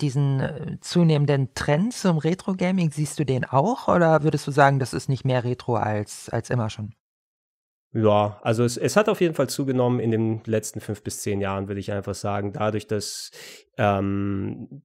Diesen äh, zunehmenden Trend zum Retro-Gaming, siehst du den auch oder würdest du sagen, das ist nicht mehr Retro als, als immer schon? Ja, also es, es hat auf jeden Fall zugenommen in den letzten fünf bis zehn Jahren, würde ich einfach sagen. Dadurch, dass ähm,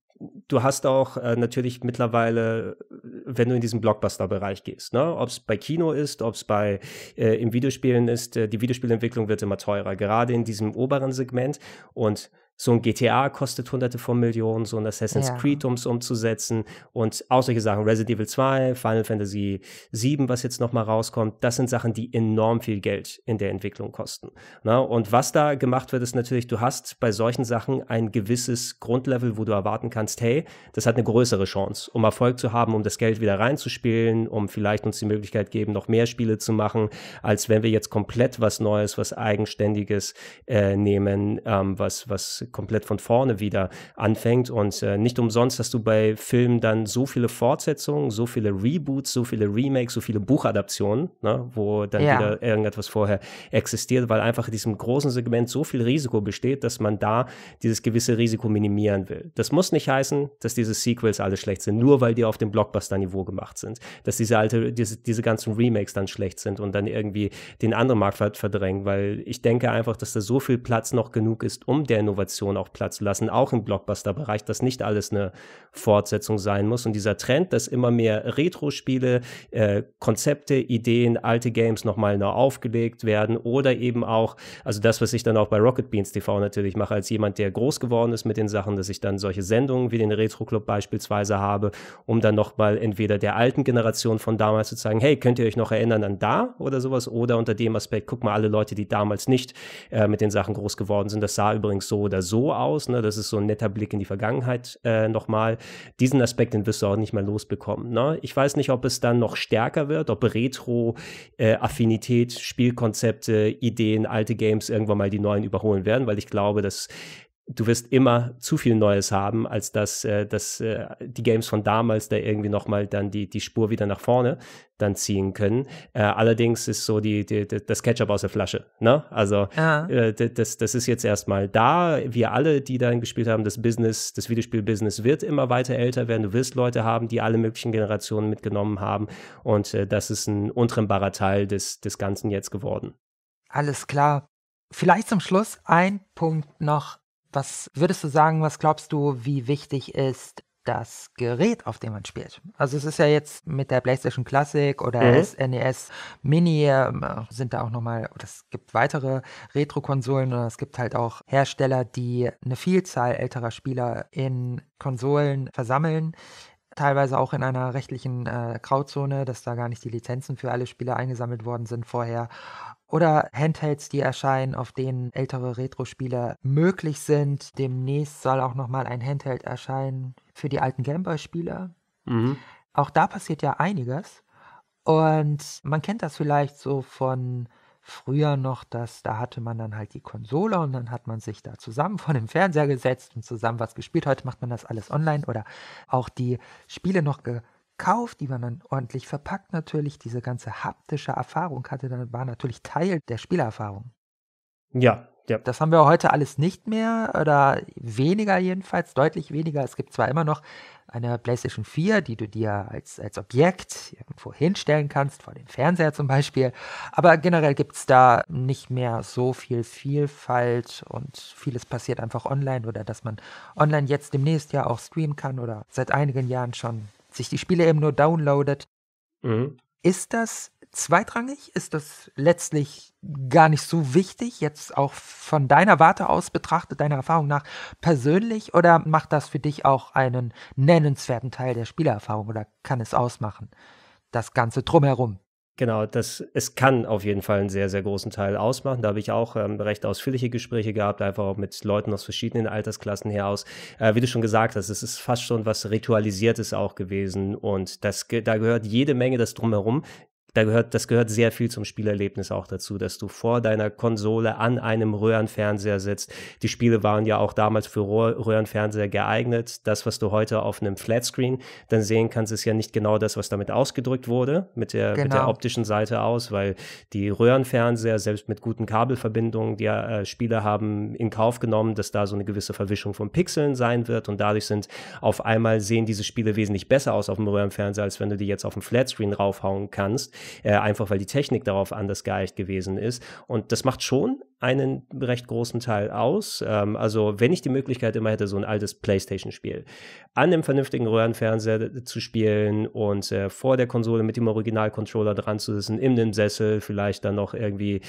du hast auch äh, natürlich mittlerweile, wenn du in diesen Blockbuster-Bereich gehst, ne? ob es bei Kino ist, ob es bei äh, im Videospielen ist, äh, die Videospielentwicklung wird immer teurer, gerade in diesem oberen Segment. Und so ein GTA kostet hunderte von Millionen, so ein Assassin's ja. Creed, um es umzusetzen und auch solche Sachen, Resident Evil 2, Final Fantasy 7, was jetzt nochmal rauskommt, das sind Sachen, die enorm viel Geld in der Entwicklung kosten. Na, ne? und was da gemacht wird, ist natürlich, du hast bei solchen Sachen ein gewisses Grundlevel, wo du erwarten kannst, hey, das hat eine größere Chance, um Erfolg zu haben, um das Geld wieder reinzuspielen, um vielleicht uns die Möglichkeit geben, noch mehr Spiele zu machen, als wenn wir jetzt komplett was Neues, was Eigenständiges äh, nehmen, ähm, was, was komplett von vorne wieder anfängt. Und äh, nicht umsonst, hast du bei Filmen dann so viele Fortsetzungen, so viele Reboots, so viele Remakes, so viele Buchadaptionen, ne, wo dann ja. wieder irgendetwas vorher existiert, weil einfach in diesem großen Segment so viel Risiko besteht, dass man da dieses gewisse Risiko minimieren will. Das muss nicht heißen, dass diese Sequels alle schlecht sind, nur weil die auf dem Blockbuster-Niveau gemacht sind. Dass diese alte, diese, diese ganzen Remakes dann schlecht sind und dann irgendwie den anderen Markt verdrängen, weil ich denke einfach, dass da so viel Platz noch genug ist, um der Innovation Innovation auch Platz lassen, auch im Blockbuster-Bereich, dass nicht alles eine Fortsetzung sein muss. Und dieser Trend, dass immer mehr Retro-Spiele, äh, Konzepte, Ideen, alte Games nochmal neu aufgelegt werden oder eben auch, also das, was ich dann auch bei Rocket Beans TV natürlich mache, als jemand, der groß geworden ist mit den Sachen, dass ich dann solche Sendungen wie den Retro Club beispielsweise habe, um dann nochmal entweder der alten Generation von damals zu zeigen, hey, könnt ihr euch noch erinnern an da oder sowas oder unter dem Aspekt, guck mal, alle Leute, die damals nicht äh, mit den Sachen groß geworden sind, das sah übrigens so oder so aus. Ne? Das ist so ein netter Blick in die Vergangenheit äh, nochmal. Diesen Aspekt, den wirst du auch nicht mehr losbekommen. Ne? Ich weiß nicht, ob es dann noch stärker wird, ob Retro-Affinität, äh, Spielkonzepte, Ideen, alte Games irgendwann mal die neuen überholen werden, weil ich glaube, dass du wirst immer zu viel Neues haben, als dass, äh, dass äh, die Games von damals da irgendwie nochmal dann die, die Spur wieder nach vorne dann ziehen können. Äh, allerdings ist so die, die, die, das Ketchup aus der Flasche. Ne? Also äh, das, das ist jetzt erstmal da. Wir alle, die darin gespielt haben, das Business, das Videospiel-Business wird immer weiter älter werden. Du wirst Leute haben, die alle möglichen Generationen mitgenommen haben. Und äh, das ist ein untrennbarer Teil des, des Ganzen jetzt geworden. Alles klar. Vielleicht zum Schluss ein Punkt noch was würdest du sagen, was glaubst du, wie wichtig ist das Gerät, auf dem man spielt? Also es ist ja jetzt mit der PlayStation Classic oder mhm. SNES e Mini ähm, sind da auch nochmal, oder es gibt weitere Retro-Konsolen oder es gibt halt auch Hersteller, die eine Vielzahl älterer Spieler in Konsolen versammeln teilweise auch in einer rechtlichen äh, Grauzone, dass da gar nicht die Lizenzen für alle Spiele eingesammelt worden sind vorher. Oder Handhelds, die erscheinen, auf denen ältere Retro-Spiele möglich sind. Demnächst soll auch nochmal ein Handheld erscheinen für die alten gameboy spiele Mhm. Auch da passiert ja einiges. Und man kennt das vielleicht so von früher noch das, da hatte man dann halt die Konsole und dann hat man sich da zusammen vor dem Fernseher gesetzt und zusammen was gespielt. Heute macht man das alles online oder auch die Spiele noch gekauft, die man dann ordentlich verpackt natürlich. Diese ganze haptische Erfahrung hatte dann, war natürlich Teil der Spielerfahrung. Ja, ja. Das haben wir heute alles nicht mehr oder weniger jedenfalls, deutlich weniger. Es gibt zwar immer noch eine PlayStation 4, die du dir als, als Objekt irgendwo hinstellen kannst, vor dem Fernseher zum Beispiel, aber generell gibt es da nicht mehr so viel Vielfalt und vieles passiert einfach online oder dass man online jetzt demnächst ja auch streamen kann oder seit einigen Jahren schon sich die Spiele eben nur downloadet. Mhm. Ist das zweitrangig? Ist das letztlich gar nicht so wichtig, jetzt auch von deiner Warte aus betrachtet, deiner Erfahrung nach persönlich? Oder macht das für dich auch einen nennenswerten Teil der Spielerfahrung oder kann es ausmachen? Das Ganze drumherum. Genau, das, es kann auf jeden Fall einen sehr, sehr großen Teil ausmachen. Da habe ich auch ähm, recht ausführliche Gespräche gehabt, einfach auch mit Leuten aus verschiedenen Altersklassen heraus. Äh, wie du schon gesagt hast, es ist fast schon was Ritualisiertes auch gewesen und das, da gehört jede Menge das Drumherum da gehört, das gehört sehr viel zum Spielerlebnis auch dazu, dass du vor deiner Konsole an einem Röhrenfernseher sitzt. Die Spiele waren ja auch damals für Röhrenfernseher geeignet. Das, was du heute auf einem Flatscreen dann sehen kannst, ist ja nicht genau das, was damit ausgedrückt wurde, mit der, genau. mit der genau. optischen Seite aus, weil die Röhrenfernseher, selbst mit guten Kabelverbindungen, die äh, Spieler haben in Kauf genommen, dass da so eine gewisse Verwischung von Pixeln sein wird und dadurch sind auf einmal sehen diese Spiele wesentlich besser aus auf dem Röhrenfernseher, als wenn du die jetzt auf dem Flatscreen raufhauen kannst äh, einfach weil die Technik darauf anders geeicht gewesen ist. Und das macht schon einen recht großen Teil aus. Ähm, also wenn ich die Möglichkeit immer hätte, so ein altes PlayStation-Spiel an einem vernünftigen Röhrenfernseher zu spielen und äh, vor der Konsole mit dem Original-Controller dran zu sitzen, in dem Sessel vielleicht dann noch irgendwie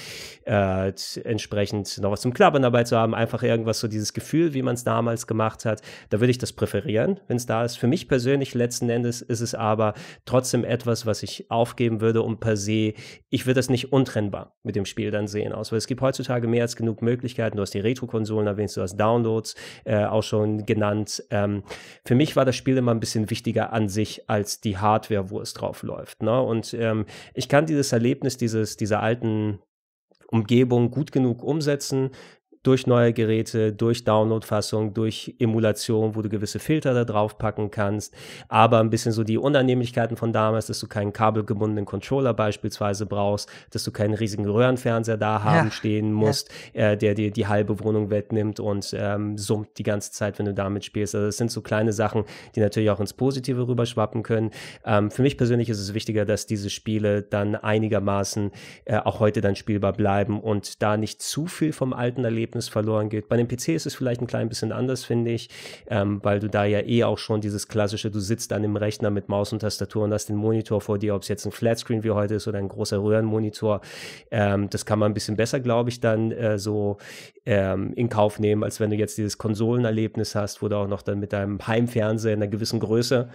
äh, entsprechend noch was zum Klappern dabei zu haben, einfach irgendwas so dieses Gefühl, wie man es damals gemacht hat, da würde ich das präferieren, wenn es da ist. Für mich persönlich letzten Endes ist es aber trotzdem etwas, was ich aufgeben würde, und per se, ich würde das nicht untrennbar mit dem Spiel dann sehen aus, weil es gibt heutzutage mehr als genug Möglichkeiten. Du hast die Retro-Konsolen erwähnt, du hast Downloads äh, auch schon genannt. Ähm, für mich war das Spiel immer ein bisschen wichtiger an sich als die Hardware, wo es drauf läuft. Ne? Und ähm, ich kann dieses Erlebnis dieses, dieser alten Umgebung gut genug umsetzen, durch neue Geräte, durch Downloadfassung, durch Emulation, wo du gewisse Filter da drauf packen kannst, aber ein bisschen so die Unannehmlichkeiten von damals, dass du keinen kabelgebundenen Controller beispielsweise brauchst, dass du keinen riesigen Röhrenfernseher da haben ja. stehen musst, ja. äh, der dir die halbe Wohnung wegnimmt und ähm, summt die ganze Zeit, wenn du damit spielst. Also das sind so kleine Sachen, die natürlich auch ins Positive rüberschwappen können. Ähm, für mich persönlich ist es wichtiger, dass diese Spiele dann einigermaßen äh, auch heute dann spielbar bleiben und da nicht zu viel vom alten Erlebnis Erlebnis verloren geht. Bei dem PC ist es vielleicht ein klein bisschen anders, finde ich, ähm, weil du da ja eh auch schon dieses klassische, du sitzt an dem Rechner mit Maus und Tastatur und hast den Monitor vor dir, ob es jetzt ein Flatscreen wie heute ist oder ein großer Röhrenmonitor. Ähm, das kann man ein bisschen besser, glaube ich, dann äh, so ähm, in Kauf nehmen, als wenn du jetzt dieses Konsolenerlebnis hast, wo du auch noch dann mit deinem Heimfernseher in einer gewissen Größe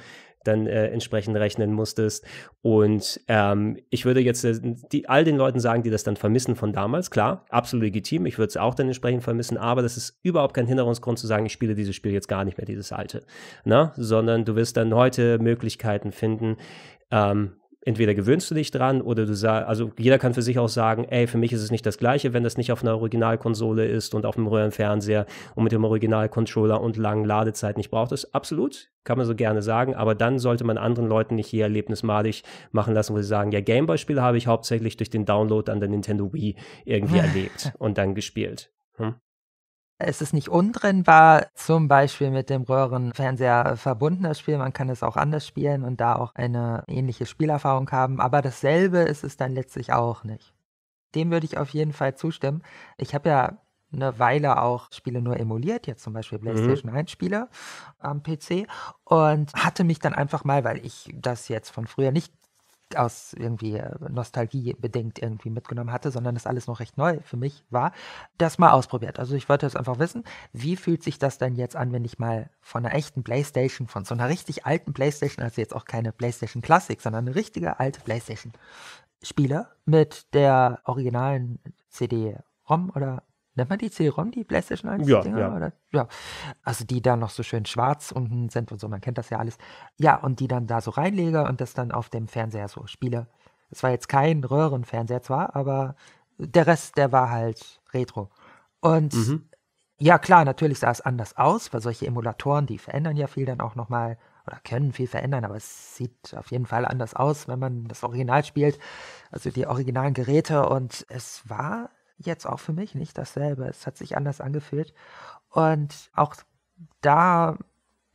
dann äh, entsprechend rechnen musstest. Und ähm, ich würde jetzt äh, die, all den Leuten sagen, die das dann vermissen von damals, klar, absolut legitim, ich würde es auch dann entsprechend vermissen, aber das ist überhaupt kein Hinderungsgrund zu sagen, ich spiele dieses Spiel jetzt gar nicht mehr, dieses alte, ne? sondern du wirst dann heute Möglichkeiten finden, ähm, entweder gewöhnst du dich dran oder du sagst, also jeder kann für sich auch sagen, ey, für mich ist es nicht das Gleiche, wenn das nicht auf einer Originalkonsole ist und auf einem Röhrenfernseher und mit dem Originalcontroller und langen Ladezeiten. nicht braucht es. absolut, kann man so gerne sagen, aber dann sollte man anderen Leuten nicht hier erlebnismalig machen lassen, wo sie sagen, ja, Gameboy-Spiele habe ich hauptsächlich durch den Download an der Nintendo Wii irgendwie erlebt und dann gespielt. Hm? Es ist nicht untrennbar zum Beispiel mit dem Röhrenfernseher verbundenes Spiel. Man kann es auch anders spielen und da auch eine ähnliche Spielerfahrung haben. Aber dasselbe ist es dann letztlich auch nicht. Dem würde ich auf jeden Fall zustimmen. Ich habe ja eine Weile auch Spiele nur emuliert, jetzt zum Beispiel mhm. PlayStation mhm. 1 Spiele am PC und hatte mich dann einfach mal, weil ich das jetzt von früher nicht aus irgendwie äh, Nostalgie bedingt irgendwie mitgenommen hatte, sondern das alles noch recht neu für mich war, das mal ausprobiert. Also ich wollte jetzt einfach wissen, wie fühlt sich das denn jetzt an, wenn ich mal von einer echten Playstation, von so einer richtig alten Playstation, also jetzt auch keine Playstation Classic, sondern eine richtige alte Playstation spiele mit der originalen CD-ROM oder nennt man die CD-ROM, die PlayStation 1 ja, Dinger? Ja. Oder? ja. Also die da noch so schön schwarz unten sind und so, man kennt das ja alles. Ja, und die dann da so reinlege und das dann auf dem Fernseher so spiele. Es war jetzt kein Röhrenfernseher zwar, aber der Rest, der war halt Retro. Und mhm. ja, klar, natürlich sah es anders aus, weil solche Emulatoren, die verändern ja viel dann auch nochmal oder können viel verändern, aber es sieht auf jeden Fall anders aus, wenn man das Original spielt, also die originalen Geräte. Und es war jetzt auch für mich nicht dasselbe. Es hat sich anders angefühlt. Und auch da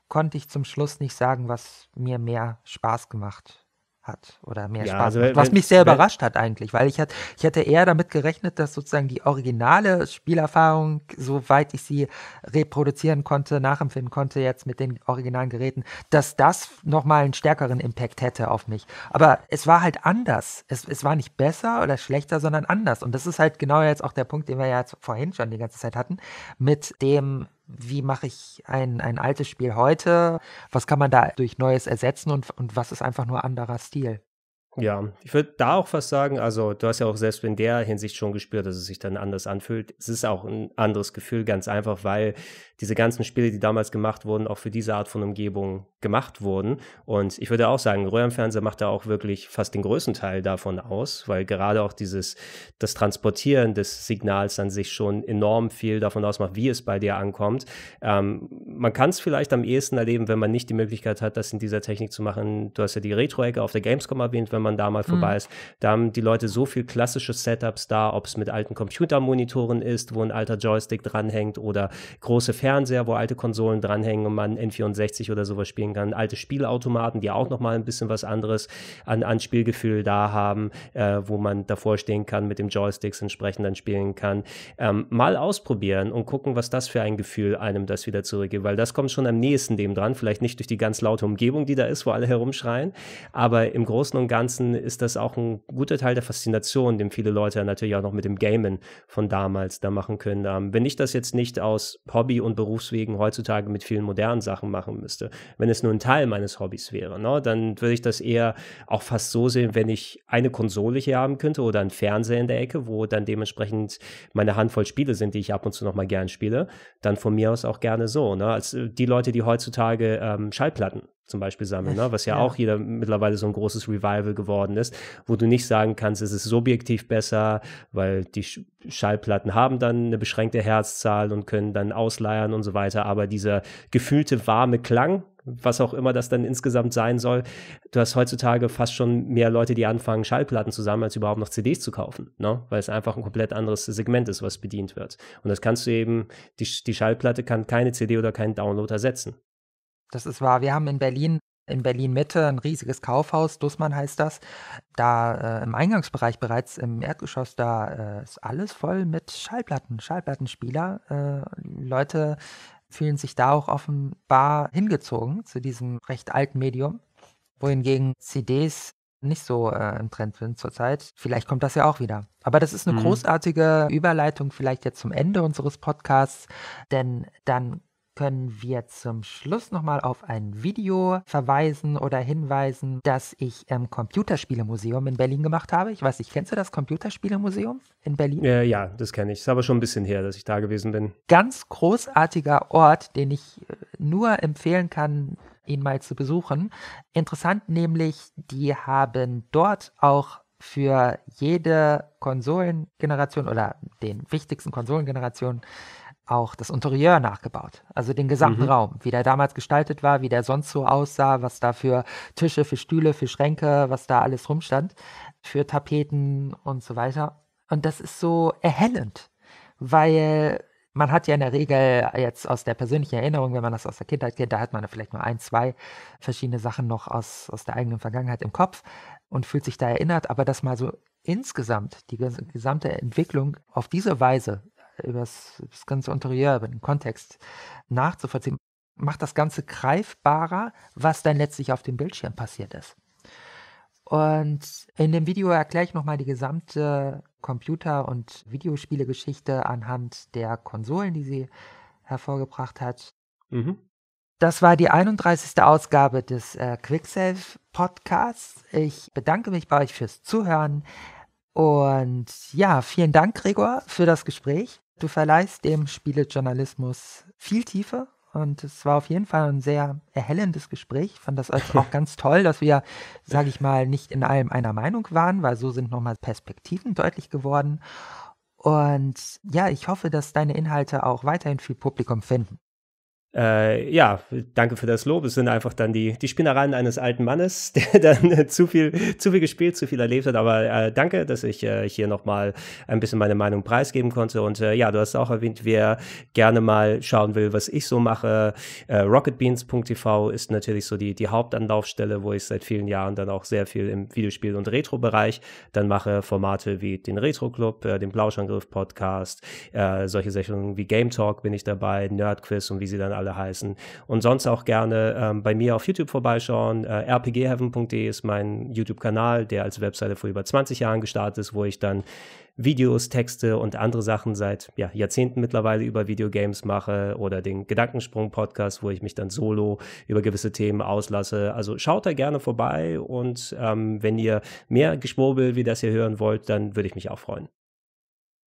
konnte ich zum Schluss nicht sagen, was mir mehr Spaß gemacht hat hat oder mehr ja, Spaß also, macht, was wenn, mich sehr wenn, überrascht hat eigentlich, weil ich, hat, ich hätte eher damit gerechnet, dass sozusagen die originale Spielerfahrung, soweit ich sie reproduzieren konnte, nachempfinden konnte jetzt mit den originalen Geräten, dass das nochmal einen stärkeren Impact hätte auf mich. Aber es war halt anders. Es, es war nicht besser oder schlechter, sondern anders. Und das ist halt genau jetzt auch der Punkt, den wir ja vorhin schon die ganze Zeit hatten, mit dem wie mache ich ein, ein altes Spiel heute? Was kann man da durch Neues ersetzen und, und was ist einfach nur anderer Stil? Ja, ich würde da auch fast sagen, also du hast ja auch selbst in der Hinsicht schon gespürt, dass es sich dann anders anfühlt. Es ist auch ein anderes Gefühl, ganz einfach, weil diese ganzen Spiele, die damals gemacht wurden, auch für diese Art von Umgebung gemacht wurden. Und ich würde auch sagen, Röhrenfernseher macht da auch wirklich fast den größten Teil davon aus, weil gerade auch dieses, das Transportieren des Signals an sich schon enorm viel davon ausmacht, wie es bei dir ankommt. Ähm, man kann es vielleicht am ehesten erleben, wenn man nicht die Möglichkeit hat, das in dieser Technik zu machen. Du hast ja die Retro-Ecke auf der Gamescom erwähnt, wenn man man da mal mhm. vorbei ist. Da haben die Leute so viel klassische Setups da, ob es mit alten Computermonitoren ist, wo ein alter Joystick dranhängt oder große Fernseher, wo alte Konsolen dranhängen und man N64 oder sowas spielen kann. Alte Spielautomaten, die auch nochmal ein bisschen was anderes an, an Spielgefühl da haben, äh, wo man davor stehen kann, mit dem Joysticks entsprechend dann spielen kann. Ähm, mal ausprobieren und gucken, was das für ein Gefühl einem das wieder zurückgibt, weil das kommt schon am nächsten dem dran. Vielleicht nicht durch die ganz laute Umgebung, die da ist, wo alle herumschreien, aber im Großen und Ganzen Ganzen ist das auch ein guter Teil der Faszination, den viele Leute natürlich auch noch mit dem Gamen von damals da machen können. Ähm, wenn ich das jetzt nicht aus Hobby und Berufswegen heutzutage mit vielen modernen Sachen machen müsste, wenn es nur ein Teil meines Hobbys wäre, ne, dann würde ich das eher auch fast so sehen, wenn ich eine Konsole hier haben könnte oder einen Fernseher in der Ecke, wo dann dementsprechend meine Handvoll Spiele sind, die ich ab und zu noch mal gern spiele, dann von mir aus auch gerne so. Ne? Als die Leute, die heutzutage ähm, Schallplatten zum Beispiel sammeln, ne? was ja, ja, auch jeder mittlerweile so ein großes Revival geworden ist, wo du nicht sagen kannst, es ist subjektiv besser, weil die Schallplatten haben dann eine beschränkte Herzzahl und können dann ausleiern und so weiter, aber dieser gefühlte warme Klang, was auch immer das dann insgesamt sein soll, du hast heutzutage fast schon mehr Leute, die anfangen, Schallplatten zu sammeln, als überhaupt noch CDs zu kaufen, ne? weil es einfach ein komplett anderes Segment ist, was bedient wird. Und das kannst du eben, die, die Schallplatte kann keine CD oder keinen Download ersetzen. Das ist wahr. Wir haben in Berlin in Berlin Mitte ein riesiges Kaufhaus, Dussmann heißt das. Da äh, im Eingangsbereich bereits im Erdgeschoss, da äh, ist alles voll mit Schallplatten, Schallplattenspieler. Äh, Leute fühlen sich da auch offenbar hingezogen zu diesem recht alten Medium, wohingegen CDs nicht so äh, im Trend sind zurzeit. Vielleicht kommt das ja auch wieder. Aber das ist eine mhm. großartige Überleitung vielleicht jetzt zum Ende unseres Podcasts, denn dann können wir zum Schluss nochmal auf ein Video verweisen oder hinweisen, das ich im Computerspielemuseum in Berlin gemacht habe. Ich weiß nicht, kennst du das Computerspielemuseum in Berlin? Äh, ja, das kenne ich. Ist aber schon ein bisschen her, dass ich da gewesen bin. Ganz großartiger Ort, den ich äh, nur empfehlen kann, ihn mal zu besuchen. Interessant nämlich, die haben dort auch für jede Konsolengeneration oder den wichtigsten Konsolengenerationen auch das Interieur nachgebaut. Also den gesamten mhm. Raum, wie der damals gestaltet war, wie der sonst so aussah, was da für Tische, für Stühle, für Schränke, was da alles rumstand, für Tapeten und so weiter. Und das ist so erhellend, weil man hat ja in der Regel jetzt aus der persönlichen Erinnerung, wenn man das aus der Kindheit kennt, da hat man vielleicht nur ein, zwei verschiedene Sachen noch aus, aus der eigenen Vergangenheit im Kopf und fühlt sich da erinnert, aber das mal so insgesamt, die gesamte Entwicklung auf diese Weise über das ganze Interieur, über den Kontext nachzuvollziehen, macht das Ganze greifbarer, was dann letztlich auf dem Bildschirm passiert ist. Und in dem Video erkläre ich nochmal die gesamte Computer- und Videospielegeschichte anhand der Konsolen, die sie hervorgebracht hat. Mhm. Das war die 31. Ausgabe des äh, Quicksave Podcasts. Ich bedanke mich bei euch fürs Zuhören. Und ja, vielen Dank, Gregor, für das Gespräch. Du verleihst dem Spielejournalismus viel Tiefe und es war auf jeden Fall ein sehr erhellendes Gespräch. Ich fand das also auch ganz toll, dass wir, sage ich mal, nicht in allem einer Meinung waren, weil so sind nochmal Perspektiven deutlich geworden. Und ja, ich hoffe, dass deine Inhalte auch weiterhin viel Publikum finden äh, ja, danke für das Lob. Es sind einfach dann die, die Spinnereien eines alten Mannes, der dann äh, zu viel, zu viel gespielt, zu viel erlebt hat. Aber äh, danke, dass ich äh, hier nochmal ein bisschen meine Meinung preisgeben konnte. Und äh, ja, du hast auch erwähnt, wer gerne mal schauen will, was ich so mache. Äh, Rocketbeans.tv ist natürlich so die, die Hauptanlaufstelle, wo ich seit vielen Jahren dann auch sehr viel im Videospiel- und Retro-Bereich dann mache. Formate wie den Retro-Club, äh, den Blauschangriff-Podcast, solche Sachen wie Game Talk bin ich dabei, Nerd Quiz und wie sie dann alle alle heißen. Und sonst auch gerne ähm, bei mir auf YouTube vorbeischauen. Äh, rpgheaven.de ist mein YouTube-Kanal, der als Webseite vor über 20 Jahren gestartet ist, wo ich dann Videos, Texte und andere Sachen seit ja, Jahrzehnten mittlerweile über Videogames mache oder den Gedankensprung-Podcast, wo ich mich dann solo über gewisse Themen auslasse. Also schaut da gerne vorbei und ähm, wenn ihr mehr Geschwurbel wie das hier hören wollt, dann würde ich mich auch freuen.